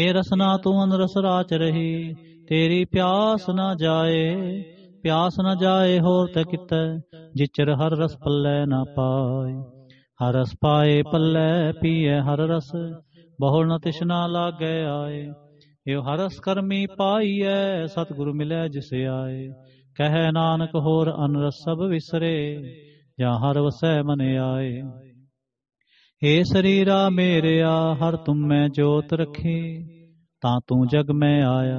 ਏ ਰਸਨਾ ਤੂੰ ਅੰਦਰ ਰਾਚ ਰਹੀ ਤੇਰੀ ਪਿਆਸ ਨਾ ਜਾਏ ਪਿਆਸ ਨਾ ਜਾਏ ਹੋਰ ਤੇ ਕਿਤੇ ਜਿਚਰ ਹਰ ਰਸ ਪੱਲੇ ਨਾ ਪਾਏ ਹਰ ਰਸ ਪਾਏ ਪੱਲੇ ਪੀਏ ਹਰ ਰਸ ਬਹੁਲ ਨ ਤਿਸ਼ਨਾ ਲਾਗੇ ਆਏ ਇਹ ਹਰ ਰਸ ਕਰਮੀ ਪਾਈਐ ਸਤਿਗੁਰੂ ਮਿਲੈ ਜਿਸ ਆਏ ਕਹਿ ਨਾਨਕ ਹੋਰ ਅਨ ਰਸ ਸਭ ਵਿਸਰੇ ਜਾਂ ਹਰ ਵਸੈ ਮਨ ਆਏ हे शरीरा मेरिया हर तुम ਮੈਂ ਜੋਤ रखी ਤਾਂ ਤੂੰ ਜਗ ਮੈਂ ਆਇਆ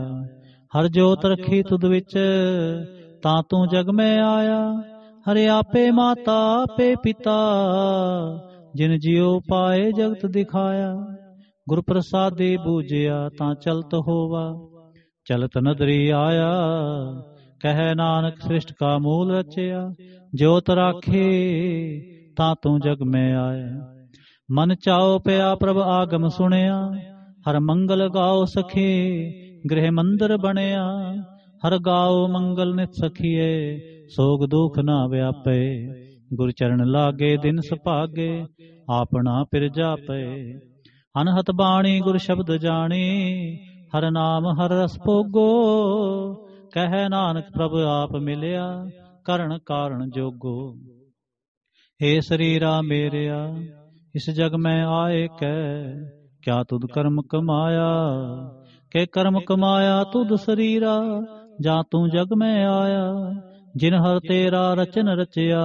ਹਰ ਜੋਤ ਰਖੀ ਤੁਧ ਵਿੱਚ ਤਾਂ ਤੂੰ ਜਗ ਮੈਂ ਆਇਆ ਹਰਿ ਆਪੇ ਮਾਤਾ ਆਪੇ ਪਿਤਾ ਜਿਨ ਜਿਉ ਪਾਏ ਜਗਤ ਦਿਖਾਇਆ ਗੁਰ ਪ੍ਰਸਾਦੇ ਬੂਝਿਆ ਤਾਂ ਚਲਤ ਹੋਵਾ ਚਲਤ ਨਦਰੀ ਆਇਆ ਕਹਿ ਨਾਨਕ ਸ੍ਰਿਸ਼ਟ ਕਾ ਮੂਲ ਰਚਿਆ ਜੋਤ ਰਾਖੇ ਤਾਂ ਤੂੰ ਜਗ ਮੈਂ ਆਇਆ ਮਨ ਚਾਉ ਪਿਆ ਪ੍ਰਭ ਆਗਮ ਸੁਣਿਆ ਹਰ ਮੰਗਲ ਗਾਓ ਸਖੇ ਗ੍ਰਹਿ ਮੰਦਰ ਬਣਿਆ ਹਰ ਗਾਓ ਮੰਗਲ ਨਿਤ ਸਖੀਏ ਸੋਗ ਦੁਖ ਨਾ ਵਿਆਪੇ ਗੁਰ ਚਰਨ ਲਾਗੇ ਦਿਨ ਸੁਭਾਗੇ ਆਪਣਾ ਪਿਰਜਾ ਜਾਪੇ ਅਨਹਤ ਬਾਣੀ ਗੁਰ ਸ਼ਬਦ ਜਾਣੀ ਹਰ ਨਾਮ ਹਰ ਰਸ ਭੋਗੋ ਕਹਿ ਨਾਨਕ ਪ੍ਰਭ ਆਪ ਮਿਲਿਆ ਕਰਨ ਕਾਰਨ ਜੋਗੋ ਏ ਸਰੀਰਾ मेरिया ਇਸ ਜਗ ਮੈਂ ਆਏ कै क्या तुद कर्म कमाया के कर्म कमाया तुद शरीरा जा तू जग में आया ਜਿਨ ਹਰ ਤੇਰਾ ਰਚਨ ਰਚਿਆ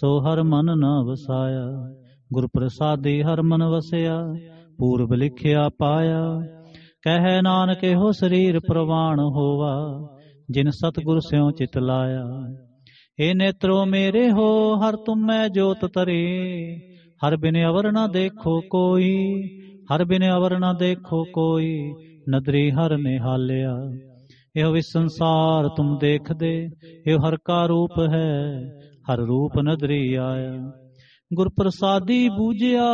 ਸੋ ਹਰ ਮਨ ਨਾ ਵਸਾਇਆ ਗੁਰ ਪ੍ਰਸਾਦਿ ਹਰ ਮਨ ਵਸਿਆ ਪੂਰਬ ਲਿਖਿਆ ਪਾਇਆ ਕਹਿ ਨਾਨਕ ਇਹੋ ਸਰੀਰ ਪ੍ਰਵਾਣ ਹੋਵਾ ਜਿਨ ਸਤਗੁਰ ਸਿਉ ਚਿਤ ਲਾਇਆ ਏ ਨੇਤਰੋ ਮੇਰੇ ਹੋ ਹਰ ਤੁਮੈ ਜੋਤ ਤਰੇ ਹਰ ਬਿਨ ਅਵਰ ਨਾ ਦੇਖੋ ਕੋਈ ਹਰ ਬਿਨ ਅਵਰ ਨਾ ਦੇਖੋ ਕੋਈ ਨਦਰੀ ਹਰ ਨਿਹਾਲਿਆ ਇਹੋ ਵੀ ਸੰਸਾਰ ਤੁਮ ਦੇਖਦੇ ਇਹ ਹਰ ਕਾ ਰੂਪ ਹੈ ਹਰ ਰੂਪ ਨਦਰੀ ਆਇਆ ਗੁਰ ਪ੍ਰਸਾਦੀ ਬੂਝਿਆ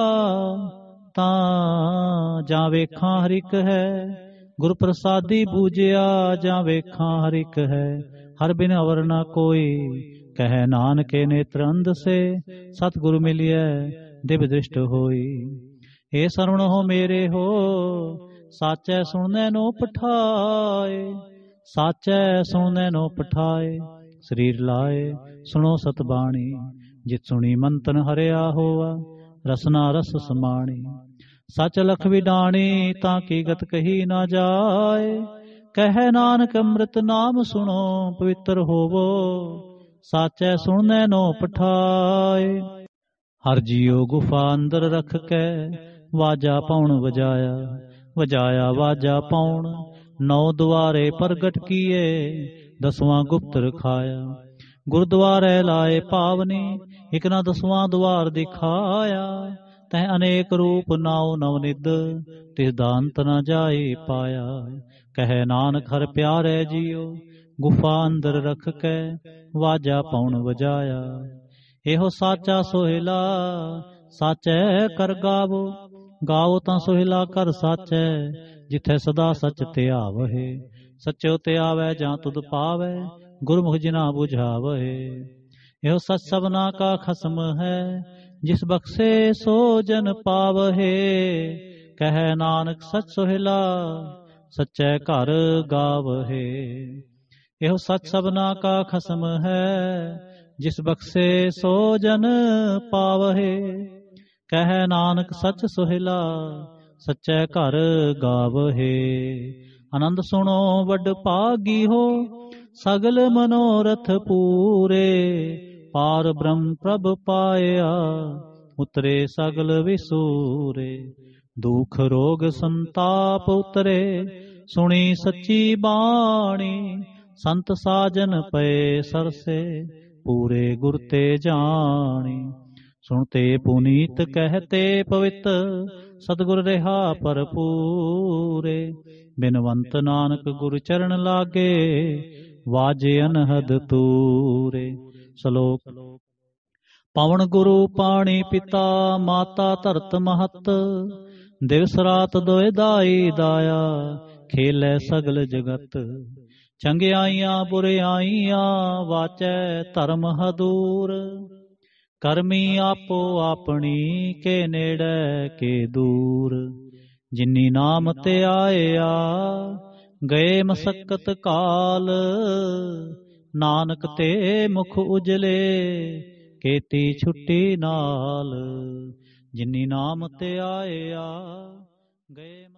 ਤਾਂ ਜਾਂ ਵੇਖਾਂ ਹਰ ਇੱਕ ਹੈ ਗੁਰ ਪ੍ਰਸਾਦੀ ਬੂਝਿਆ ਜਾਂ ਵੇਖਾਂ ਹਰ ਇੱਕ ਹੈ ਹਰ ਬਿਨ ਅਵਰ ਨਾ ਕੋਈ ਕਹਿ ਨਾਨਕੇ ਨੇਤਰ ਅੰਧ ਸੇ ਸਤ ਗੁਰ ਮਿਲਿਐ ਦਿਵ ਦ੍ਰਿਸ਼ਟ ਹੋਈ ਏ ਸਰਵਣ ਹੋ ਮੇਰੇ ਹੋ ਸਾਚੈ ਸੁਣਨੇ ਨੂੰ ਪਠਾਏ ਸਾਚੈ ਸੋਨੇ ਨੋ ਪਠਾਏ ਸਰੀਰ ਲਾਏ ਸੁਣੋ ਸਤ ਬਾਣੀ ਜਿਤ ਸੁਣੀ ਮੰਤਨ ਹਰਿਆ ਹੋਆ ਰਸਨਾ ਰਸ ਸਮਾਣੀ ਸਚ ਲਖ ਵਿਡਾਣੀ ਤਾਂ ਕੀ ਗਤ ਕਹੀ ਨਾ ਜਾਏ ਕਹਿ ਨਾਨਕ ਅੰਮ੍ਰਿਤ ਨਾਮ ਸੁਣੋ ਪਵਿੱਤਰ ਹੋਵੋ ਸਾਚੈ ਸੁਣਨੇ ਨੋ ਪਠਾਏ ਹਰ ਜੀਉ ਗੁਫਾ ਅੰਦਰ ਰਖ ਕੇ ਵਾਜਾ ਪਾਉਣ ਵਜਾਇਆ ਵਜਾਇਆ ਵਾਜਾ ਪਾਉਣ ਨੌ ਦੁਆਰੇ ਪ੍ਰਗਟ ਕੀਏ ਦਸਵਾਂ ਗੁਪਤ ਰਖਾਇਆ ਗੁਰਦੁਆਰੇ ਲਾਏ ਪਾਵਨੀ ਇਕ ਨਾ ਦਸਵਾਂ ਦੁਆਰ ਦਿਖਾਇਆ ਤੈ ਅਨੇਕ ਰੂਪ ਨਾਉ ਨਵਨਿਦ ਤਿਸ ਦਾੰਤ ਨਾ ਜਾਏ ਪਾਇਆ ਕਹਿ ਨਾਨਕ ਹਰ ਪਿਆਰੇ ਜੀਉ ਗੁਫਾ ਅੰਦਰ ਰਖ ਕੇ ਵਾਜਾ ਪਉਣ ਵਜਾਇਆ ਇਹੋ ਸਾਚਾ ਸੋਹਿਲਾ ਸਾਚੈ ਕਰ ਗਾਵੋ ਗਾਓ ਤਾਂ ਸੋਹਿਲਾ ਕਰ ਸਾਚੈ ਜਿੱਥੇ ਸਦਾ ਸਚ ਧਿਆਵਹਿ ਸਚੋ ਧਿਆਵੈ ਜਾਂ ਤੁਧ ਪਾਵੈ ਗੁਰਮੁਖ ਜਿਨਾ ਬੁਝਾਵਹਿ ਇਹੋ ਸਤ ਸਬਨਾ ਕਾ ਖਸਮ ਹੈ ਜਿਸ ਬਖਸ਼ੇ ਸੋ ਜਨ ਪਾਵਹਿ ਕਹਿ ਨਾਨਕ ਸਤ ਸੁਹਿਲਾ ਸੱਚੇ ਘਰ ਗਾਵਹਿ ਇਹੋ ਸਤ ਸਬਨਾ ਕਾ ਖਸਮ ਹੈ ਜਿਸ ਬਖਸ਼ੇ ਸੋ ਜਨ ਪਾਵਹਿ ਕਹਿ ਨਾਨਕ ਸੱਚ ਸੁਹਿਲਾ ਸੱਚੇ ਘਰ ਗਾਵਹੇ ਆਨੰਦ ਸੁਣੋ ਵੱਡ ਪਾਗੀ ਹੋ ਸਗਲ ਮਨੋਰਥ ਪੂਰੇ ਪਾਰ ਬ੍ਰਹਮ ਪ੍ਰਭ ਪਾਇਆ ਉਤਰੇ ਸਗਲ ਵਿਸੂਰੇ ਦੁਖ ਰੋਗ ਸੰਤਾਪ ਉਤਰੇ ਸੁਣੀ ਸੱਚੀ ਬਾਣੀ ਸੰਤ ਸਾਜਨ ਪਏ ਸਰਸੇ ਪੂਰੇ ਗੁਰ ਤੇ ਜਾਣੀ ਸੁਣਤੇ ਪੁਨੀਤ ਕਹਤੇ ਪਵਿੱਤ ਸਤਗੁਰ ਰਹਾ ਪਰਪੂਰੇ ਬਿਨਵੰਤ ਨਾਨਕ ਗੁਰ ਚਰਨ ਲਾਗੇ ਵਾਜੇ ਅਨਹਦ ਤੂਰੇ ਸ਼ਲੋਕ ਪਵਨ ਗੁਰੂ ਪਾਣੀ ਪਿਤਾ ਮਾਤਾ ਧਰਤ ਮਹਤ ਦਿਵਸ ਰਾਤ ਦੋਇ ਦਾਈ ਦਾਇਆ ਖੇਲੇ ਸਗਲ ਜਗਤ ਚੰਗਿਆਈਆਂ ਬੁਰਿਆਈਆਂ ਵਾਚੈ ਧਰਮ ਹਦੂਰ ਕਰਮੀ ਆਪੋ ਆਪਣੀ ਕੇ ਨੇੜੇ ਕੇ ਦੂਰ ਜਿਨੀ ਨਾਮ ਤੇ ਆਇਆ ਗਏ ਮਸਕਤ ਕਾਲ ਨਾਨਕ ਤੇ ਮੁਖ ਉਜਲੇ ਕੀਤੀ ਛੁੱਟੀ ਨਾਲ ਜਿਨੀ ਨਾਮ ਤੇ ਆਇਆ ਗਏ